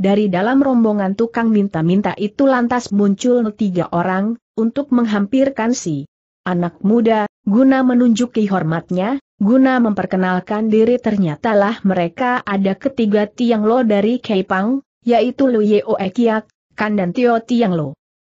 Dari dalam rombongan tukang minta-minta itu lantas muncul tiga orang, untuk menghampirkan si anak muda, guna menunjuki hormatnya, guna memperkenalkan diri ternyatalah mereka ada ketiga Tiang Lo dari Keipang, yaitu Lu Yeo Ekiak, Kan dan Tio Tiang Lo.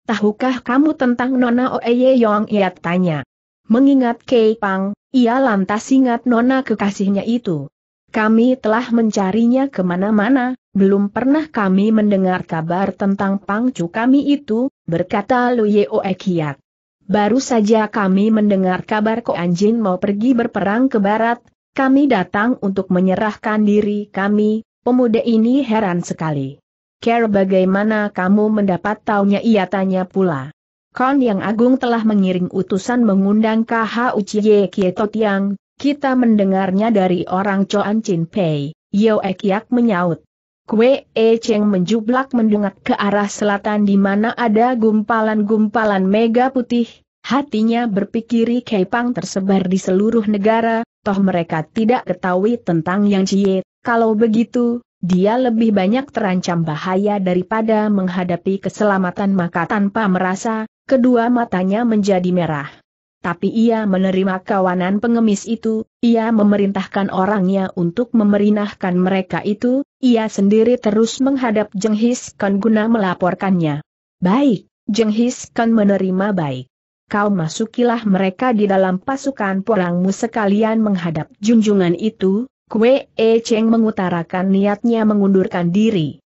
Tahukah kamu tentang Nona Oeye Yong ia tanya. Mengingat Kei Pang, ia lantas ingat Nona kekasihnya itu. Kami telah mencarinya kemana-mana, belum pernah kami mendengar kabar tentang pangcu kami itu, berkata Ye Lu Oe Kiat. Baru saja kami mendengar kabar Ko Anjin mau pergi berperang ke barat, kami datang untuk menyerahkan diri kami, pemuda ini heran sekali. Care bagaimana kamu mendapat taunya ia tanya pula. Kon yang agung telah mengiring utusan mengundang KH Uchiye Kieto Tiang, kita mendengarnya dari orang Choan Chin Pei, Yeo Ek menyaut. Kue E Cheng menjublak mendengat ke arah selatan di mana ada gumpalan-gumpalan mega putih, hatinya berpikir Keipang tersebar di seluruh negara, toh mereka tidak ketahui tentang Yang Cie, kalau begitu, dia lebih banyak terancam bahaya daripada menghadapi keselamatan maka tanpa merasa, kedua matanya menjadi merah. Tapi ia menerima kawanan pengemis itu, ia memerintahkan orangnya untuk memerintahkan mereka itu, ia sendiri terus menghadap Jenghis Khan guna melaporkannya. Baik, Jenghis Khan menerima baik. Kau masukilah mereka di dalam pasukan perangmu sekalian menghadap junjungan itu, Kue E Cheng mengutarakan niatnya mengundurkan diri.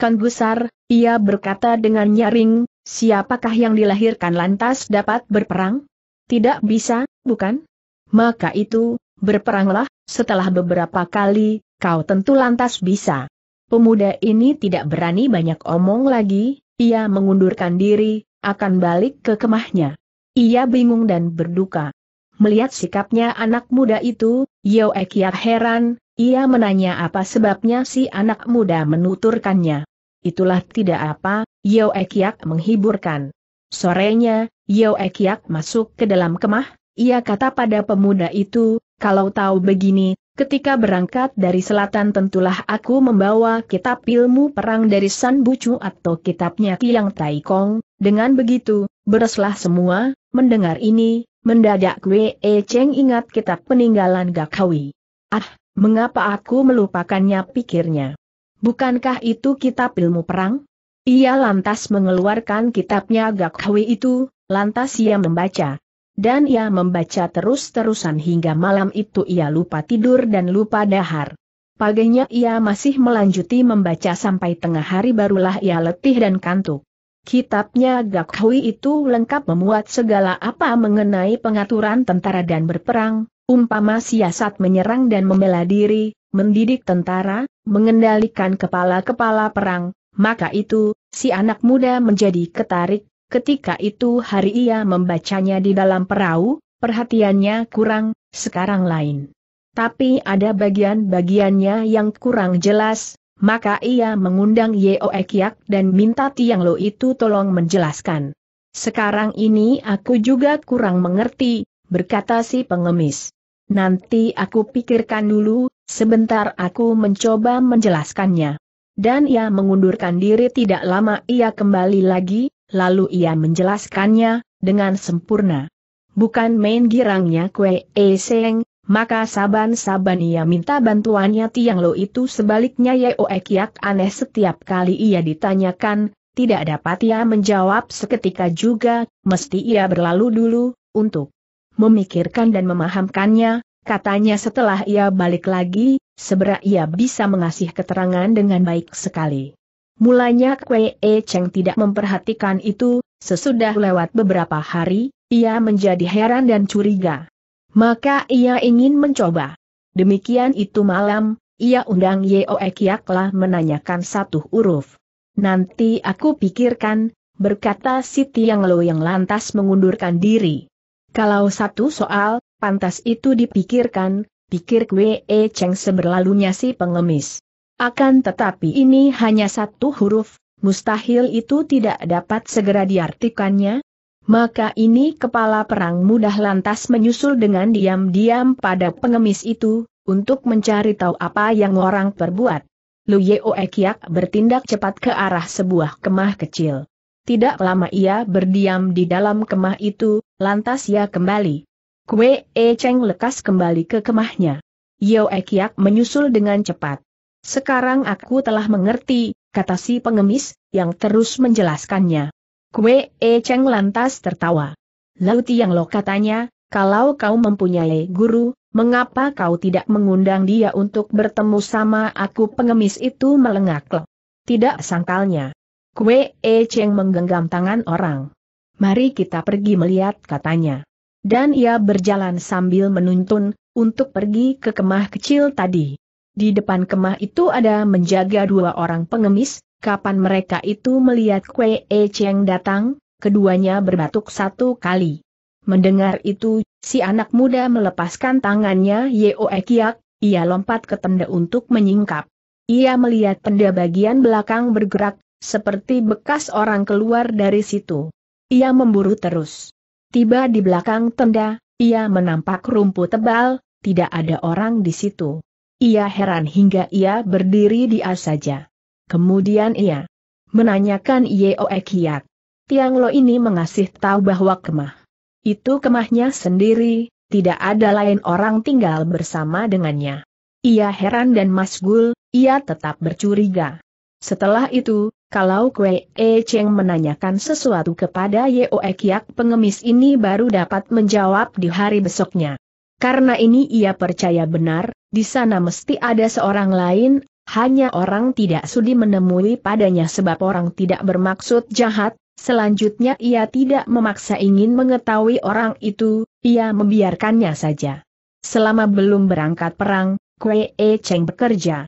Kan gusar, ia berkata dengan nyaring, siapakah yang dilahirkan lantas dapat berperang? Tidak bisa, bukan? Maka itu, berperanglah, setelah beberapa kali, kau tentu lantas bisa. Pemuda ini tidak berani banyak omong lagi, ia mengundurkan diri, akan balik ke kemahnya. Ia bingung dan berduka. Melihat sikapnya anak muda itu, Yeo Ekiat heran, ia menanya apa sebabnya si anak muda menuturkannya. Itulah tidak apa, Yeo Ekiak menghiburkan. Sorenya, Yeo Ekiak masuk ke dalam kemah, ia kata pada pemuda itu, kalau tahu begini, ketika berangkat dari selatan tentulah aku membawa kitab ilmu perang dari San Bucu atau kitabnya Kiang Taikong, dengan begitu, bereslah semua, mendengar ini, Mendadak gue e Cheng ingat kitab peninggalan Gakawi. Ah, mengapa aku melupakannya pikirnya. Bukankah itu kitab ilmu perang? Ia lantas mengeluarkan kitabnya Gakawi itu, lantas ia membaca. Dan ia membaca terus-terusan hingga malam itu ia lupa tidur dan lupa dahar. Paginya ia masih melanjuti membaca sampai tengah hari barulah ia letih dan kantuk. Kitabnya Gak Hui itu lengkap memuat segala apa mengenai pengaturan tentara dan berperang, umpama siasat menyerang dan membela diri, mendidik tentara, mengendalikan kepala-kepala perang, maka itu, si anak muda menjadi ketarik, ketika itu hari ia membacanya di dalam perahu, perhatiannya kurang, sekarang lain. Tapi ada bagian-bagiannya yang kurang jelas, maka ia mengundang Yeo Ekyak dan minta Tiang Lo itu tolong menjelaskan. Sekarang ini aku juga kurang mengerti, berkata si pengemis. Nanti aku pikirkan dulu, sebentar aku mencoba menjelaskannya. Dan ia mengundurkan diri tidak lama ia kembali lagi, lalu ia menjelaskannya, dengan sempurna. Bukan main girangnya Kue E Seng, maka saban-saban ia minta bantuannya Tiang Lo itu sebaliknya Yeo Kiak aneh setiap kali ia ditanyakan, tidak dapat ia menjawab seketika juga, mesti ia berlalu dulu, untuk memikirkan dan memahamkannya, katanya setelah ia balik lagi, seberak ia bisa mengasih keterangan dengan baik sekali. Mulanya Kwe E Cheng tidak memperhatikan itu, sesudah lewat beberapa hari, ia menjadi heran dan curiga. Maka ia ingin mencoba. Demikian itu malam, ia undang Yeo Kiaklah menanyakan satu huruf. Nanti aku pikirkan, berkata Siti Tiang Lo yang lantas mengundurkan diri. Kalau satu soal, pantas itu dipikirkan, pikir Kwe e Cheng seberlalunya si pengemis. Akan tetapi ini hanya satu huruf, mustahil itu tidak dapat segera diartikannya, maka ini kepala perang mudah lantas menyusul dengan diam-diam pada pengemis itu, untuk mencari tahu apa yang orang perbuat. Lu Yeo Ekiak bertindak cepat ke arah sebuah kemah kecil. Tidak lama ia berdiam di dalam kemah itu, lantas ia kembali. Kue E Cheng lekas kembali ke kemahnya. Yeo Ekiak menyusul dengan cepat. Sekarang aku telah mengerti, kata si pengemis, yang terus menjelaskannya. Kue E Cheng lantas tertawa. Lau Tiang Lo katanya, kalau kau mempunyai guru, mengapa kau tidak mengundang dia untuk bertemu sama aku pengemis itu melengak lo. Tidak sangkalnya. Kue E Cheng menggenggam tangan orang. Mari kita pergi melihat katanya. Dan ia berjalan sambil menuntun, untuk pergi ke kemah kecil tadi. Di depan kemah itu ada menjaga dua orang pengemis, Kapan mereka itu melihat kue E Cheng datang, keduanya berbatuk satu kali. Mendengar itu, si anak muda melepaskan tangannya Yeoe Kiak, ia lompat ke tenda untuk menyingkap. Ia melihat tenda bagian belakang bergerak, seperti bekas orang keluar dari situ. Ia memburu terus. Tiba di belakang tenda, ia menampak rumput tebal, tidak ada orang di situ. Ia heran hingga ia berdiri di dia saja. Kemudian ia menanyakan Yeo Kiat. Tiang Lo ini mengasih tahu bahwa kemah. Itu kemahnya sendiri, tidak ada lain orang tinggal bersama dengannya. Ia heran dan masgul, ia tetap bercuriga. Setelah itu, kalau Kwe E Cheng menanyakan sesuatu kepada Yeo Kiak pengemis ini baru dapat menjawab di hari besoknya. Karena ini ia percaya benar, di sana mesti ada seorang lain, hanya orang tidak sudi menemui padanya sebab orang tidak bermaksud jahat, selanjutnya ia tidak memaksa ingin mengetahui orang itu, ia membiarkannya saja. Selama belum berangkat perang, Kue E Cheng bekerja.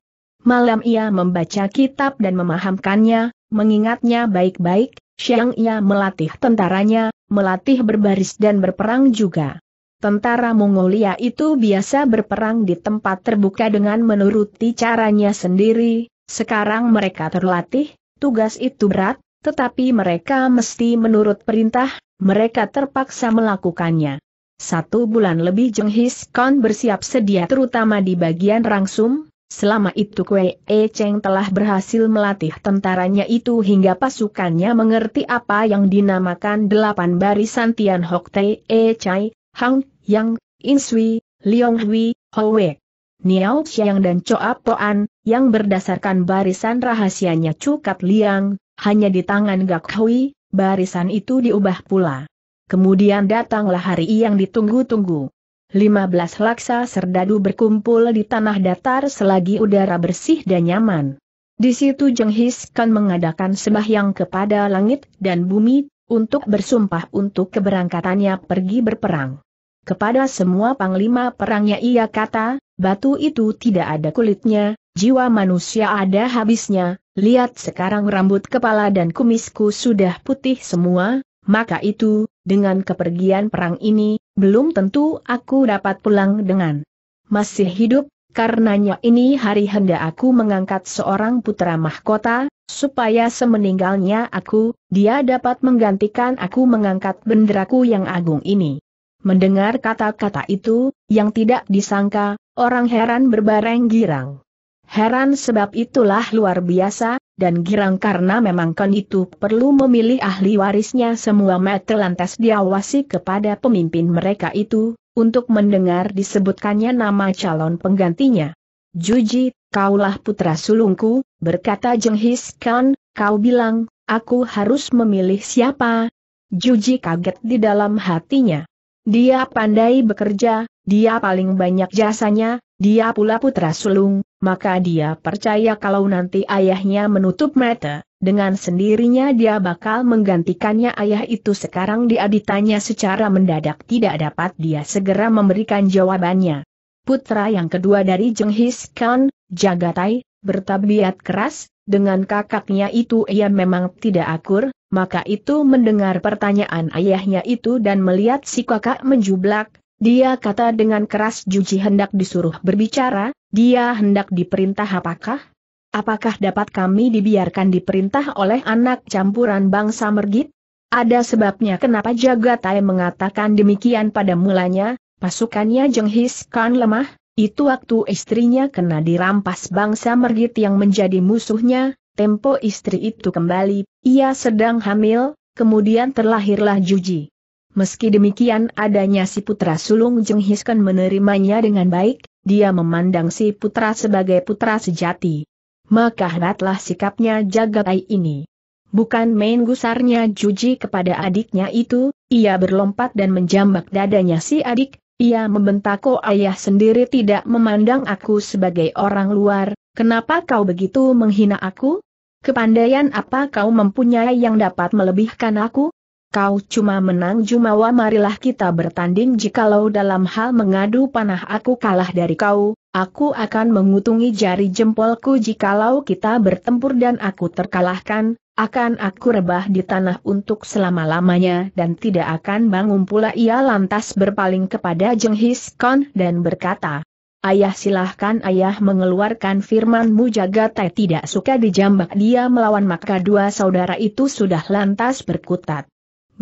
Malam ia membaca kitab dan memahamkannya, mengingatnya baik-baik, siang ia melatih tentaranya, melatih berbaris dan berperang juga. Tentara Mongolia itu biasa berperang di tempat terbuka dengan menuruti caranya sendiri, sekarang mereka terlatih, tugas itu berat, tetapi mereka mesti menurut perintah, mereka terpaksa melakukannya. Satu bulan lebih Jenghis Khan bersiap sedia terutama di bagian Rangsum, selama itu Kwe E Cheng telah berhasil melatih tentaranya itu hingga pasukannya mengerti apa yang dinamakan delapan barisan Tian Hok E Chai, Hang Yang, In Sui, Liong Hui, Howe, Niao Xiang dan Choa Poan, yang berdasarkan barisan rahasianya Cukat Liang, hanya di tangan Gak Hui, barisan itu diubah pula. Kemudian datanglah hari yang ditunggu-tunggu. 15 laksa serdadu berkumpul di tanah datar selagi udara bersih dan nyaman. Di situ His kan mengadakan sembahyang kepada langit dan bumi, untuk bersumpah untuk keberangkatannya pergi berperang. Kepada semua panglima perangnya ia kata, batu itu tidak ada kulitnya, jiwa manusia ada habisnya, lihat sekarang rambut kepala dan kumisku sudah putih semua, maka itu, dengan kepergian perang ini, belum tentu aku dapat pulang dengan masih hidup, karenanya ini hari hendak aku mengangkat seorang putra mahkota, supaya semeninggalnya aku, dia dapat menggantikan aku mengangkat benderaku yang agung ini. Mendengar kata-kata itu, yang tidak disangka, orang heran berbareng girang. Heran sebab itulah luar biasa, dan girang karena memang kon itu perlu memilih ahli warisnya semua mata lantas diawasi kepada pemimpin mereka itu, untuk mendengar disebutkannya nama calon penggantinya. Juji, kaulah putra sulungku, berkata Jenghis Khan, kau bilang, aku harus memilih siapa? Juji kaget di dalam hatinya. Dia pandai bekerja, dia paling banyak jasanya, dia pula putra sulung, maka dia percaya kalau nanti ayahnya menutup mata, dengan sendirinya dia bakal menggantikannya ayah itu sekarang dia ditanya secara mendadak tidak dapat dia segera memberikan jawabannya. Putra yang kedua dari Jenghis Khan, Jagatai, bertabiat keras, dengan kakaknya itu ia memang tidak akur, maka itu mendengar pertanyaan ayahnya itu dan melihat si kakak menjublak, dia kata dengan keras Juji hendak disuruh berbicara, dia hendak diperintah apakah? Apakah dapat kami dibiarkan diperintah oleh anak campuran bangsa Mergit? Ada sebabnya kenapa Jagatai mengatakan demikian pada mulanya, pasukannya Jenghis kan lemah, itu waktu istrinya kena dirampas bangsa Mergit yang menjadi musuhnya, tempo istri itu kembali, ia sedang hamil, kemudian terlahirlah Juji. Meski demikian adanya si putra sulung jenghiskan menerimanya dengan baik, dia memandang si putra sebagai putra sejati. Maka hebatlah sikapnya jagai ini. Bukan main gusarnya Juji kepada adiknya itu, ia berlompat dan menjambak dadanya si adik, ia membentak kok ayah sendiri tidak memandang aku sebagai orang luar, kenapa kau begitu menghina aku? Kepandaian apa kau mempunyai yang dapat melebihkan aku? Kau cuma menang jumawa marilah kita bertanding jikalau dalam hal mengadu panah aku kalah dari kau, aku akan mengutungi jari jempolku jikalau kita bertempur dan aku terkalahkan, akan aku rebah di tanah untuk selama-lamanya dan tidak akan bangun pula ia lantas berpaling kepada Jenghis Khan dan berkata, Ayah silahkan ayah mengeluarkan firmanmu Jagatai tidak suka dijambak dia melawan maka dua saudara itu sudah lantas berkutat.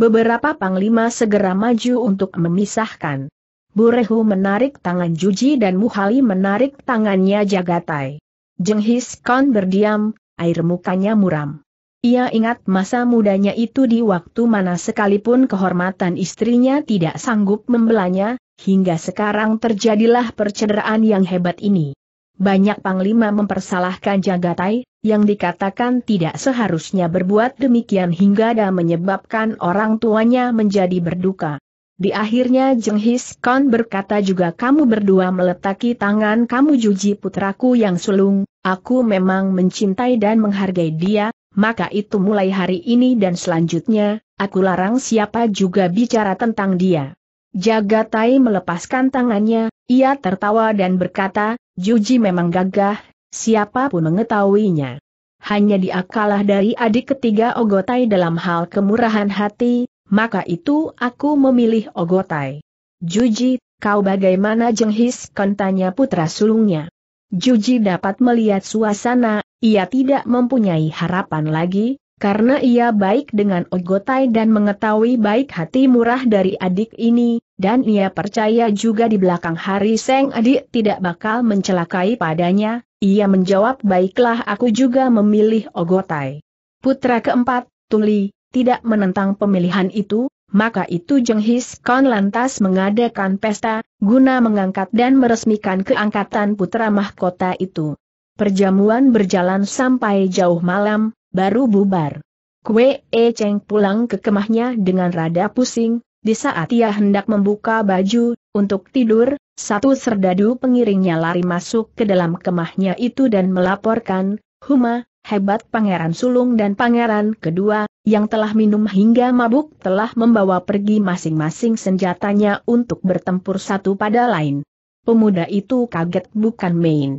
Beberapa panglima segera maju untuk memisahkan. Burehu menarik tangan Juji dan Muhali menarik tangannya Jagatai. Jenghis Khan berdiam, air mukanya muram. Ia ingat masa mudanya itu di waktu mana sekalipun kehormatan istrinya tidak sanggup membelanya, Hingga sekarang terjadilah percederaan yang hebat ini. Banyak panglima mempersalahkan Jagatai, yang dikatakan tidak seharusnya berbuat demikian hingga dan menyebabkan orang tuanya menjadi berduka. Di akhirnya Jenghis Khan berkata juga kamu berdua meletaki tangan kamu juji putraku yang sulung, aku memang mencintai dan menghargai dia, maka itu mulai hari ini dan selanjutnya, aku larang siapa juga bicara tentang dia. Jagatai melepaskan tangannya, ia tertawa dan berkata, Juji memang gagah, siapapun mengetahuinya. Hanya diakalah dari adik ketiga Ogotai dalam hal kemurahan hati, maka itu aku memilih Ogotai. Juji, kau bagaimana jenghis kontanya putra sulungnya. Juji dapat melihat suasana, ia tidak mempunyai harapan lagi, karena ia baik dengan Ogotai dan mengetahui baik hati murah dari adik ini, dan ia percaya juga di belakang hari Seng adik tidak bakal mencelakai padanya, ia menjawab baiklah aku juga memilih Ogotai. Putra keempat, Tuli, tidak menentang pemilihan itu, maka itu Jenghis Kon lantas mengadakan pesta, guna mengangkat dan meresmikan keangkatan putra mahkota itu. Perjamuan berjalan sampai jauh malam, baru bubar. Kue E Cheng pulang ke kemahnya dengan rada pusing, di saat ia hendak membuka baju, untuk tidur, satu serdadu pengiringnya lari masuk ke dalam kemahnya itu dan melaporkan, Huma, hebat Pangeran Sulung dan Pangeran kedua, yang telah minum hingga mabuk telah membawa pergi masing-masing senjatanya untuk bertempur satu pada lain. Pemuda itu kaget bukan main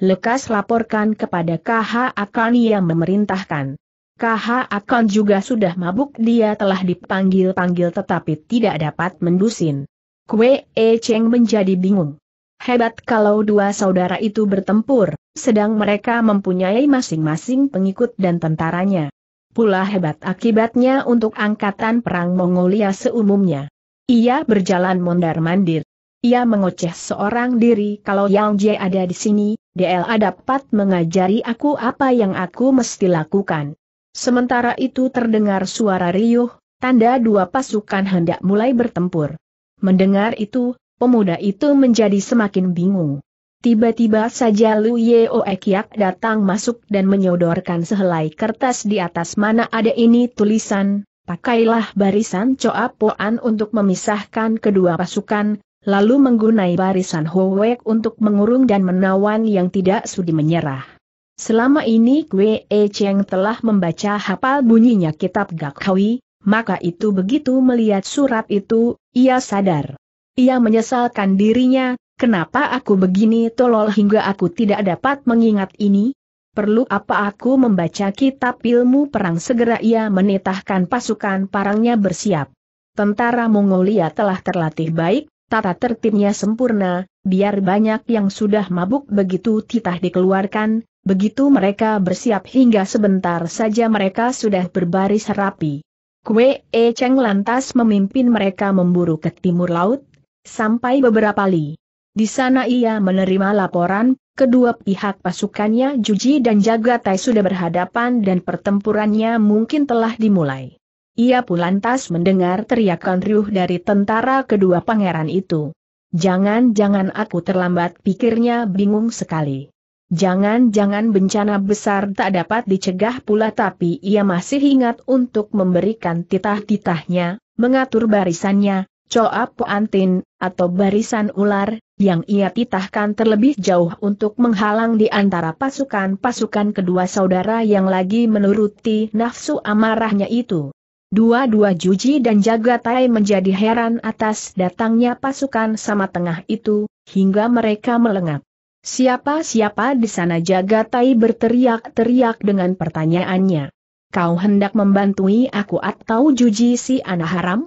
lekas laporkan kepada KH Akan yang memerintahkan. KH Akan juga sudah mabuk dia telah dipanggil-panggil tetapi tidak dapat mendusin. Kue E Cheng menjadi bingung. Hebat kalau dua saudara itu bertempur, sedang mereka mempunyai masing-masing pengikut dan tentaranya. Pula hebat akibatnya untuk angkatan perang Mongolia seumumnya. Ia berjalan mondar-mandir. Ia mengoceh seorang diri kalau Yang Jie ada di sini, DLA dapat mengajari aku apa yang aku mesti lakukan. Sementara itu terdengar suara riuh, tanda dua pasukan hendak mulai bertempur. Mendengar itu, pemuda itu menjadi semakin bingung. Tiba-tiba saja Lu Yeo Kiak datang masuk dan menyodorkan sehelai kertas di atas mana ada ini tulisan, pakailah barisan Choa Poan untuk memisahkan kedua pasukan, lalu menggunai barisan Howek untuk mengurung dan menawan yang tidak sudi menyerah. Selama ini Kwe e Cheng telah membaca hafal bunyinya kitab Gakhawi, maka itu begitu melihat surat itu, ia sadar. Ia menyesalkan dirinya, kenapa aku begini tolol hingga aku tidak dapat mengingat ini? Perlu apa aku membaca kitab ilmu perang segera ia menitahkan pasukan parangnya bersiap. Tentara Mongolia telah terlatih baik, tata tertibnya sempurna, biar banyak yang sudah mabuk begitu titah dikeluarkan, begitu mereka bersiap hingga sebentar saja mereka sudah berbaris rapi. Kue E Cheng lantas memimpin mereka memburu ke timur laut, sampai beberapa li. Di sana ia menerima laporan, kedua pihak pasukannya Juji dan Jagatai sudah berhadapan dan pertempurannya mungkin telah dimulai. Ia pun lantas mendengar teriakan riuh dari tentara kedua pangeran itu. Jangan-jangan aku terlambat pikirnya bingung sekali. Jangan-jangan bencana besar tak dapat dicegah pula tapi ia masih ingat untuk memberikan titah-titahnya, mengatur barisannya, coap poantin, atau barisan ular, yang ia titahkan terlebih jauh untuk menghalang di antara pasukan-pasukan kedua saudara yang lagi menuruti nafsu amarahnya itu. Dua-dua Juji dan Jagatai menjadi heran atas datangnya pasukan sama tengah itu, hingga mereka melengap. Siapa-siapa di sana Jagatai berteriak-teriak dengan pertanyaannya. Kau hendak membantui aku atau Juji si anak haram?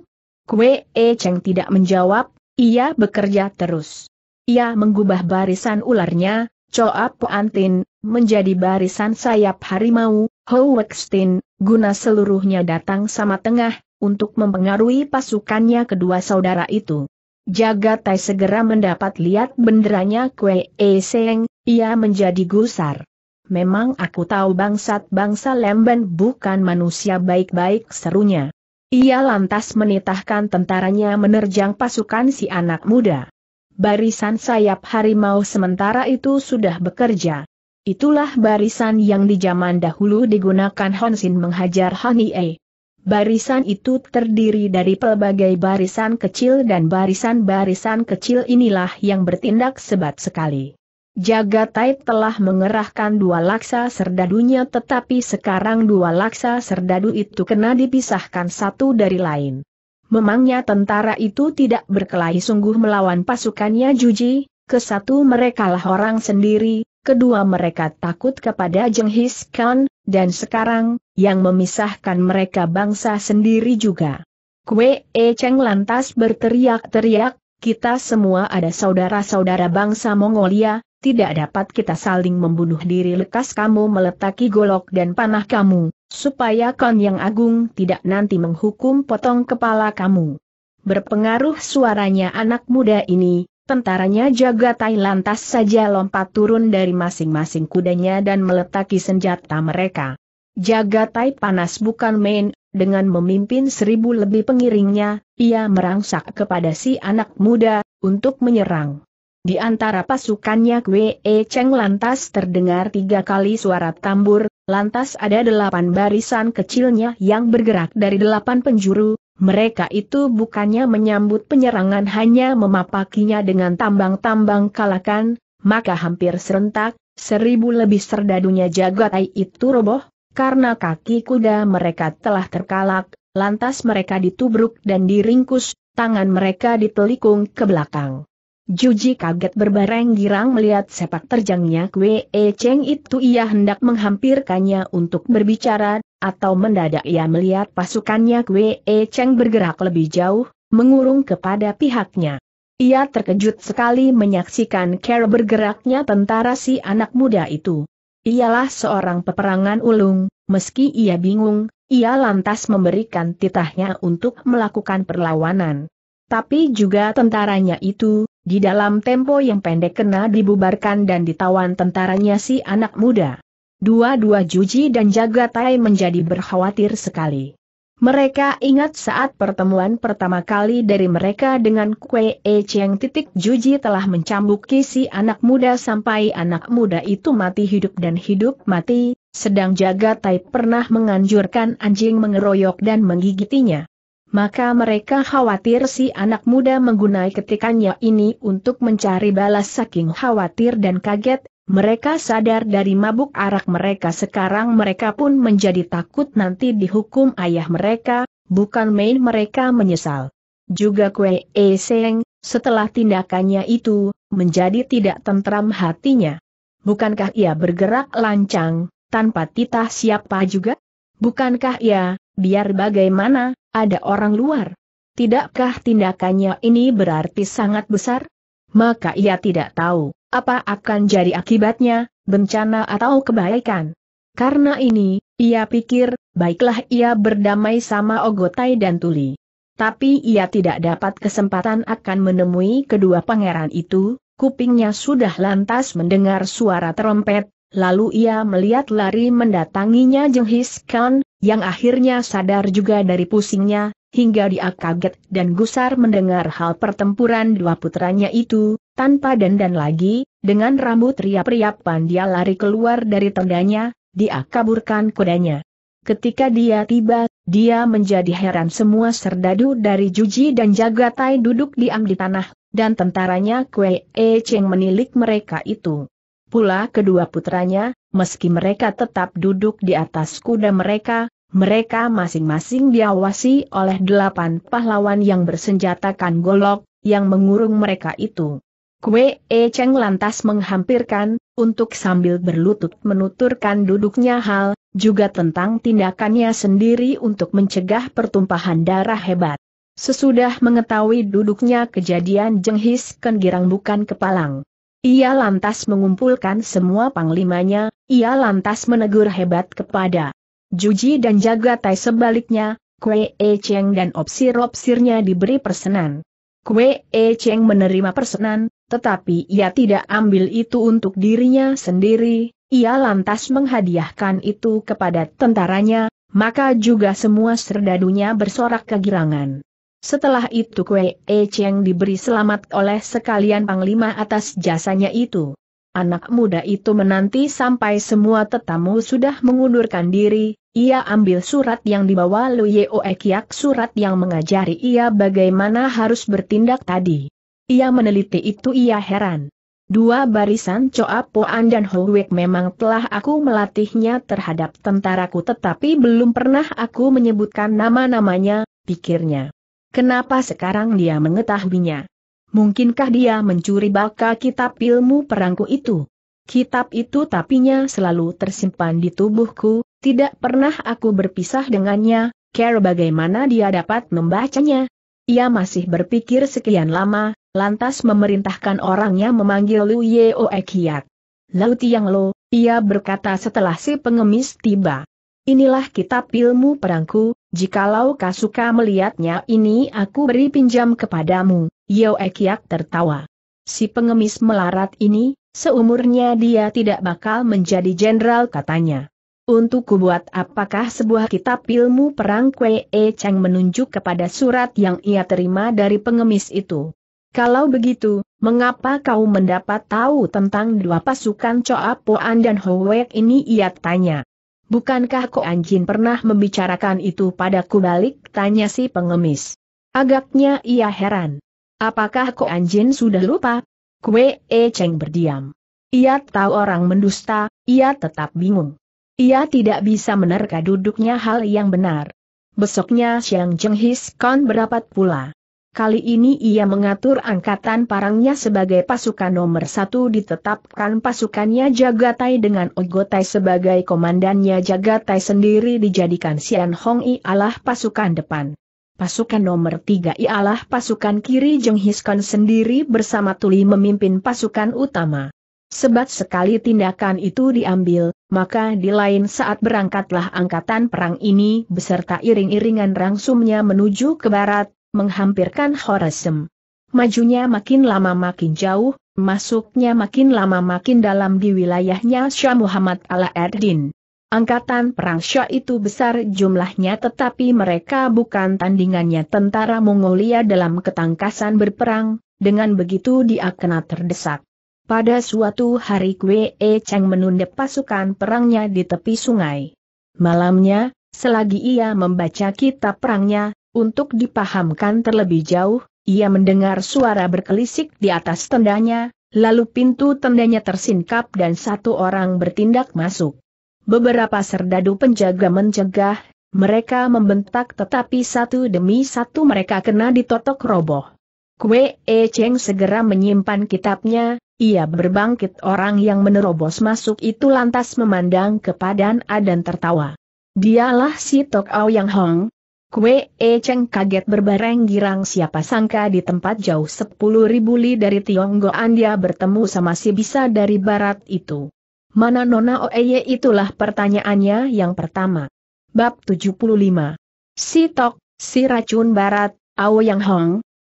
Kue E Cheng tidak menjawab, ia bekerja terus. Ia mengubah barisan ularnya, Choa Poantin, menjadi barisan sayap harimau, Howekstein, guna seluruhnya datang sama tengah, untuk mempengaruhi pasukannya kedua saudara itu. Jaga Jagatai segera mendapat lihat benderanya kue E Seng, ia menjadi gusar. Memang aku tahu bangsat-bangsa Lemben bukan manusia baik-baik serunya. Ia lantas menitahkan tentaranya menerjang pasukan si anak muda. Barisan sayap harimau sementara itu sudah bekerja. Itulah barisan yang di zaman dahulu digunakan Honsin menghajar Hanie. Barisan itu terdiri dari pelbagai barisan kecil dan barisan-barisan kecil inilah yang bertindak sebat sekali. Jagatai telah mengerahkan dua laksa serdadunya tetapi sekarang dua laksa serdadu itu kena dipisahkan satu dari lain. Memangnya tentara itu tidak berkelahi sungguh melawan pasukannya Juji, kesatu satu merekalah orang sendiri, kedua mereka takut kepada Jenghis Khan, dan sekarang, yang memisahkan mereka bangsa sendiri juga. Kue E Cheng lantas berteriak-teriak, kita semua ada saudara-saudara bangsa Mongolia, tidak dapat kita saling membunuh diri lekas kamu meletaki golok dan panah kamu, supaya Khan yang agung tidak nanti menghukum potong kepala kamu. Berpengaruh suaranya anak muda ini, Tentaranya jaga tai lantas saja lompat turun dari masing-masing kudanya dan meletaki senjata mereka. Jaga Thai panas bukan main, dengan memimpin seribu lebih pengiringnya, ia merangsak kepada si anak muda, untuk menyerang. Di antara pasukannya Kwe e Cheng lantas terdengar tiga kali suara tambur, lantas ada delapan barisan kecilnya yang bergerak dari delapan penjuru, mereka itu bukannya menyambut penyerangan hanya memapakinya dengan tambang-tambang kalakan, maka hampir serentak, seribu lebih serdadunya jagatai itu roboh, karena kaki kuda mereka telah terkalak, lantas mereka ditubruk dan diringkus, tangan mereka ditelikung ke belakang. Juji kaget berbareng girang melihat sepak terjangnya Kwe Cheng itu ia hendak menghampirkannya untuk berbicara, atau mendadak ia melihat pasukannya Kwe E Cheng bergerak lebih jauh, mengurung kepada pihaknya. Ia terkejut sekali menyaksikan cara bergeraknya tentara si anak muda itu. Ialah seorang peperangan ulung, meski ia bingung, ia lantas memberikan titahnya untuk melakukan perlawanan. Tapi juga tentaranya itu, di dalam tempo yang pendek kena dibubarkan dan ditawan tentaranya si anak muda. Dua-dua Juji dan Jagatai menjadi berkhawatir sekali. Mereka ingat saat pertemuan pertama kali dari mereka dengan Kue E Cheng titik Juji telah mencambuk kisi anak muda sampai anak muda itu mati hidup dan hidup mati, sedang Jagatai pernah menganjurkan anjing mengeroyok dan menggigitinya. Maka mereka khawatir si anak muda menggunai ketikannya ini untuk mencari balas saking khawatir dan kaget, mereka sadar dari mabuk arak mereka sekarang mereka pun menjadi takut nanti dihukum ayah mereka, bukan main mereka menyesal. Juga kue E Seng, setelah tindakannya itu, menjadi tidak tentram hatinya. Bukankah ia bergerak lancang, tanpa titah siapa juga? Bukankah ia, biar bagaimana, ada orang luar? Tidakkah tindakannya ini berarti sangat besar? Maka ia tidak tahu. Apa akan jadi akibatnya, bencana atau kebaikan? Karena ini, ia pikir, baiklah ia berdamai sama Ogotai dan Tuli. Tapi ia tidak dapat kesempatan akan menemui kedua pangeran itu, kupingnya sudah lantas mendengar suara trompet, lalu ia melihat lari mendatanginya Jenghis Khan, yang akhirnya sadar juga dari pusingnya, hingga dia kaget dan gusar mendengar hal pertempuran dua putranya itu, tanpa dandan lagi, dengan rambut riap-riapan dia lari keluar dari tendanya, dia kaburkan kudanya. Ketika dia tiba, dia menjadi heran semua serdadu dari Juji dan Jagatai duduk diam di tanah, dan tentaranya Kue E Cheng menilik mereka itu. Pula kedua putranya, meski mereka tetap duduk di atas kuda mereka, mereka masing-masing diawasi oleh delapan pahlawan yang bersenjatakan golok, yang mengurung mereka itu. Kue E Cheng lantas menghampirkan, untuk sambil berlutut menuturkan duduknya hal, juga tentang tindakannya sendiri untuk mencegah pertumpahan darah hebat. Sesudah mengetahui duduknya kejadian jenghis kengirang bukan kepalang. Ia lantas mengumpulkan semua panglimanya, ia lantas menegur hebat kepada Juji dan Jagatai sebaliknya, Kue E Cheng dan opsir-opsirnya diberi persenan. Kue E Cheng menerima pesanan, tetapi ia tidak ambil itu untuk dirinya sendiri, ia lantas menghadiahkan itu kepada tentaranya, maka juga semua serdadunya bersorak kegirangan. Setelah itu Kue E Cheng diberi selamat oleh sekalian panglima atas jasanya itu. Anak muda itu menanti sampai semua tetamu sudah mengundurkan diri, ia ambil surat yang dibawa Lu Yeo Ekiak surat yang mengajari ia bagaimana harus bertindak tadi. Ia meneliti itu ia heran. Dua barisan Choa Poan dan Howek memang telah aku melatihnya terhadap tentaraku tetapi belum pernah aku menyebutkan nama-namanya, pikirnya. Kenapa sekarang dia mengetahuinya? Mungkinkah dia mencuri baka kitab ilmu perangku itu? Kitab itu tapinya selalu tersimpan di tubuhku, tidak pernah aku berpisah dengannya, care bagaimana dia dapat membacanya. Ia masih berpikir sekian lama, lantas memerintahkan orangnya memanggil Lu Yeo Ekiat. Lu, Tiang Lo, ia berkata setelah si pengemis tiba. Inilah kitab ilmu perangku, Jikalau kau suka melihatnya ini aku beri pinjam kepadamu, Yo Ekiak tertawa. Si pengemis melarat ini, seumurnya dia tidak bakal menjadi jenderal katanya. Untuk kubuat apakah sebuah kitab ilmu perang Kwe E Cheng menunjuk kepada surat yang ia terima dari pengemis itu. Kalau begitu, mengapa kau mendapat tahu tentang dua pasukan Choa Poan dan Howek ini ia tanya. Bukankah Ko Anjin pernah membicarakan itu padaku balik? Tanya si pengemis. Agaknya ia heran. Apakah Ko Anjin sudah lupa? Kue E Cheng berdiam. Ia tahu orang mendusta, ia tetap bingung. Ia tidak bisa menerka duduknya hal yang benar. Besoknya Xiang Jenghis Khan berapat pula. Kali ini ia mengatur angkatan parangnya sebagai pasukan nomor satu ditetapkan pasukannya Jagatai dengan Ogotai sebagai komandannya Jagatai sendiri dijadikan Sian Hong I alah pasukan depan. Pasukan nomor tiga ialah pasukan kiri Jeng Hiskon sendiri bersama Tuli memimpin pasukan utama. Sebat sekali tindakan itu diambil, maka di lain saat berangkatlah angkatan perang ini beserta iring-iringan rangsumnya menuju ke barat, menghampirkan Horesem. Majunya makin lama makin jauh, masuknya makin lama makin dalam di wilayahnya Syah Muhammad Ala-Erdin. Angkatan perang Syah itu besar jumlahnya tetapi mereka bukan tandingannya tentara Mongolia dalam ketangkasan berperang, dengan begitu dia kena terdesak. Pada suatu hari Kwe E Cheng menunda pasukan perangnya di tepi sungai. Malamnya, selagi ia membaca kitab perangnya, untuk dipahamkan terlebih jauh, ia mendengar suara berkelisik di atas tendanya, lalu pintu tendanya tersingkap dan satu orang bertindak masuk. Beberapa serdadu penjaga mencegah, mereka membentak tetapi satu demi satu mereka kena ditotok roboh. Kue E Cheng segera menyimpan kitabnya, ia berbangkit orang yang menerobos masuk itu lantas memandang kepada dan tertawa. Dialah si Tok Ao Yang Hong, Kue Echeng kaget berbareng girang siapa sangka di tempat jauh sepuluh ribu li dari Tionggoan dia bertemu sama si bisa dari barat itu. Mana Nona Oeye itulah pertanyaannya yang pertama. Bab 75. Si Tok, si racun barat, Ao Yang Hong.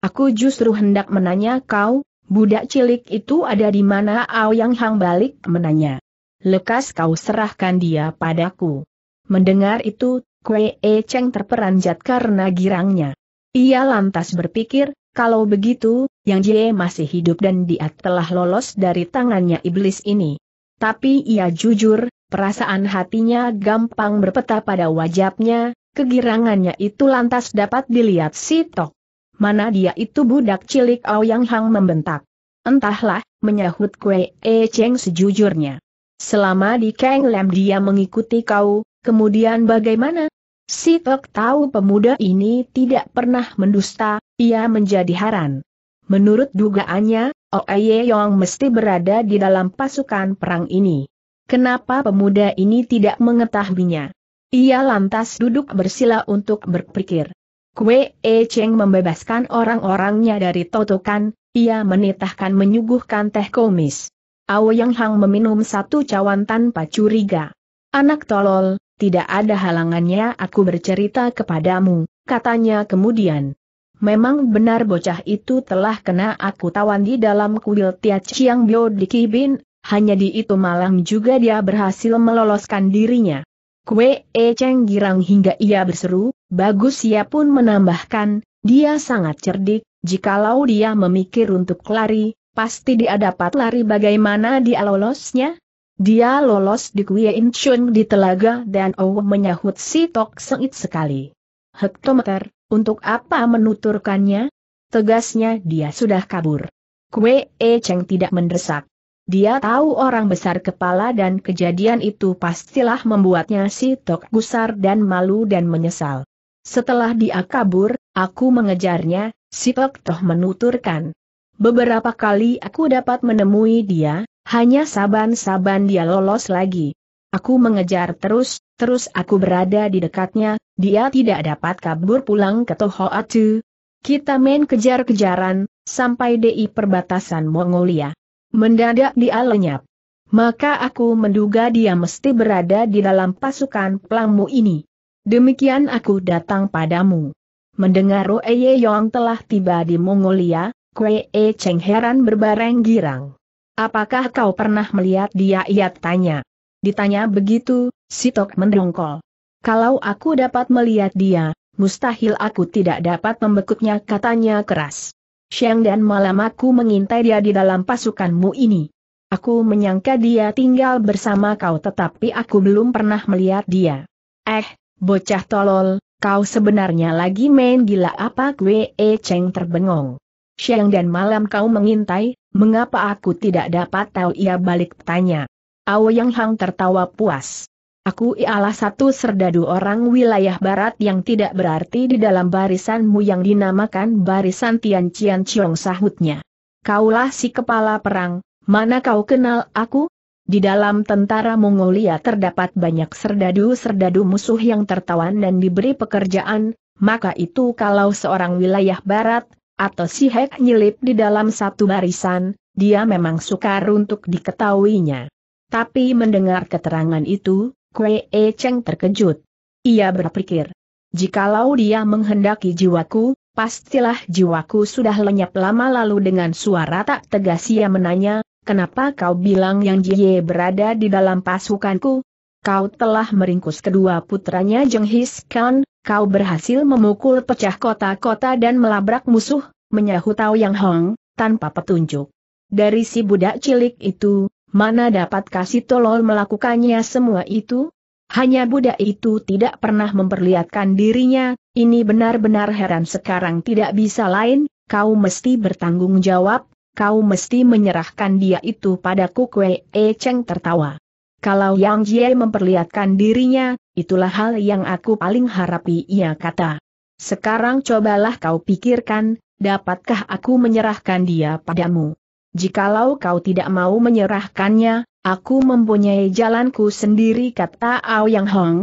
Aku justru hendak menanya kau, budak cilik itu ada di mana Ao Yang Hang balik menanya. Lekas kau serahkan dia padaku. Mendengar itu, Kue E Cheng terperanjat karena girangnya. Ia lantas berpikir, kalau begitu, Yang Jie masih hidup dan dia telah lolos dari tangannya iblis ini. Tapi ia jujur, perasaan hatinya gampang berpeta pada wajahnya, kegirangannya itu lantas dapat dilihat si Tok. Mana dia itu budak cilik Aoyang Hang membentak. Entahlah, menyahut Kue E Cheng sejujurnya. Selama di Kang Lam dia mengikuti kau, kemudian bagaimana? Si Tok tahu pemuda ini tidak pernah mendusta, ia menjadi haran. Menurut dugaannya, Oye Yong mesti berada di dalam pasukan perang ini. Kenapa pemuda ini tidak mengetahuinya? Ia lantas duduk bersila untuk berpikir. Kue E Cheng membebaskan orang-orangnya dari totokan, ia menitahkan menyuguhkan teh komis. Aoyang Hang meminum satu cawan tanpa curiga. Anak tolol, tidak ada halangannya aku bercerita kepadamu, katanya kemudian. Memang benar bocah itu telah kena aku tawan di dalam kuil Tia Chiang Bio di Kibin, hanya di itu malam juga dia berhasil meloloskan dirinya. Kue E Cheng girang hingga ia berseru, bagus ia pun menambahkan, dia sangat cerdik, jikalau dia memikir untuk lari, pasti dia dapat lari bagaimana dia lolosnya? Dia lolos di Kuei Inchun di Telaga dan Oh menyahut si Tok Sengit sekali. Hektometer, untuk apa menuturkannya? Tegasnya dia sudah kabur. Kue E Cheng tidak mendesak. Dia tahu orang besar kepala dan kejadian itu pastilah membuatnya si Tok gusar dan malu dan menyesal. Setelah dia kabur, aku mengejarnya, si Tok Toh menuturkan. Beberapa kali aku dapat menemui dia, hanya saban-saban dia lolos lagi. Aku mengejar terus, terus aku berada di dekatnya, dia tidak dapat kabur pulang ke Toho Tohoatu. Kita main kejar-kejaran, sampai di perbatasan Mongolia. Mendadak dia lenyap. Maka aku menduga dia mesti berada di dalam pasukan pelangmu ini. Demikian aku datang padamu. Mendengar Roe Yong telah tiba di Mongolia, Kwee Cheng heran berbareng girang. Apakah kau pernah melihat dia? Ia tanya. Ditanya begitu, Sitok mendongkol. Kalau aku dapat melihat dia, mustahil aku tidak dapat membekuknya katanya keras. Siang dan malam aku mengintai dia di dalam pasukanmu ini. Aku menyangka dia tinggal bersama kau tetapi aku belum pernah melihat dia. Eh, bocah tolol, kau sebenarnya lagi main gila apa gue e Cheng terbengong. Siang dan malam kau mengintai, Mengapa aku tidak dapat tahu ia balik tanya. Ao Yang Hang tertawa puas. Aku ialah satu serdadu orang wilayah barat yang tidak berarti di dalam barisanmu yang dinamakan barisan Tian Cian Chiong sahutnya. Kaulah si kepala perang, mana kau kenal aku? Di dalam tentara Mongolia terdapat banyak serdadu-serdadu musuh yang tertawan dan diberi pekerjaan, maka itu kalau seorang wilayah barat, atau si Hek nyelip di dalam satu barisan, dia memang sukar untuk diketahuinya. Tapi mendengar keterangan itu, Kwe E Cheng terkejut. Ia berpikir, jikalau dia menghendaki jiwaku, pastilah jiwaku sudah lenyap lama lalu dengan suara tak tegas ia menanya, kenapa kau bilang yang Jie berada di dalam pasukanku? Kau telah meringkus kedua putranya Jeng kan? kau berhasil memukul pecah kota-kota dan melabrak musuh, menyahut Tao Yang Hong, tanpa petunjuk. Dari si budak cilik itu, mana dapat kasih tolol melakukannya semua itu? Hanya budak itu tidak pernah memperlihatkan dirinya, ini benar-benar heran sekarang tidak bisa lain, kau mesti bertanggung jawab, kau mesti menyerahkan dia itu padaku Kue E Cheng tertawa. Kalau Yang Jie memperlihatkan dirinya, itulah hal yang aku paling harapi ia kata. Sekarang cobalah kau pikirkan, dapatkah aku menyerahkan dia padamu? Jikalau kau tidak mau menyerahkannya, aku mempunyai jalanku sendiri kata Ao Yang Hong.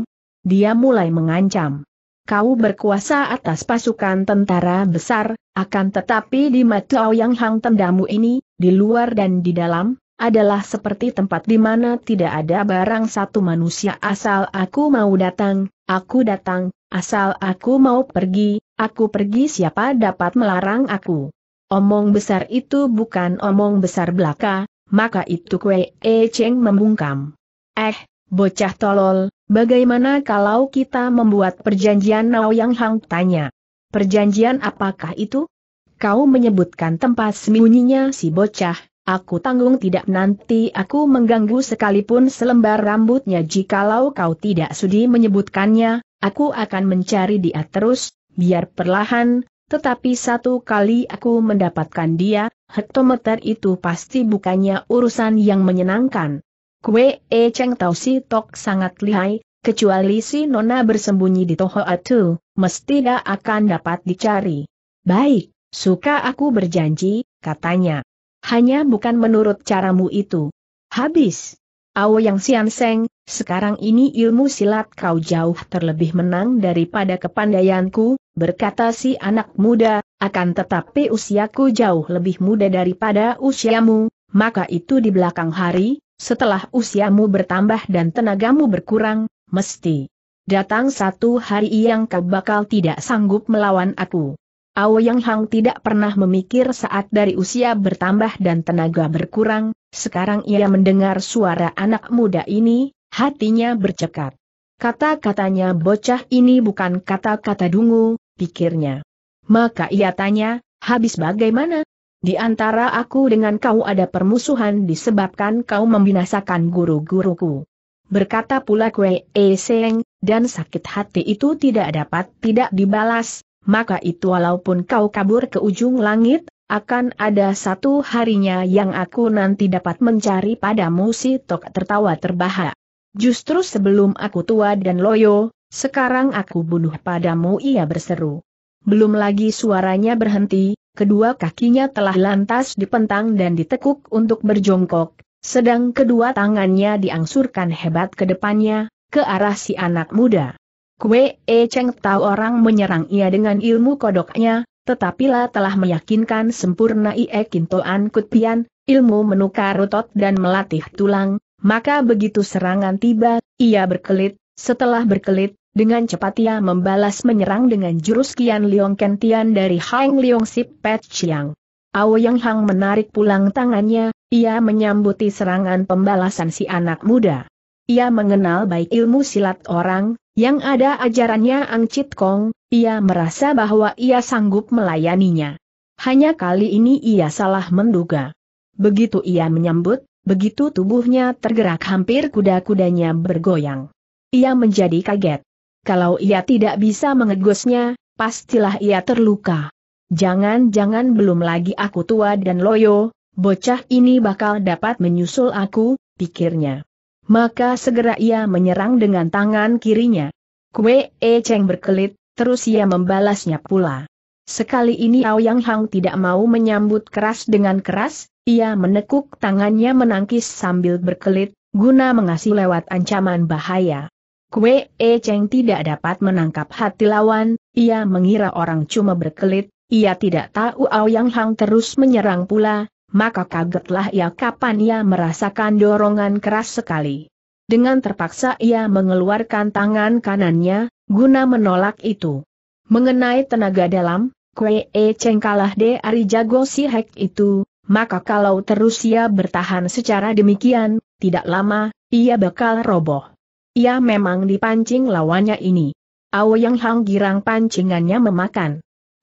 Dia mulai mengancam. Kau berkuasa atas pasukan tentara besar, akan tetapi di mata Ao Yang Hong tendamu ini, di luar dan di dalam, adalah seperti tempat di mana tidak ada barang satu manusia asal aku mau datang, aku datang, asal aku mau pergi, aku pergi siapa dapat melarang aku. Omong besar itu bukan omong besar belaka, maka itu kue E Cheng membungkam. Eh, bocah tolol, bagaimana kalau kita membuat perjanjian Nao Yang Hang tanya. Perjanjian apakah itu? Kau menyebutkan tempat sembunyinya si bocah, Aku tanggung tidak nanti aku mengganggu sekalipun selembar rambutnya jikalau kau tidak sudi menyebutkannya, aku akan mencari dia terus, biar perlahan, tetapi satu kali aku mendapatkan dia, hektometer itu pasti bukannya urusan yang menyenangkan. Kue E Cheng Tau Si Tok sangat lihai, kecuali si Nona bersembunyi di Toho Atu, mesti tidak akan dapat dicari. Baik, suka aku berjanji, katanya. Hanya bukan menurut caramu itu. Habis. Awo yang Sian Seng, sekarang ini ilmu silat kau jauh terlebih menang daripada kepandaianku, berkata si anak muda, akan tetapi usiaku jauh lebih muda daripada usiamu, maka itu di belakang hari, setelah usiamu bertambah dan tenagamu berkurang, mesti datang satu hari yang kau bakal tidak sanggup melawan aku. Yang Hang tidak pernah memikir saat dari usia bertambah dan tenaga berkurang, sekarang ia mendengar suara anak muda ini, hatinya bercekat. Kata-katanya bocah ini bukan kata-kata dungu, pikirnya. Maka ia tanya, habis bagaimana? Di antara aku dengan kau ada permusuhan disebabkan kau membinasakan guru-guruku. Berkata pula Kwe E Seng, dan sakit hati itu tidak dapat tidak dibalas, maka itu walaupun kau kabur ke ujung langit, akan ada satu harinya yang aku nanti dapat mencari padamu si Tok tertawa terbahak. Justru sebelum aku tua dan loyo, sekarang aku bunuh padamu ia berseru. Belum lagi suaranya berhenti, kedua kakinya telah lantas dipentang dan ditekuk untuk berjongkok, sedang kedua tangannya diangsurkan hebat ke depannya, ke arah si anak muda. Kue E Cheng tahu orang menyerang ia dengan ilmu kodoknya, tetapi La telah meyakinkan sempurna Ie Kintoan Kutpian, ilmu menukar otot dan melatih tulang, maka begitu serangan tiba, ia berkelit, setelah berkelit, dengan cepat ia membalas menyerang dengan jurus Kian Liong Kentian dari Hang Liong Sip Pet Chiang. Yang Hang menarik pulang tangannya, ia menyambuti serangan pembalasan si anak muda. Ia mengenal baik ilmu silat orang, yang ada ajarannya Ang Chit Kong, ia merasa bahwa ia sanggup melayaninya. Hanya kali ini ia salah menduga. Begitu ia menyambut, begitu tubuhnya tergerak hampir kuda-kudanya bergoyang. Ia menjadi kaget. Kalau ia tidak bisa mengegosnya, pastilah ia terluka. Jangan-jangan belum lagi aku tua dan loyo, bocah ini bakal dapat menyusul aku, pikirnya maka segera ia menyerang dengan tangan kirinya. Kue E Cheng berkelit, terus ia membalasnya pula. Sekali ini Aoyang Hang tidak mau menyambut keras dengan keras, ia menekuk tangannya menangkis sambil berkelit, guna mengasih lewat ancaman bahaya. Kue E Cheng tidak dapat menangkap hati lawan, ia mengira orang cuma berkelit, ia tidak tahu Aoyang Hang terus menyerang pula, maka kagetlah ia kapan ia merasakan dorongan keras sekali. Dengan terpaksa ia mengeluarkan tangan kanannya, guna menolak itu. Mengenai tenaga dalam, kue E cengkalah de Ari Jago Sihek itu, maka kalau terus ia bertahan secara demikian, tidak lama, ia bakal roboh. Ia memang dipancing lawannya ini. yang Hang girang pancingannya memakan.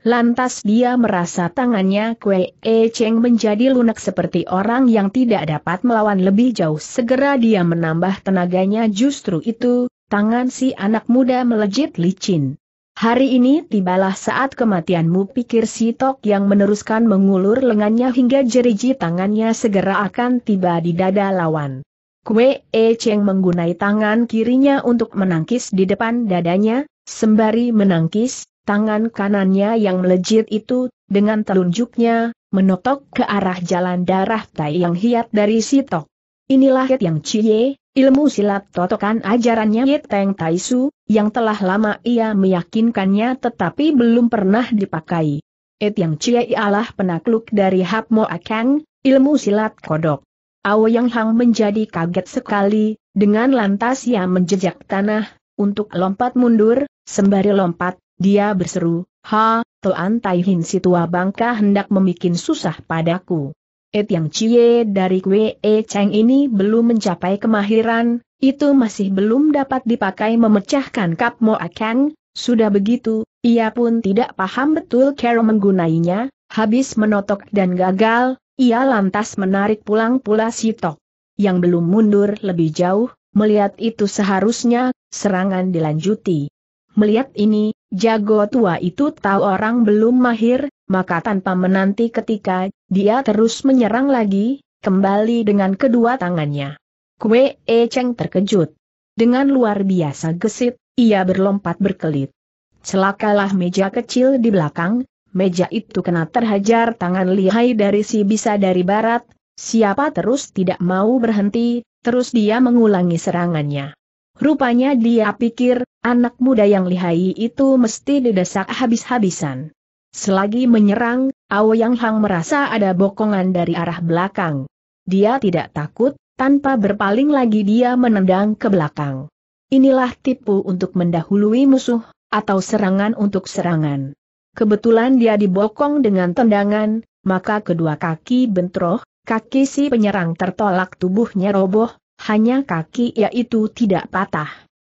Lantas dia merasa tangannya Kue E Cheng menjadi lunak seperti orang yang tidak dapat melawan lebih jauh. Segera dia menambah tenaganya justru itu, tangan si anak muda melejit licin. Hari ini tibalah saat kematianmu pikir si Tok yang meneruskan mengulur lengannya hingga jeriji tangannya segera akan tiba di dada lawan. Kue E Cheng menggunai tangan kirinya untuk menangkis di depan dadanya, sembari menangkis, Tangan kanannya yang melejit itu, dengan telunjuknya, menotok ke arah jalan darah tai yang hiat dari sitok. Inilah Yit yang Cie, ilmu silat totokan ajarannya Yit Teng tai su, yang telah lama ia meyakinkannya tetapi belum pernah dipakai. Yit yang Cie ialah penakluk dari Hap Mo Akang, ilmu silat kodok. Yang Hang menjadi kaget sekali, dengan lantas ia menjejak tanah, untuk lompat mundur, sembari lompat, dia berseru, Ha, tuan Taihin si tua bangka hendak memikin susah padaku. Et yang cie dari kue e Cheng ini belum mencapai kemahiran, itu masih belum dapat dipakai memecahkan kap Moa Kang, sudah begitu, ia pun tidak paham betul cara menggunainya, habis menotok dan gagal, ia lantas menarik pulang pula si Tok. Yang belum mundur lebih jauh, melihat itu seharusnya, serangan dilanjuti. Melihat ini, jago tua itu tahu orang belum mahir, maka tanpa menanti ketika, dia terus menyerang lagi, kembali dengan kedua tangannya. Kue E Cheng terkejut. Dengan luar biasa gesit, ia berlompat berkelit. Celakalah meja kecil di belakang, meja itu kena terhajar tangan lihai dari si bisa dari barat, siapa terus tidak mau berhenti, terus dia mengulangi serangannya. Rupanya dia pikir, anak muda yang lihai itu mesti didesak habis-habisan. Selagi menyerang, Aoyang Hang merasa ada bokongan dari arah belakang. Dia tidak takut, tanpa berpaling lagi dia menendang ke belakang. Inilah tipu untuk mendahului musuh, atau serangan untuk serangan. Kebetulan dia dibokong dengan tendangan, maka kedua kaki bentroh, kaki si penyerang tertolak tubuhnya roboh, hanya kaki yaitu tidak patah.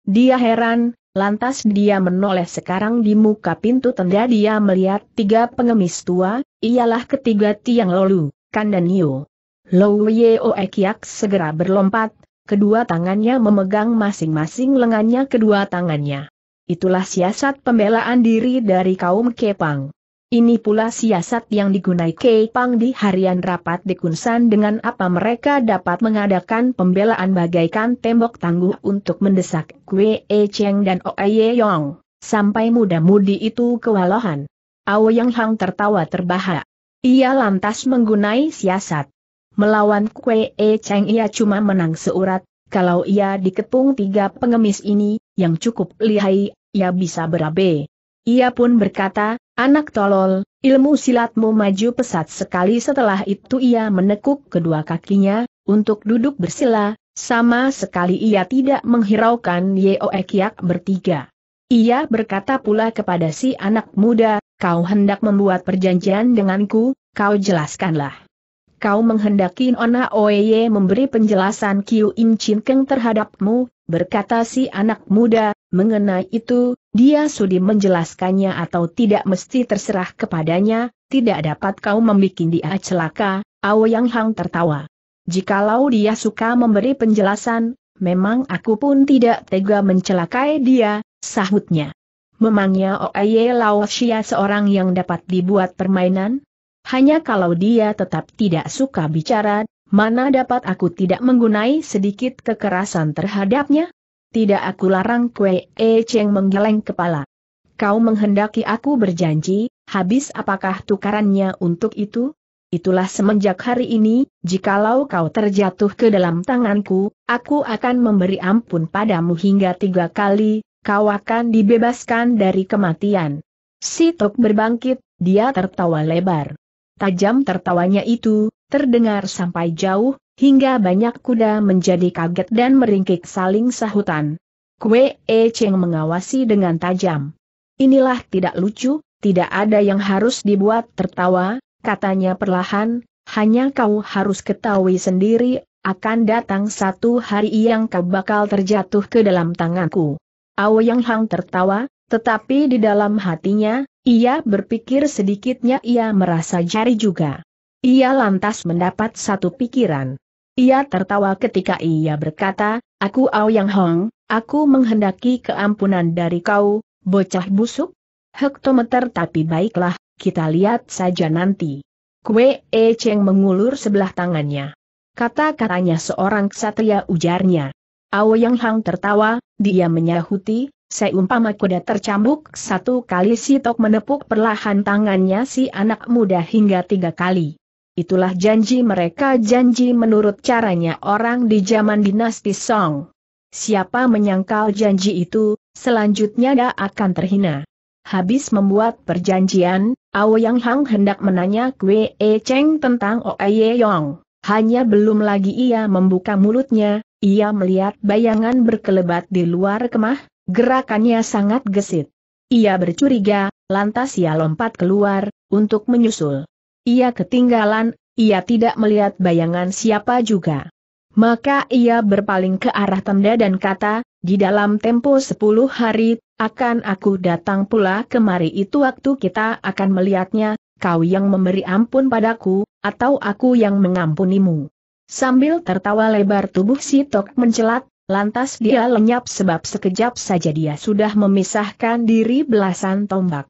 Dia heran, lantas dia menoleh sekarang di muka pintu tenda dia melihat tiga pengemis tua, ialah ketiga tiang lolu, kandanio. Lou Yeo Ekiak segera berlompat, kedua tangannya memegang masing-masing lengannya kedua tangannya. Itulah siasat pembelaan diri dari kaum Kepang. Ini pula siasat yang digunai Kei Pang di harian rapat di Kunsan dengan apa mereka dapat mengadakan pembelaan bagaikan tembok tangguh untuk mendesak Kwe E Cheng dan Ye Yong, sampai muda-mudi itu kewalahan. Yang Hang tertawa terbahak. Ia lantas menggunai siasat. Melawan Kwe E Cheng ia cuma menang seurat, kalau ia dikepung tiga pengemis ini, yang cukup lihai, ia bisa berabe. Ia pun berkata, Anak tolol, ilmu silatmu maju pesat sekali setelah itu ia menekuk kedua kakinya, untuk duduk bersila, sama sekali ia tidak menghiraukan Yeoe Kiak bertiga. Ia berkata pula kepada si anak muda, kau hendak membuat perjanjian denganku, kau jelaskanlah. Kau menghendaki Nona Oeye memberi penjelasan Kiu Im Chin Keng terhadapmu, berkata si anak muda, mengenai itu, dia sudi menjelaskannya atau tidak mesti terserah kepadanya, tidak dapat kau membuat dia celaka, Yang Hang tertawa. Jikalau dia suka memberi penjelasan, memang aku pun tidak tega mencelakai dia, sahutnya. Memangnya Lao Xia seorang yang dapat dibuat permainan? Hanya kalau dia tetap tidak suka bicara, mana dapat aku tidak menggunai sedikit kekerasan terhadapnya? Tidak aku larang Kue E Cheng menggeleng kepala. Kau menghendaki aku berjanji, habis apakah tukarannya untuk itu? Itulah semenjak hari ini, jikalau kau terjatuh ke dalam tanganku, aku akan memberi ampun padamu hingga tiga kali, kau akan dibebaskan dari kematian. Si Tok berbangkit, dia tertawa lebar. Tajam tertawanya itu, terdengar sampai jauh, hingga banyak kuda menjadi kaget dan meringkik saling sahutan. Kue E Cheng mengawasi dengan tajam. Inilah tidak lucu, tidak ada yang harus dibuat tertawa, katanya perlahan, hanya kau harus ketahui sendiri, akan datang satu hari yang kau bakal terjatuh ke dalam tanganku. Ao Yang Hang tertawa, tetapi di dalam hatinya, ia berpikir sedikitnya ia merasa jari juga. Ia lantas mendapat satu pikiran. Ia tertawa ketika ia berkata, Aku Yang Hong, aku menghendaki keampunan dari kau, bocah busuk? Hektometer tapi baiklah, kita lihat saja nanti. Kue E Cheng mengulur sebelah tangannya. Kata-katanya seorang ksatria ujarnya. Yang Hong tertawa, dia menyahuti, seumpama kuda tercambuk satu kali si Tok menepuk perlahan tangannya si anak muda hingga tiga kali. Itulah janji mereka janji menurut caranya orang di zaman dinasti Song. Siapa menyangkal janji itu, selanjutnya dia akan terhina. Habis membuat perjanjian, Yang Hang hendak menanya Kwe E Cheng tentang Oe Yong. Hanya belum lagi ia membuka mulutnya, ia melihat bayangan berkelebat di luar kemah, gerakannya sangat gesit. Ia bercuriga, lantas ia lompat keluar, untuk menyusul. Ia ketinggalan, ia tidak melihat bayangan siapa juga. Maka ia berpaling ke arah tenda dan kata, di dalam tempo 10 hari, akan aku datang pula kemari itu waktu kita akan melihatnya, kau yang memberi ampun padaku, atau aku yang mengampunimu. Sambil tertawa lebar tubuh si Tok mencelat, lantas dia lenyap sebab sekejap saja dia sudah memisahkan diri belasan tombak.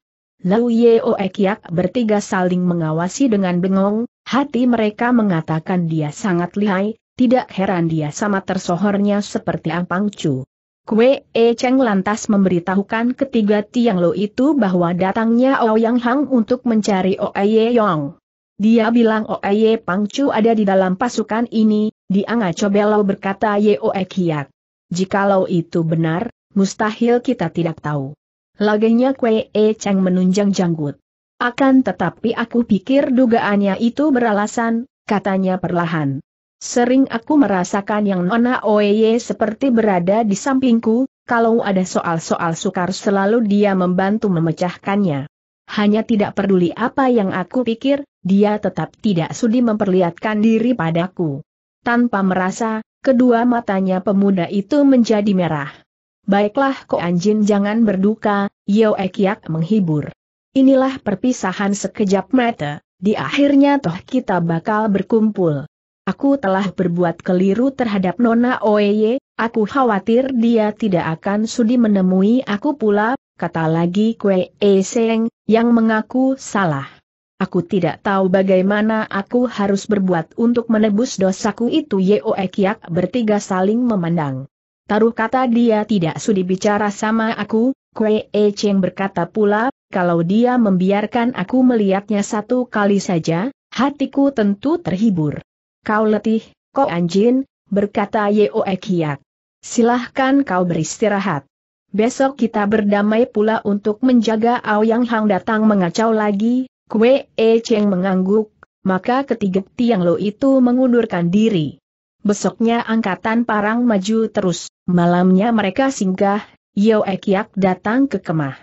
Lau Yeo Ekiak bertiga saling mengawasi dengan bengong, hati mereka mengatakan dia sangat lihai, tidak heran dia sama tersohornya seperti Ampang Chu. Kue E Cheng lantas memberitahukan ketiga Tiang Lo itu bahwa datangnya Yang Hang untuk mencari Oye Yong. Dia bilang Oye Pang Chu ada di dalam pasukan ini, Dianga Cobelo berkata Yeo Ekiak. Jikalau itu benar, mustahil kita tidak tahu. Laganya Kue E Cheng menunjang janggut. Akan tetapi aku pikir dugaannya itu beralasan, katanya perlahan. Sering aku merasakan yang Nona Oeye seperti berada di sampingku, kalau ada soal-soal sukar selalu dia membantu memecahkannya. Hanya tidak peduli apa yang aku pikir, dia tetap tidak sudi memperlihatkan diri padaku. Tanpa merasa, kedua matanya pemuda itu menjadi merah. Baiklah kok Anjin jangan berduka, Yeo Ekiak menghibur. Inilah perpisahan sekejap mata, di akhirnya toh kita bakal berkumpul. Aku telah berbuat keliru terhadap Nona Oeye, aku khawatir dia tidak akan sudi menemui aku pula, kata lagi Kwe E Seng, yang mengaku salah. Aku tidak tahu bagaimana aku harus berbuat untuk menebus dosaku itu Yeo Ekiak bertiga saling memandang. Taruh kata dia tidak sudi bicara sama aku, Kue E Cheng berkata pula, kalau dia membiarkan aku melihatnya satu kali saja, hatiku tentu terhibur. Kau letih, kok anjin, berkata Yeoe Kiat. Silahkan kau beristirahat. Besok kita berdamai pula untuk menjaga Aoyang Hang datang mengacau lagi, Kue E Cheng mengangguk, maka ketiga Tiang Lo itu mengundurkan diri. Besoknya angkatan parang maju terus, malamnya mereka singgah, Yau Ekiak datang ke kemah.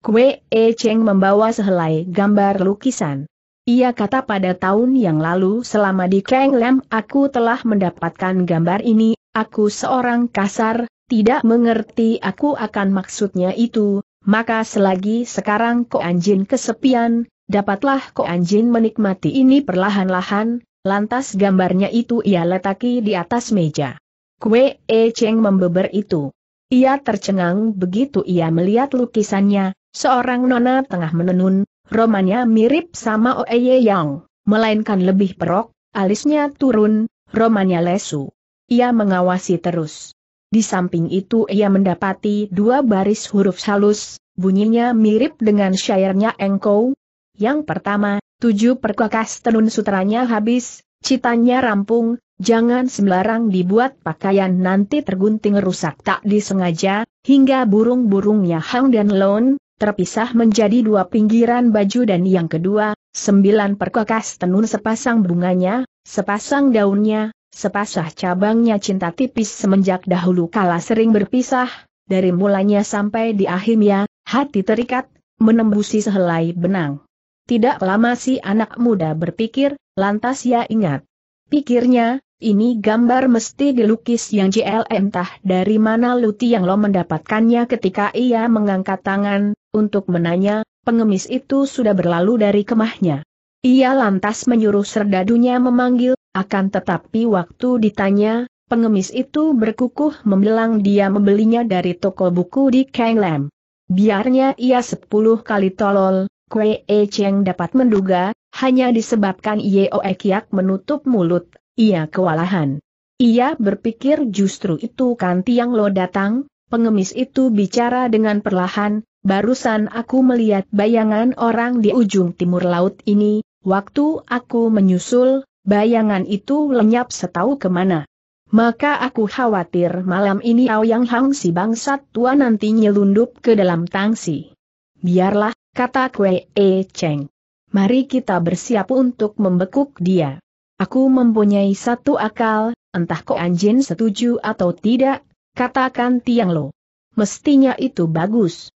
Kue E Cheng membawa sehelai gambar lukisan. Ia kata pada tahun yang lalu selama di Kang Lam aku telah mendapatkan gambar ini, aku seorang kasar, tidak mengerti aku akan maksudnya itu, maka selagi sekarang Ko Anjin kesepian, dapatlah Ko Anjin menikmati ini perlahan-lahan, Lantas gambarnya itu ia letaki di atas meja. Kue E Cheng membeber itu. Ia tercengang begitu ia melihat lukisannya, seorang nona tengah menenun, romannya mirip sama Oeye Yang, melainkan lebih perok, alisnya turun, romannya lesu. Ia mengawasi terus. Di samping itu ia mendapati dua baris huruf halus, bunyinya mirip dengan syairnya Engkau. Yang pertama, Tujuh perkakas tenun sutranya habis, citanya rampung, jangan sembarang dibuat pakaian nanti tergunting rusak tak disengaja, hingga burung-burungnya hang dan lon, terpisah menjadi dua pinggiran baju dan yang kedua, sembilan perkakas tenun sepasang bunganya, sepasang daunnya, sepasah cabangnya cinta tipis semenjak dahulu kala sering berpisah, dari mulanya sampai di akhirnya, hati terikat, menembusi sehelai benang. Tidak lama si anak muda berpikir, lantas ia ingat. Pikirnya, ini gambar mesti dilukis yang JL entah dari mana Luti yang lo mendapatkannya ketika ia mengangkat tangan, untuk menanya, pengemis itu sudah berlalu dari kemahnya. Ia lantas menyuruh serdadunya memanggil, akan tetapi waktu ditanya, pengemis itu berkukuh membilang dia membelinya dari toko buku di Kanglam. Biarnya ia sepuluh kali tolol, Kue E Cheng dapat menduga, hanya disebabkan Oe Kiak menutup mulut, ia kewalahan. Ia berpikir justru itu kan Tiang Lo datang, pengemis itu bicara dengan perlahan, barusan aku melihat bayangan orang di ujung timur laut ini, waktu aku menyusul, bayangan itu lenyap setahu kemana. Maka aku khawatir malam ini Aoyang Hang si bangsat tua nanti nyelundup ke dalam tangsi. Biarlah kata Kwe E Cheng. Mari kita bersiap untuk membekuk dia. Aku mempunyai satu akal, entah kok anjin setuju atau tidak, katakan Tiang Lo. Mestinya itu bagus.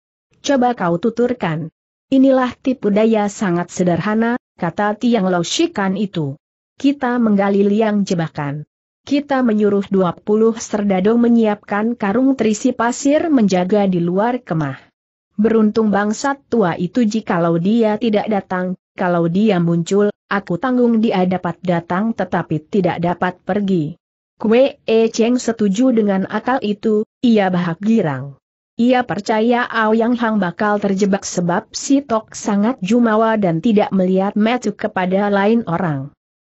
Coba kau tuturkan. Inilah tipu daya sangat sederhana, kata Tiang Lo Shikan itu. Kita menggali liang jebakan. Kita menyuruh 20 serdado menyiapkan karung terisi pasir menjaga di luar kemah. Beruntung bangsat tua itu jikalau dia tidak datang, kalau dia muncul, aku tanggung dia dapat datang tetapi tidak dapat pergi. Kue E Cheng setuju dengan akal itu, ia bahak girang. Ia percaya Aoyang Hang bakal terjebak sebab si Tok sangat jumawa dan tidak melihat metu kepada lain orang.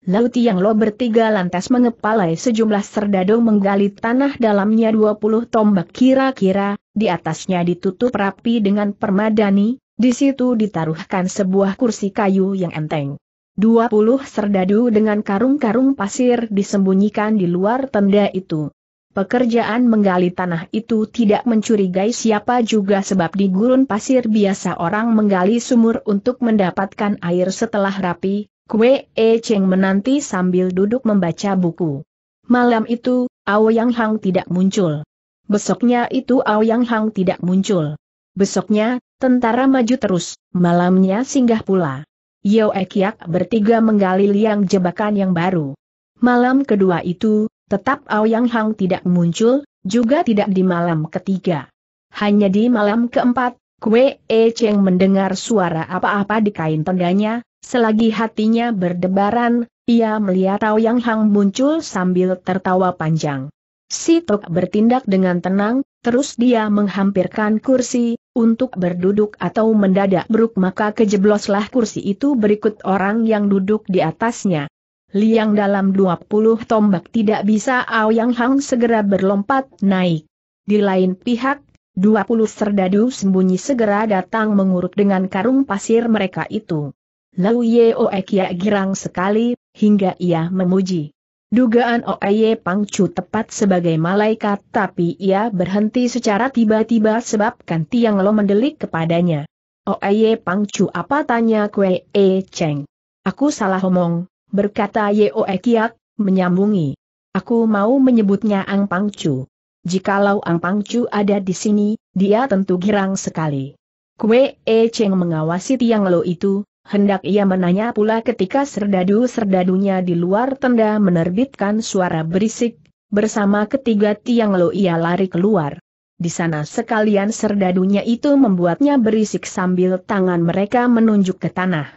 Laut Yang Lo bertiga lantas mengepalai sejumlah serdadu menggali tanah dalamnya 20 tombak kira-kira, di atasnya ditutup rapi dengan permadani, di situ ditaruhkan sebuah kursi kayu yang enteng. Dua serdadu dengan karung-karung pasir disembunyikan di luar tenda itu. Pekerjaan menggali tanah itu tidak mencurigai siapa juga sebab di gurun pasir biasa orang menggali sumur untuk mendapatkan air setelah rapi, Kue E Cheng menanti sambil duduk membaca buku. Malam itu, Ao Yang Hang tidak muncul. Besoknya itu Aoyang Hang tidak muncul. Besoknya, tentara maju terus, malamnya singgah pula. Yeo Ekiak bertiga menggali liang jebakan yang baru. Malam kedua itu, tetap Aoyang Hang tidak muncul, juga tidak di malam ketiga. Hanya di malam keempat, Kue E Cheng mendengar suara apa-apa di kain tendanya, selagi hatinya berdebaran, ia melihat Aoyang Hang muncul sambil tertawa panjang. Si Tok bertindak dengan tenang, terus dia menghampirkan kursi, untuk berduduk atau mendadak beruk maka kejebloslah kursi itu berikut orang yang duduk di atasnya. Liang dalam 20 tombak tidak bisa Aoyang Hang segera berlompat naik. Di lain pihak, 20 serdadu sembunyi segera datang mengurut dengan karung pasir mereka itu. Lalu Yeo Ekia ya girang sekali, hingga ia memuji. Dugaan Oye Pangcu tepat sebagai malaikat tapi ia berhenti secara tiba-tiba sebabkan Tiang Lo mendelik kepadanya. Oye Pangcu apa tanya kue E Cheng? Aku salah omong, berkata Oe Kiak, menyambungi. Aku mau menyebutnya Ang Pangcu. Jikalau Ang Pangcu ada di sini, dia tentu girang sekali. Kue E Cheng mengawasi Tiang Lo itu, Hendak ia menanya pula ketika serdadu-serdadunya di luar tenda menerbitkan suara berisik, bersama ketiga tiang lo ia lari keluar. Di sana sekalian serdadunya itu membuatnya berisik sambil tangan mereka menunjuk ke tanah.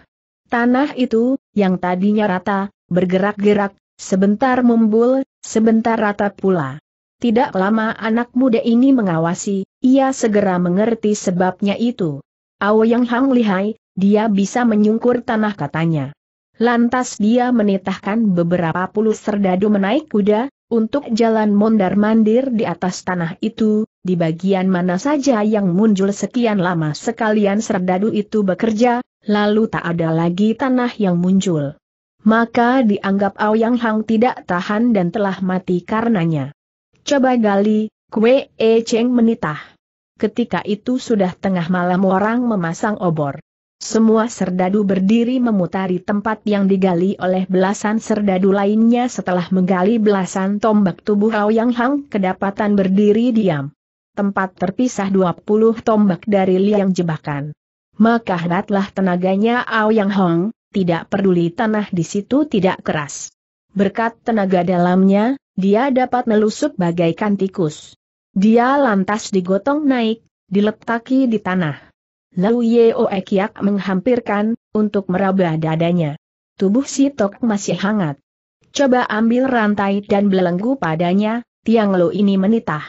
Tanah itu, yang tadinya rata, bergerak-gerak, sebentar membul, sebentar rata pula. Tidak lama anak muda ini mengawasi, ia segera mengerti sebabnya itu. Ao Yang Hang lihai, dia bisa menyungkur tanah katanya. Lantas dia menitahkan beberapa puluh serdadu menaik kuda, untuk jalan mondar-mandir di atas tanah itu, di bagian mana saja yang muncul sekian lama sekalian serdadu itu bekerja, lalu tak ada lagi tanah yang muncul. Maka dianggap Yang Hang tidak tahan dan telah mati karenanya. Coba gali, kue E Cheng menitah. Ketika itu sudah tengah malam orang memasang obor. Semua serdadu berdiri memutari tempat yang digali oleh belasan serdadu lainnya setelah menggali belasan tombak tubuh Yang Hang kedapatan berdiri diam. Tempat terpisah 20 tombak dari liang jebakan. Maka hebatlah tenaganya Ao Yang Hong, tidak peduli tanah di situ tidak keras. Berkat tenaga dalamnya, dia dapat melusup bagaikan tikus. Dia lantas digotong naik, diletaki di tanah. Lau Yeo Ekiak menghampirkan, untuk meraba dadanya. Tubuh si Tok masih hangat. Coba ambil rantai dan belenggu padanya, Tiang Lo ini menitah.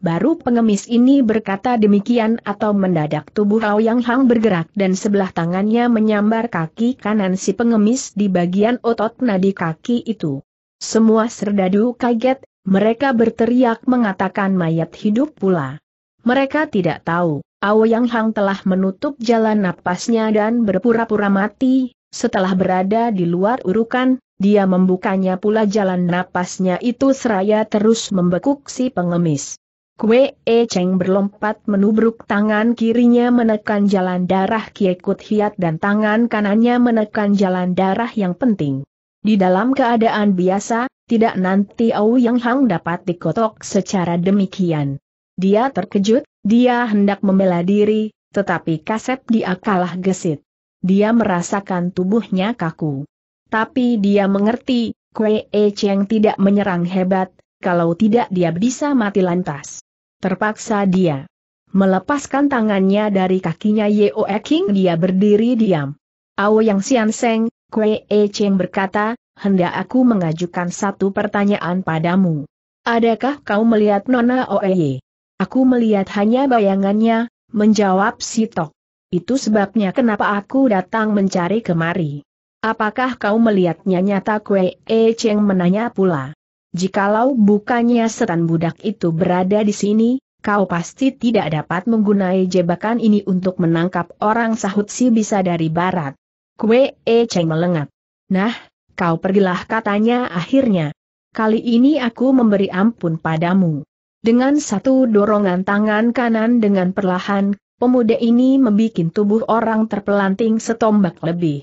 Baru pengemis ini berkata demikian atau mendadak tubuh Yang Hang bergerak dan sebelah tangannya menyambar kaki kanan si pengemis di bagian otot nadi kaki itu. Semua serdadu kaget, mereka berteriak mengatakan mayat hidup pula. Mereka tidak tahu yang Hang telah menutup jalan napasnya dan berpura-pura mati, setelah berada di luar urukan, dia membukanya pula jalan napasnya itu seraya terus membekuk si pengemis. Kue E Cheng berlompat menubruk tangan kirinya menekan jalan darah Kiekut Hiat dan tangan kanannya menekan jalan darah yang penting. Di dalam keadaan biasa, tidak nanti Au Yang Hang dapat dikotok secara demikian. Dia terkejut, dia hendak membela diri, tetapi kasep dia kalah gesit. Dia merasakan tubuhnya kaku. Tapi dia mengerti, Kue E Cheng tidak menyerang hebat, kalau tidak dia bisa mati lantas. Terpaksa dia melepaskan tangannya dari kakinya Yeo e King dia berdiri diam. Ao Yang Sian Seng, Kue E Cheng berkata, hendak aku mengajukan satu pertanyaan padamu. Adakah kau melihat Nona Oeye? Aku melihat hanya bayangannya, menjawab si Tok. Itu sebabnya kenapa aku datang mencari kemari. Apakah kau melihatnya nyata Kue E Cheng menanya pula. Jikalau bukannya setan budak itu berada di sini, kau pasti tidak dapat menggunai jebakan ini untuk menangkap orang sahut si bisa dari barat. Kue E Cheng melengat. Nah, kau pergilah katanya akhirnya. Kali ini aku memberi ampun padamu. Dengan satu dorongan tangan kanan dengan perlahan, pemuda ini membuat tubuh orang terpelanting setombak lebih.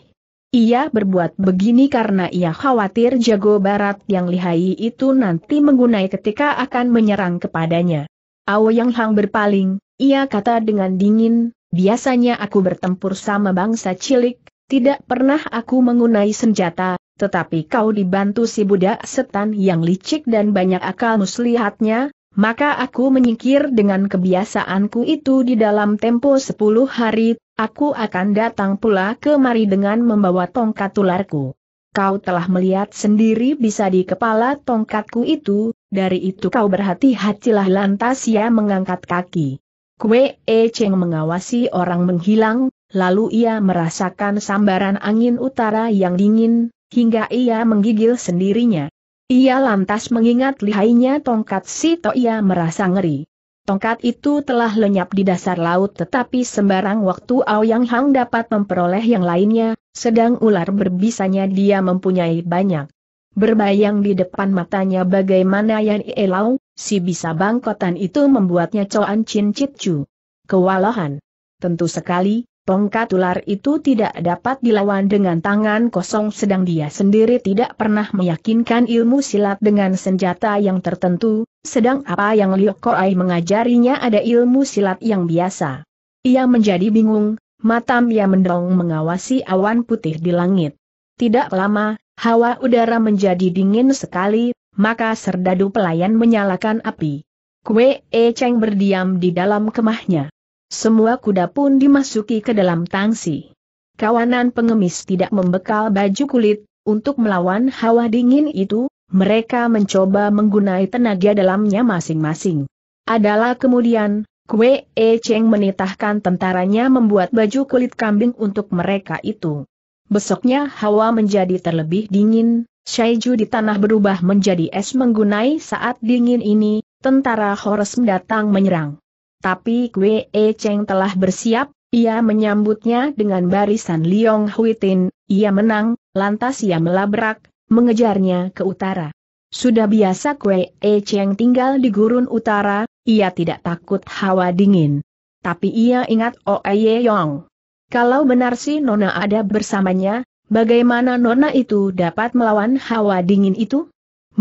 Ia berbuat begini karena ia khawatir jago barat yang lihai itu nanti menggunai ketika akan menyerang kepadanya. Ao Yang Hang berpaling, ia kata dengan dingin, biasanya aku bertempur sama bangsa cilik, tidak pernah aku menggunai senjata, tetapi kau dibantu si budak setan yang licik dan banyak akal muslihatnya, maka aku menyingkir dengan kebiasaanku itu di dalam tempo sepuluh hari, aku akan datang pula kemari dengan membawa tongkat tularku. Kau telah melihat sendiri bisa di kepala tongkatku itu, dari itu kau berhati-hatilah lantas ia mengangkat kaki. Kue E Cheng mengawasi orang menghilang, lalu ia merasakan sambaran angin utara yang dingin, hingga ia menggigil sendirinya. Ia lantas mengingat lihainya tongkat to ia merasa ngeri. Tongkat itu telah lenyap di dasar laut tetapi sembarang waktu yang Hang dapat memperoleh yang lainnya, sedang ular berbisanya dia mempunyai banyak. Berbayang di depan matanya bagaimana Yan Elau, si bisa bangkotan itu membuatnya Coan Chin Citcu. Kewalahan. Tentu sekali, Tongkat ular itu tidak dapat dilawan dengan tangan kosong sedang dia sendiri tidak pernah meyakinkan ilmu silat dengan senjata yang tertentu, sedang apa yang Liu Koai mengajarinya ada ilmu silat yang biasa. Ia menjadi bingung, Matam ia mendong mengawasi awan putih di langit. Tidak lama, hawa udara menjadi dingin sekali, maka serdadu pelayan menyalakan api. Kue E Cheng berdiam di dalam kemahnya. Semua kuda pun dimasuki ke dalam tangsi. Kawanan pengemis tidak membekal baju kulit, untuk melawan hawa dingin itu, mereka mencoba menggunai tenaga dalamnya masing-masing. Adalah kemudian, Kue E Cheng menitahkan tentaranya membuat baju kulit kambing untuk mereka itu. Besoknya hawa menjadi terlebih dingin, Shaiju di tanah berubah menjadi es menggunai saat dingin ini, tentara Horus mendatang menyerang tapi Kwe E Cheng telah bersiap, ia menyambutnya dengan barisan Liong Huitin, ia menang, lantas ia melabrak, mengejarnya ke utara. Sudah biasa Kwe E Cheng tinggal di gurun utara, ia tidak takut hawa dingin. Tapi ia ingat Oe oh Ye Yong. Kalau benar si Nona ada bersamanya, bagaimana Nona itu dapat melawan hawa dingin itu?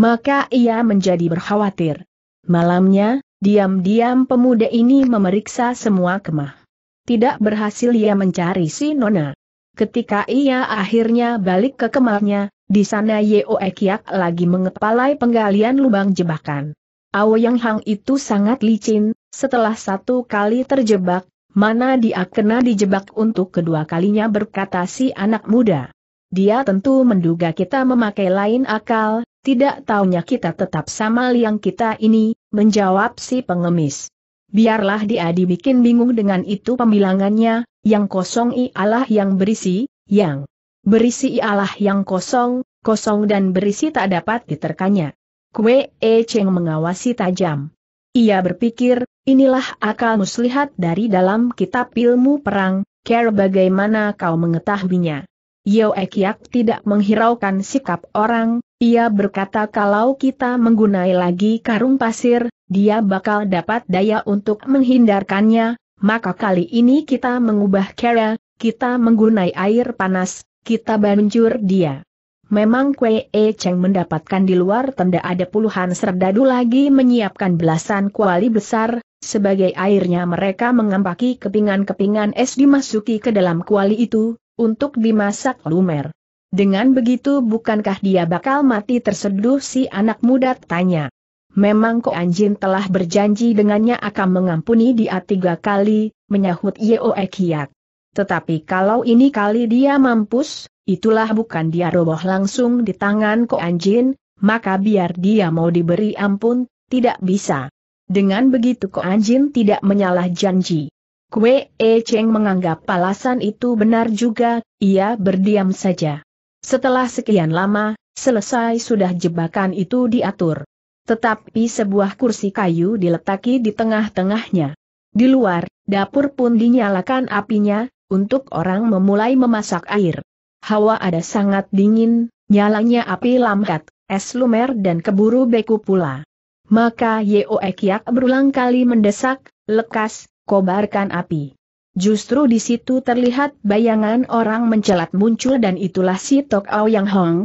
Maka ia menjadi berkhawatir. Malamnya, Diam-diam pemuda ini memeriksa semua kemah. Tidak berhasil ia mencari si Nona. Ketika ia akhirnya balik ke kemahnya, di sana Yeo Ekiak lagi mengepalai penggalian lubang jebakan. Yang Hang itu sangat licin, setelah satu kali terjebak, mana dia kena dijebak untuk kedua kalinya berkata si anak muda. Dia tentu menduga kita memakai lain akal, tidak taunya kita tetap sama liang kita ini, menjawab si pengemis. Biarlah dia dibikin bingung dengan itu pembilangannya, yang kosong ialah yang berisi, yang berisi ialah yang kosong, kosong dan berisi tak dapat diterkanya. Kue E Cheng mengawasi tajam. Ia berpikir, inilah akal muslihat dari dalam kitab ilmu perang, care bagaimana kau mengetahuinya. Yeo ekiak tidak menghiraukan sikap orang, ia berkata kalau kita menggunai lagi karung pasir, dia bakal dapat daya untuk menghindarkannya, maka kali ini kita mengubah cara, kita menggunai air panas, kita banjur dia. Memang Kwee E Cheng mendapatkan di luar tenda ada puluhan serdadu lagi menyiapkan belasan kuali besar, sebagai airnya mereka mengampaki kepingan-kepingan es dimasuki ke dalam kuali itu, untuk dimasak lumer. Dengan begitu bukankah dia bakal mati terseduh si anak muda tanya. Memang kok Anjin telah berjanji dengannya akan mengampuni dia tiga kali, menyahut Yeo Ekiak. Tetapi kalau ini kali dia mampus, itulah bukan dia roboh langsung di tangan kok Anjin, maka biar dia mau diberi ampun, tidak bisa. Dengan begitu kok Anjin tidak menyalah janji. Kue E Cheng menganggap alasan itu benar juga, ia berdiam saja. Setelah sekian lama, selesai sudah jebakan itu diatur. Tetapi sebuah kursi kayu diletaki di tengah-tengahnya. Di luar, dapur pun dinyalakan apinya, untuk orang memulai memasak air. Hawa ada sangat dingin, nyalanya api lambat, es lumer dan keburu beku pula. Maka Yeo Ekiak berulang kali mendesak, lekas, kobarkan api. Justru di situ terlihat bayangan orang mencelat muncul dan itulah si Tok Ao Yang Hong.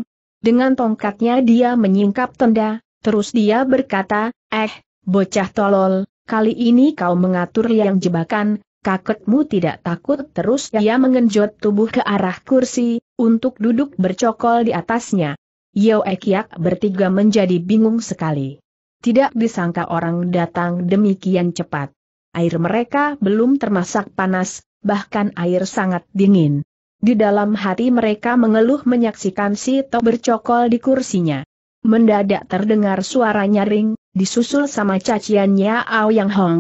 Dengan tongkatnya dia menyingkap tenda, terus dia berkata, eh, bocah tolol, kali ini kau mengatur yang jebakan, kakekmu tidak takut terus dia mengenjot tubuh ke arah kursi, untuk duduk bercokol di atasnya. Yeo Ekiak bertiga menjadi bingung sekali. Tidak disangka orang datang demikian cepat air mereka belum termasak panas, bahkan air sangat dingin. Di dalam hati mereka mengeluh menyaksikan si Tok bercokol di kursinya. Mendadak terdengar suara nyaring, disusul sama caciannya Ao Yang Hong.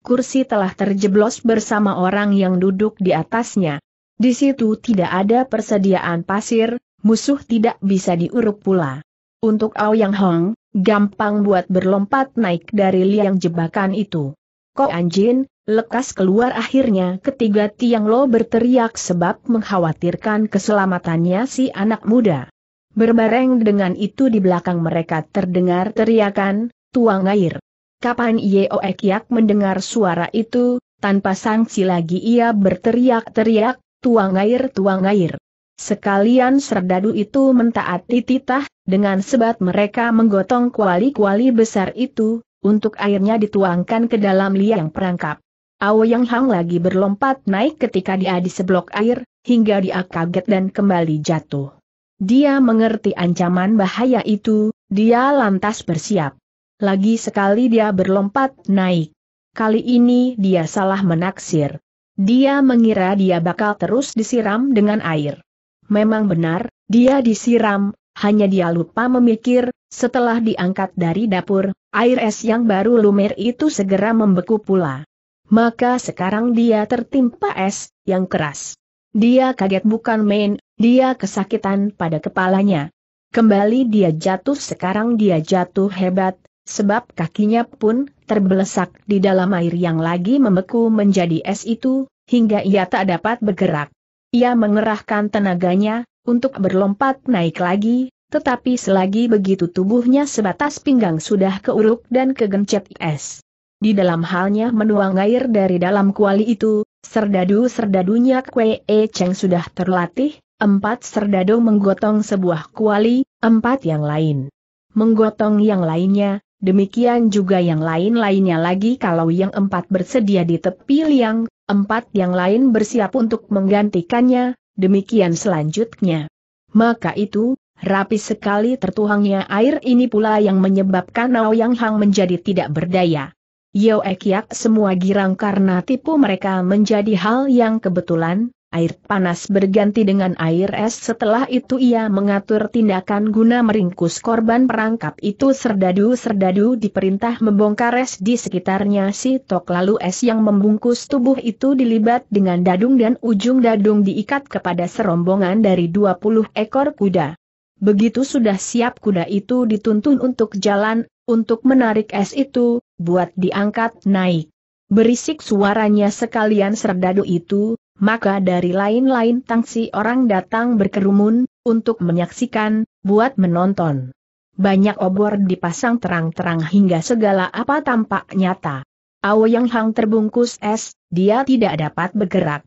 Kursi telah terjeblos bersama orang yang duduk di atasnya. Di situ tidak ada persediaan pasir, musuh tidak bisa diuruk pula. Untuk Ao Yang Hong, gampang buat berlompat naik dari liang jebakan itu. Ko Anjin, lekas keluar akhirnya ketiga Tiang Lo berteriak sebab mengkhawatirkan keselamatannya si anak muda. Berbareng dengan itu di belakang mereka terdengar teriakan, tuang air. Kapan Yeo Ek mendengar suara itu, tanpa sangsi lagi ia berteriak-teriak, tuang air tuang air. Sekalian serdadu itu mentaati titah, dengan sebat mereka menggotong kuali-kuali besar itu, untuk airnya dituangkan ke dalam liang perangkap. Yang Hang lagi berlompat naik ketika dia di seblok air, hingga dia kaget dan kembali jatuh. Dia mengerti ancaman bahaya itu, dia lantas bersiap. Lagi sekali dia berlompat naik. Kali ini dia salah menaksir. Dia mengira dia bakal terus disiram dengan air. Memang benar, dia disiram, hanya dia lupa memikir, setelah diangkat dari dapur, air es yang baru lumer itu segera membeku pula. Maka sekarang dia tertimpa es, yang keras. Dia kaget bukan main, dia kesakitan pada kepalanya. Kembali dia jatuh sekarang dia jatuh hebat, sebab kakinya pun terbelesak di dalam air yang lagi membeku menjadi es itu, hingga ia tak dapat bergerak. Ia mengerahkan tenaganya, untuk berlompat naik lagi, tetapi selagi begitu tubuhnya sebatas pinggang sudah keuruk dan kegencet es. Di dalam halnya menuang air dari dalam kuali itu, serdadu-serdadunya Kwe E Cheng sudah terlatih, empat serdadu menggotong sebuah kuali, empat yang lain. Menggotong yang lainnya, Demikian juga yang lain-lainnya lagi kalau yang empat bersedia di tepi liang, empat yang lain bersiap untuk menggantikannya, demikian selanjutnya. Maka itu, rapi sekali tertuangnya air ini pula yang menyebabkan Yang Hang menjadi tidak berdaya. Yeo Ekiak semua girang karena tipu mereka menjadi hal yang kebetulan, Air panas berganti dengan air es setelah itu ia mengatur tindakan guna meringkus korban perangkap itu serdadu-serdadu diperintah membongkar es di sekitarnya si tok lalu es yang membungkus tubuh itu dilibat dengan dadung dan ujung dadung diikat kepada serombongan dari 20 ekor kuda. Begitu sudah siap kuda itu dituntun untuk jalan, untuk menarik es itu, buat diangkat naik. Berisik suaranya sekalian serdadu itu, maka dari lain-lain tangsi orang datang berkerumun, untuk menyaksikan, buat menonton. Banyak obor dipasang terang-terang hingga segala apa tampak nyata. Aoyang Hang terbungkus es, dia tidak dapat bergerak.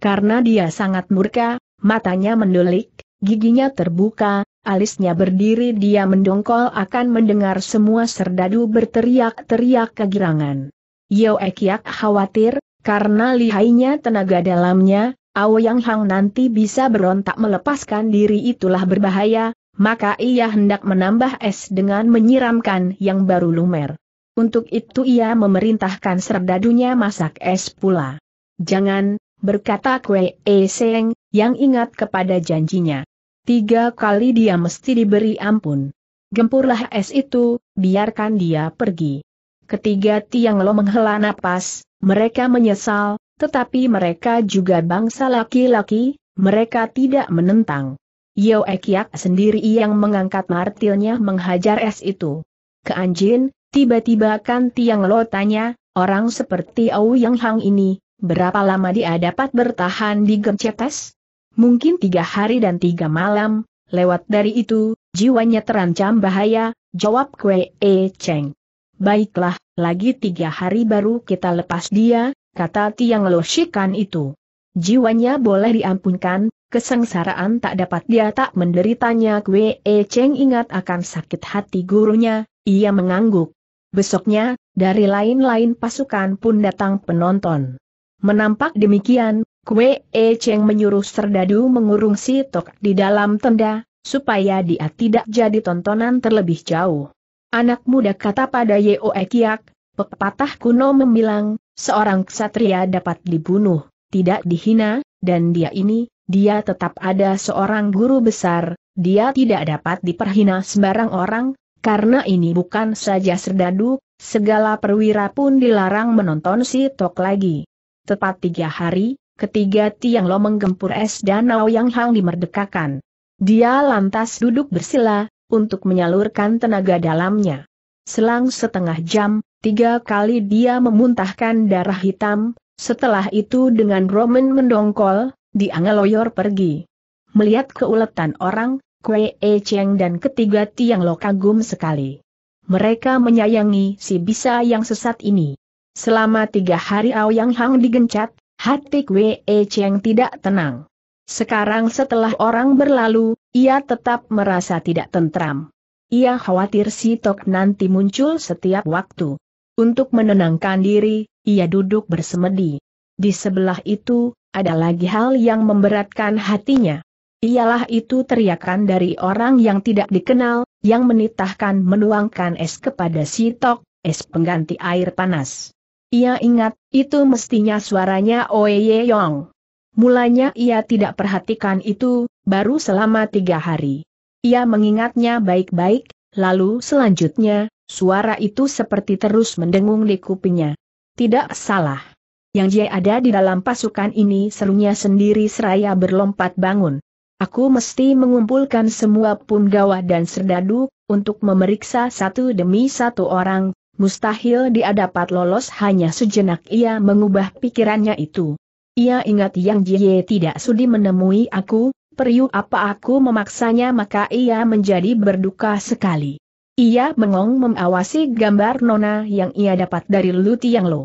Karena dia sangat murka, matanya mendulik, giginya terbuka, alisnya berdiri dia mendongkol akan mendengar semua serdadu berteriak-teriak kegirangan. Yo Ekiak khawatir, karena lihainya tenaga dalamnya, Yang Hang nanti bisa berontak melepaskan diri itulah berbahaya, maka ia hendak menambah es dengan menyiramkan yang baru lumer. Untuk itu ia memerintahkan serdadunya masak es pula. Jangan, berkata Kwe E Seng, yang ingat kepada janjinya. Tiga kali dia mesti diberi ampun. Gempurlah es itu, biarkan dia pergi. Ketiga tiang lo menghela napas, mereka menyesal, tetapi mereka juga bangsa laki-laki, mereka tidak menentang. Yeo Ekiak sendiri yang mengangkat martilnya menghajar es itu. Ke Anjin, tiba-tiba kan Tiang Lo tanya, orang seperti Au yang Hang ini, berapa lama dia dapat bertahan di Gencetes? Mungkin tiga hari dan tiga malam, lewat dari itu, jiwanya terancam bahaya, jawab Kwe E Cheng. Baiklah, lagi tiga hari baru kita lepas dia, kata Tiang Loshikan itu. Jiwanya boleh diampunkan, kesengsaraan tak dapat dia tak menderitanya Kwe E Cheng ingat akan sakit hati gurunya, ia mengangguk. Besoknya, dari lain-lain pasukan pun datang penonton. Menampak demikian, Kwe E Cheng menyuruh Serdadu mengurung si Tok di dalam tenda, supaya dia tidak jadi tontonan terlebih jauh. Anak muda kata pada Yeo Kiak, pepatah kuno membilang, seorang ksatria dapat dibunuh, tidak dihina, dan dia ini, dia tetap ada seorang guru besar, dia tidak dapat diperhina sembarang orang, karena ini bukan saja serdadu, segala perwira pun dilarang menonton si Tok lagi. Tepat tiga hari, ketiga tiang lo menggempur es danau yang hang dimerdekakan. Dia lantas duduk bersila, untuk menyalurkan tenaga dalamnya. Selang setengah jam, tiga kali dia memuntahkan darah hitam, setelah itu dengan Roman mendongkol, diangaloyor pergi. Melihat keuletan orang, Kue E Cheng dan ketiga Tiang Lo kagum sekali. Mereka menyayangi si bisa yang sesat ini. Selama tiga hari Aoyang Hang digencat, hati Kue E Cheng tidak tenang. Sekarang setelah orang berlalu, ia tetap merasa tidak tentram. Ia khawatir si Tok nanti muncul setiap waktu. Untuk menenangkan diri, ia duduk bersemedi. Di sebelah itu, ada lagi hal yang memberatkan hatinya. Ialah itu teriakan dari orang yang tidak dikenal, yang menitahkan menuangkan es kepada si Tok, es pengganti air panas. Ia ingat, itu mestinya suaranya Ye Yong. Mulanya ia tidak perhatikan itu, baru selama tiga hari. Ia mengingatnya baik-baik, lalu selanjutnya, suara itu seperti terus mendengung di kupingnya. Tidak salah. Yang dia ada di dalam pasukan ini serunya sendiri seraya berlompat bangun. Aku mesti mengumpulkan semua punggawa dan serdadu, untuk memeriksa satu demi satu orang, mustahil dia dapat lolos hanya sejenak ia mengubah pikirannya itu. Ia ingat Yang Jie tidak sudi menemui aku, Periu apa aku memaksanya maka ia menjadi berduka sekali. Ia mengong mengawasi gambar Nona yang ia dapat dari Yang Lo.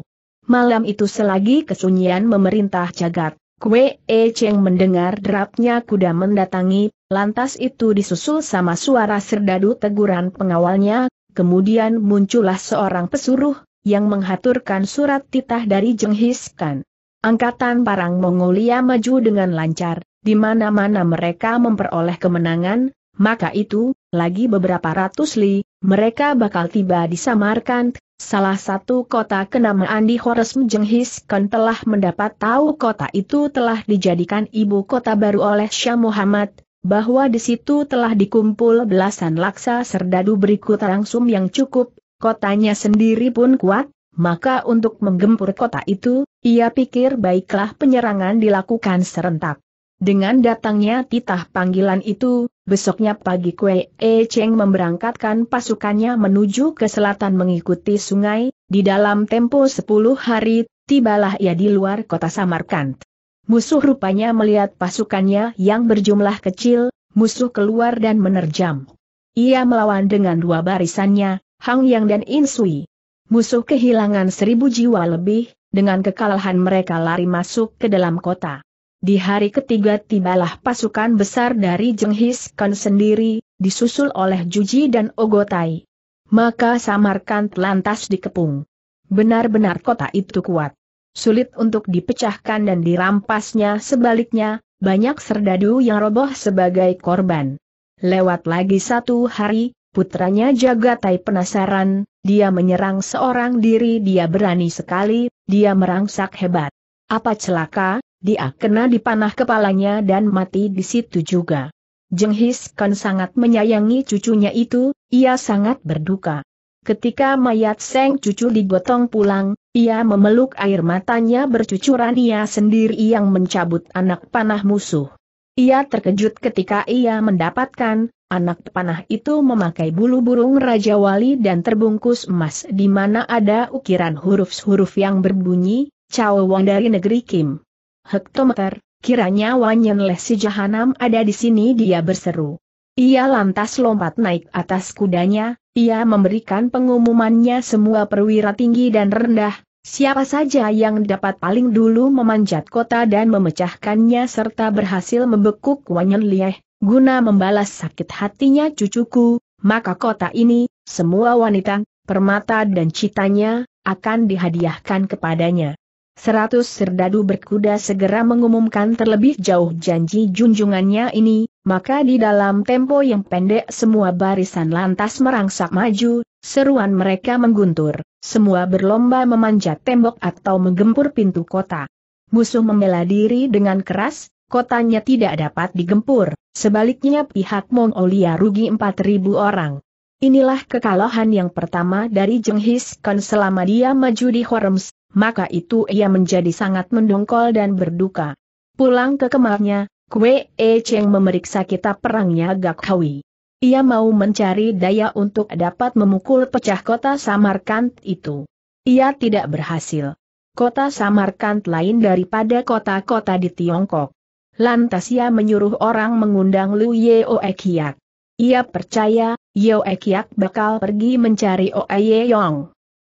Malam itu selagi kesunyian memerintah jagat, Kue E Cheng mendengar derapnya kuda mendatangi, lantas itu disusul sama suara serdadu teguran pengawalnya, kemudian muncullah seorang pesuruh, yang menghaturkan surat titah dari Jenghis Khan. Angkatan Parang Mongolia maju dengan lancar, di mana-mana mereka memperoleh kemenangan, maka itu, lagi beberapa ratus li, mereka bakal tiba di Samarkand, salah satu kota kenamaan di Horasm Jenghis Khan telah mendapat tahu kota itu telah dijadikan ibu kota baru oleh Syah Muhammad, bahwa di situ telah dikumpul belasan laksa serdadu berikut langsung yang cukup, kotanya sendiri pun kuat, maka untuk menggempur kota itu, ia pikir baiklah penyerangan dilakukan serentak. Dengan datangnya titah panggilan itu, besoknya pagi Kue E Cheng memberangkatkan pasukannya menuju ke selatan mengikuti sungai, di dalam tempo 10 hari, tibalah ia di luar kota Samarkand. Musuh rupanya melihat pasukannya yang berjumlah kecil, musuh keluar dan menerjam. Ia melawan dengan dua barisannya, Hang Yang dan Insui. Musuh kehilangan seribu jiwa lebih, dengan kekalahan mereka lari masuk ke dalam kota. Di hari ketiga tibalah pasukan besar dari Jenghis Khan sendiri, disusul oleh Juji dan Ogotai. Maka Samarkand lantas dikepung. Benar-benar kota itu kuat. Sulit untuk dipecahkan dan dirampasnya sebaliknya, banyak serdadu yang roboh sebagai korban. Lewat lagi satu hari, putranya Jagatai penasaran, dia menyerang seorang diri dia berani sekali, dia merangsak hebat. Apa celaka, dia kena dipanah kepalanya dan mati di situ juga. Jenghis kan sangat menyayangi cucunya itu, ia sangat berduka. Ketika mayat Seng cucu digotong pulang, ia memeluk air matanya bercucuran ia sendiri yang mencabut anak panah musuh. Ia terkejut ketika ia mendapatkan, anak panah itu memakai bulu burung Raja Wali dan terbungkus emas di mana ada ukiran huruf-huruf yang berbunyi, Cao dari negeri Kim hektometer, kiranya Wanyan Leh si Jahanam ada di sini dia berseru. Ia lantas lompat naik atas kudanya, ia memberikan pengumumannya semua perwira tinggi dan rendah, Siapa saja yang dapat paling dulu memanjat kota dan memecahkannya serta berhasil membekuk Wanyan Leh, guna membalas sakit hatinya cucuku, maka kota ini, semua wanita, permata dan citanya, akan dihadiahkan kepadanya. Seratus serdadu berkuda segera mengumumkan terlebih jauh janji junjungannya ini, maka di dalam tempo yang pendek semua barisan lantas merangsak maju, seruan mereka mengguntur, semua berlomba memanjat tembok atau menggempur pintu kota. Musuh membela diri dengan keras, kotanya tidak dapat digempur, sebaliknya pihak Mongolia rugi 4.000 orang. Inilah kekalahan yang pertama dari Jenghis Khan selama dia maju di Horms, maka itu ia menjadi sangat mendongkol dan berduka. Pulang ke kemarnya, Kwe E Cheng memeriksa kitab perangnya Gak Hawi. Ia mau mencari daya untuk dapat memukul pecah kota Samarkand itu. Ia tidak berhasil. Kota Samarkand lain daripada kota-kota di Tiongkok. Lantas ia menyuruh orang mengundang Liu Yeo Ekiak. Ia percaya, Yeo Ekiak bakal pergi mencari Oe Yong.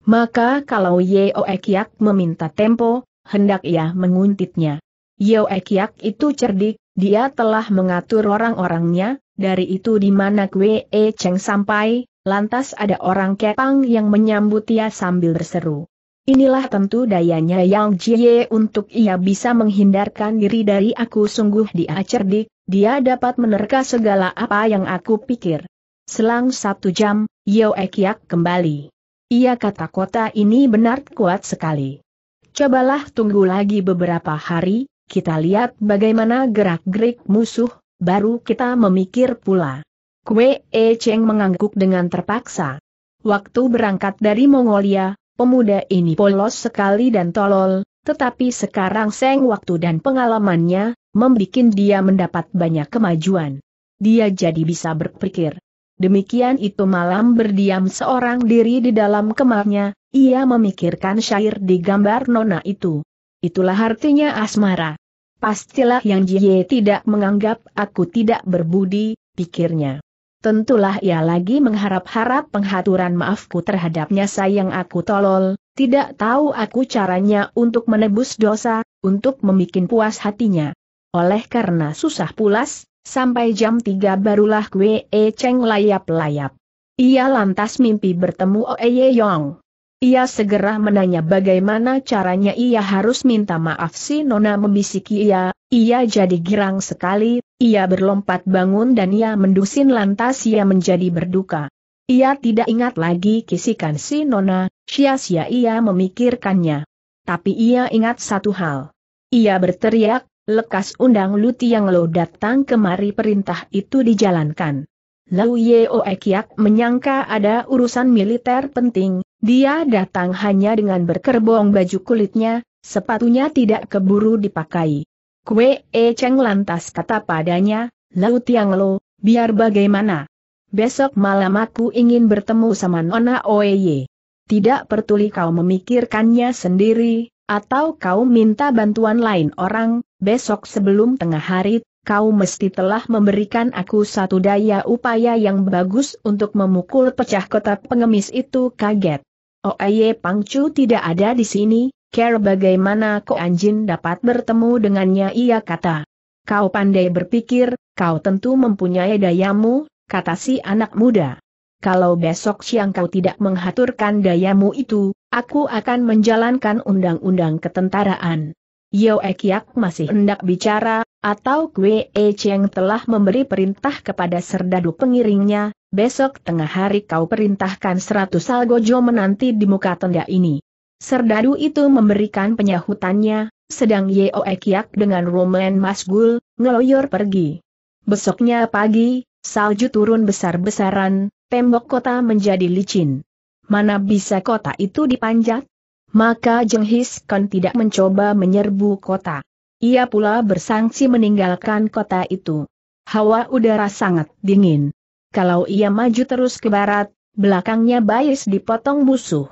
Maka kalau Yeo Ekiak meminta tempo, hendak ia menguntitnya. Yeo Ekiak itu cerdik, dia telah mengatur orang-orangnya, dari itu di mana Kwe E Cheng sampai, lantas ada orang kepang yang menyambut ia sambil berseru. Inilah tentu dayanya Yang Jie untuk ia bisa menghindarkan diri dari aku sungguh dia cerdik, dia dapat menerka segala apa yang aku pikir. Selang satu jam, Yeo Ekiak kembali. Ia kata kota ini benar kuat sekali. Cobalah tunggu lagi beberapa hari, kita lihat bagaimana gerak-gerik musuh, baru kita memikir pula. Kue E Cheng mengangguk dengan terpaksa. Waktu berangkat dari Mongolia, pemuda ini polos sekali dan tolol, tetapi sekarang seng waktu dan pengalamannya, membuat dia mendapat banyak kemajuan. Dia jadi bisa berpikir, Demikian itu malam berdiam seorang diri di dalam kamarnya, ia memikirkan syair di gambar nona itu. Itulah artinya asmara. Pastilah yang Jie tidak menganggap aku tidak berbudi, pikirnya. Tentulah ia lagi mengharap-harap penghaturan maafku terhadapnya sayang aku tolol, tidak tahu aku caranya untuk menebus dosa, untuk membuat puas hatinya. Oleh karena susah pulas, Sampai jam 3 barulah Kwe E Cheng layap-layap. Ia lantas mimpi bertemu Oe Yong. Ia segera menanya bagaimana caranya ia harus minta maaf si Nona membisiki ia, ia jadi girang sekali, ia berlompat bangun dan ia mendusin lantas ia menjadi berduka. Ia tidak ingat lagi kisikan si Nona, sia-sia ia memikirkannya. Tapi ia ingat satu hal. Ia berteriak, lekas undang Luti yang lo datang kemari perintah itu dijalankan. Lau Yeo Ekiak menyangka ada urusan militer penting, dia datang hanya dengan berkerbong baju kulitnya, sepatunya tidak keburu dipakai. Kue E Cheng lantas kata padanya, Lau Tiang Lo, biar bagaimana. Besok malam aku ingin bertemu sama Nona Oeye. Tidak pertuli kau memikirkannya sendiri, atau kau minta bantuan lain orang, besok sebelum tengah hari, kau mesti telah memberikan aku satu daya upaya yang bagus untuk memukul pecah kotak pengemis itu kaget. Oye oh, Pangcu tidak ada di sini, care bagaimana kok anjin dapat bertemu dengannya ia kata. Kau pandai berpikir, kau tentu mempunyai dayamu, kata si anak muda. Kalau besok siang kau tidak menghaturkan dayamu itu, aku akan menjalankan undang-undang ketentaraan. Yao Ekiak masih hendak bicara, atau Kwe E Cheng telah memberi perintah kepada serdadu pengiringnya, besok tengah hari kau perintahkan seratus algojo menanti di muka tenda ini. Serdadu itu memberikan penyahutannya, sedang Yao Ekiak dengan Roman Masgul, ngeloyor pergi. Besoknya pagi, salju turun besar-besaran, tembok kota menjadi licin. Mana bisa kota itu dipanjat? maka Jenghis kan tidak mencoba menyerbu kota. Ia pula bersangsi meninggalkan kota itu. Hawa udara sangat dingin. Kalau ia maju terus ke barat, belakangnya Bayis dipotong musuh.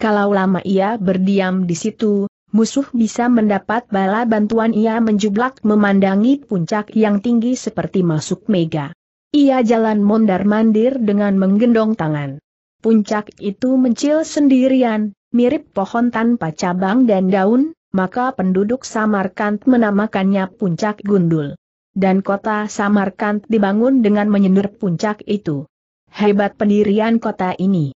Kalau lama ia berdiam di situ, musuh bisa mendapat bala bantuan ia menjublak memandangi puncak yang tinggi seperti masuk mega. Ia jalan mondar-mandir dengan menggendong tangan. Puncak itu mencil sendirian, mirip pohon tanpa cabang dan daun, maka penduduk Samarkand menamakannya Puncak Gundul. Dan kota Samarkand dibangun dengan menyendur puncak itu. Hebat pendirian kota ini.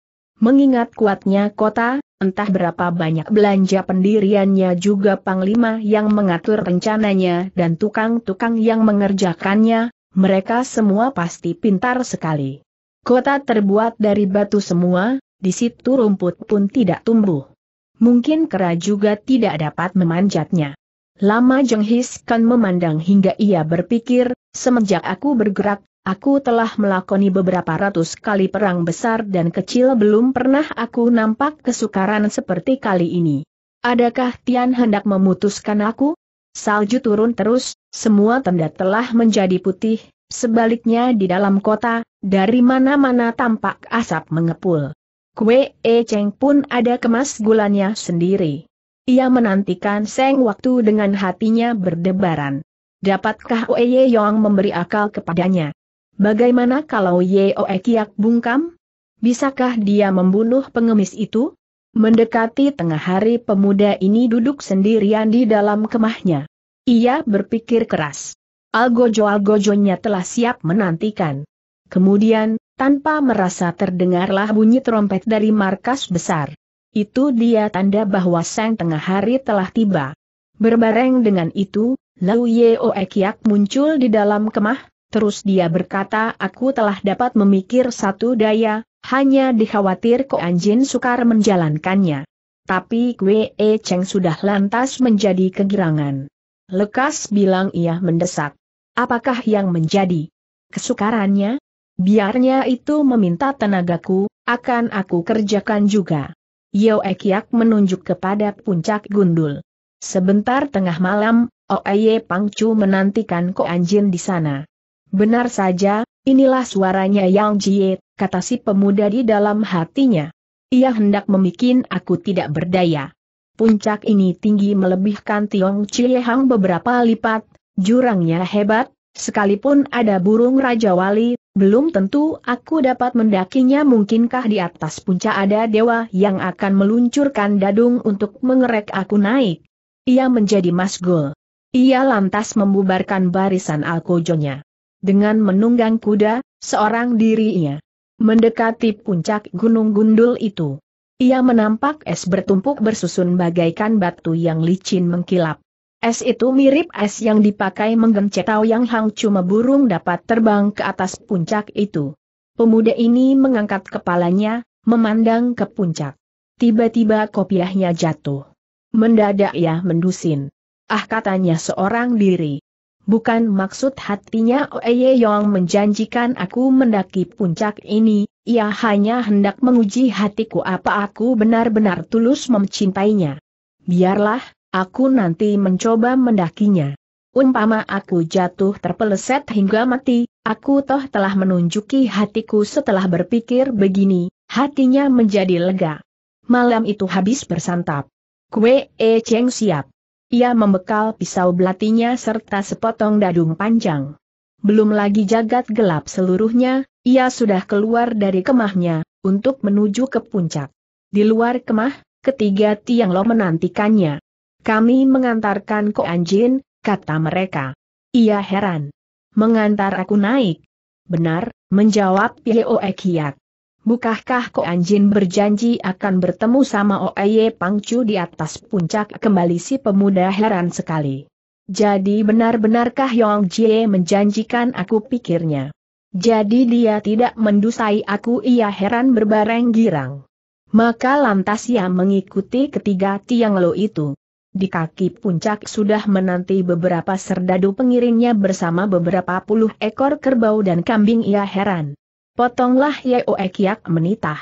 Mengingat kuatnya kota, entah berapa banyak belanja pendiriannya juga panglima yang mengatur rencananya dan tukang-tukang yang mengerjakannya, mereka semua pasti pintar sekali. Kota terbuat dari batu semua, di situ rumput pun tidak tumbuh. Mungkin kera juga tidak dapat memanjatnya. Lama Jeng kan memandang hingga ia berpikir, semenjak aku bergerak, aku telah melakoni beberapa ratus kali perang besar dan kecil belum pernah aku nampak kesukaran seperti kali ini. Adakah Tian hendak memutuskan aku? Salju turun terus, semua tenda telah menjadi putih, sebaliknya di dalam kota, dari mana-mana tampak asap mengepul. Kue E Cheng pun ada kemas gulanya sendiri. Ia menantikan Seng waktu dengan hatinya berdebaran. Dapatkah Oe Ye Yong memberi akal kepadanya? Bagaimana kalau Ye Oe Kiak bungkam? Bisakah dia membunuh pengemis itu? Mendekati tengah hari pemuda ini duduk sendirian di dalam kemahnya. Ia berpikir keras. Algojo-algojonya telah siap menantikan. Kemudian, tanpa merasa terdengarlah bunyi trompet dari markas besar. Itu dia tanda bahwa sang tengah hari telah tiba. Berbareng dengan itu, Lau Yeo Ekiak muncul di dalam kemah, terus dia berkata aku telah dapat memikir satu daya, hanya dikhawatir Ko Anjin sukar menjalankannya. Tapi Kwe E Cheng sudah lantas menjadi kegirangan. Lekas bilang ia mendesak. Apakah yang menjadi kesukarannya? Biarnya itu meminta tenagaku, akan aku kerjakan juga. Yo Ekiak menunjuk kepada puncak gundul. Sebentar tengah malam, Oeye Pangcu menantikan Ko Anjin di sana. Benar saja, inilah suaranya Yang Jie, kata si pemuda di dalam hatinya. Ia hendak memikin aku tidak berdaya. Puncak ini tinggi melebihkan Tiong Chie Hang beberapa lipat, jurangnya hebat, Sekalipun ada burung Raja Wali, belum tentu aku dapat mendakinya mungkinkah di atas puncak ada dewa yang akan meluncurkan dadung untuk mengerek aku naik. Ia menjadi masgul. Ia lantas membubarkan barisan alkojonya. Dengan menunggang kuda, seorang dirinya mendekati puncak gunung gundul itu. Ia menampak es bertumpuk bersusun bagaikan batu yang licin mengkilap. Es itu mirip es yang dipakai menggencet Tao Yang Hang cuma burung dapat terbang ke atas puncak itu. Pemuda ini mengangkat kepalanya, memandang ke puncak. Tiba-tiba kopiahnya jatuh. Mendadak ia mendusin. Ah katanya seorang diri. Bukan maksud hatinya Oeye Yong menjanjikan aku mendaki puncak ini, ia hanya hendak menguji hatiku apa aku benar-benar tulus mencintainya. Biarlah, Aku nanti mencoba mendakinya. Umpama aku jatuh terpeleset hingga mati, aku toh telah menunjuki hatiku setelah berpikir begini, hatinya menjadi lega. Malam itu habis bersantap. Kue E Cheng siap. Ia membekal pisau belatinya serta sepotong dadung panjang. Belum lagi jagat gelap seluruhnya, ia sudah keluar dari kemahnya, untuk menuju ke puncak. Di luar kemah, ketiga tiang lo menantikannya. Kami mengantarkan Ko Anjin, kata mereka. Ia heran. Mengantar aku naik. Benar, menjawab Yeo Ekiak. Bukahkah Ko Anjin berjanji akan bertemu sama Oeye Pangcu di atas puncak kembali si pemuda heran sekali. Jadi benar-benarkah Yong Jie menjanjikan aku pikirnya. Jadi dia tidak mendusai aku ia heran berbareng girang. Maka lantas ia mengikuti ketiga Tiang Lo itu. Di kaki puncak sudah menanti beberapa serdadu pengiringnya bersama beberapa puluh ekor kerbau dan kambing ia heran. Potonglah Yeo Ekiak menitah.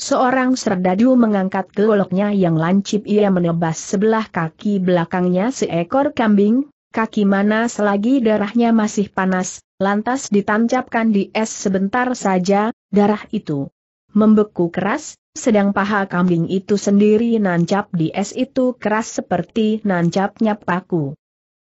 Seorang serdadu mengangkat goloknya yang lancip ia menebas sebelah kaki belakangnya seekor kambing, kaki mana selagi darahnya masih panas, lantas ditancapkan di es sebentar saja, darah itu membeku keras, sedang paha kambing itu sendiri nancap di es itu keras seperti nancapnya paku.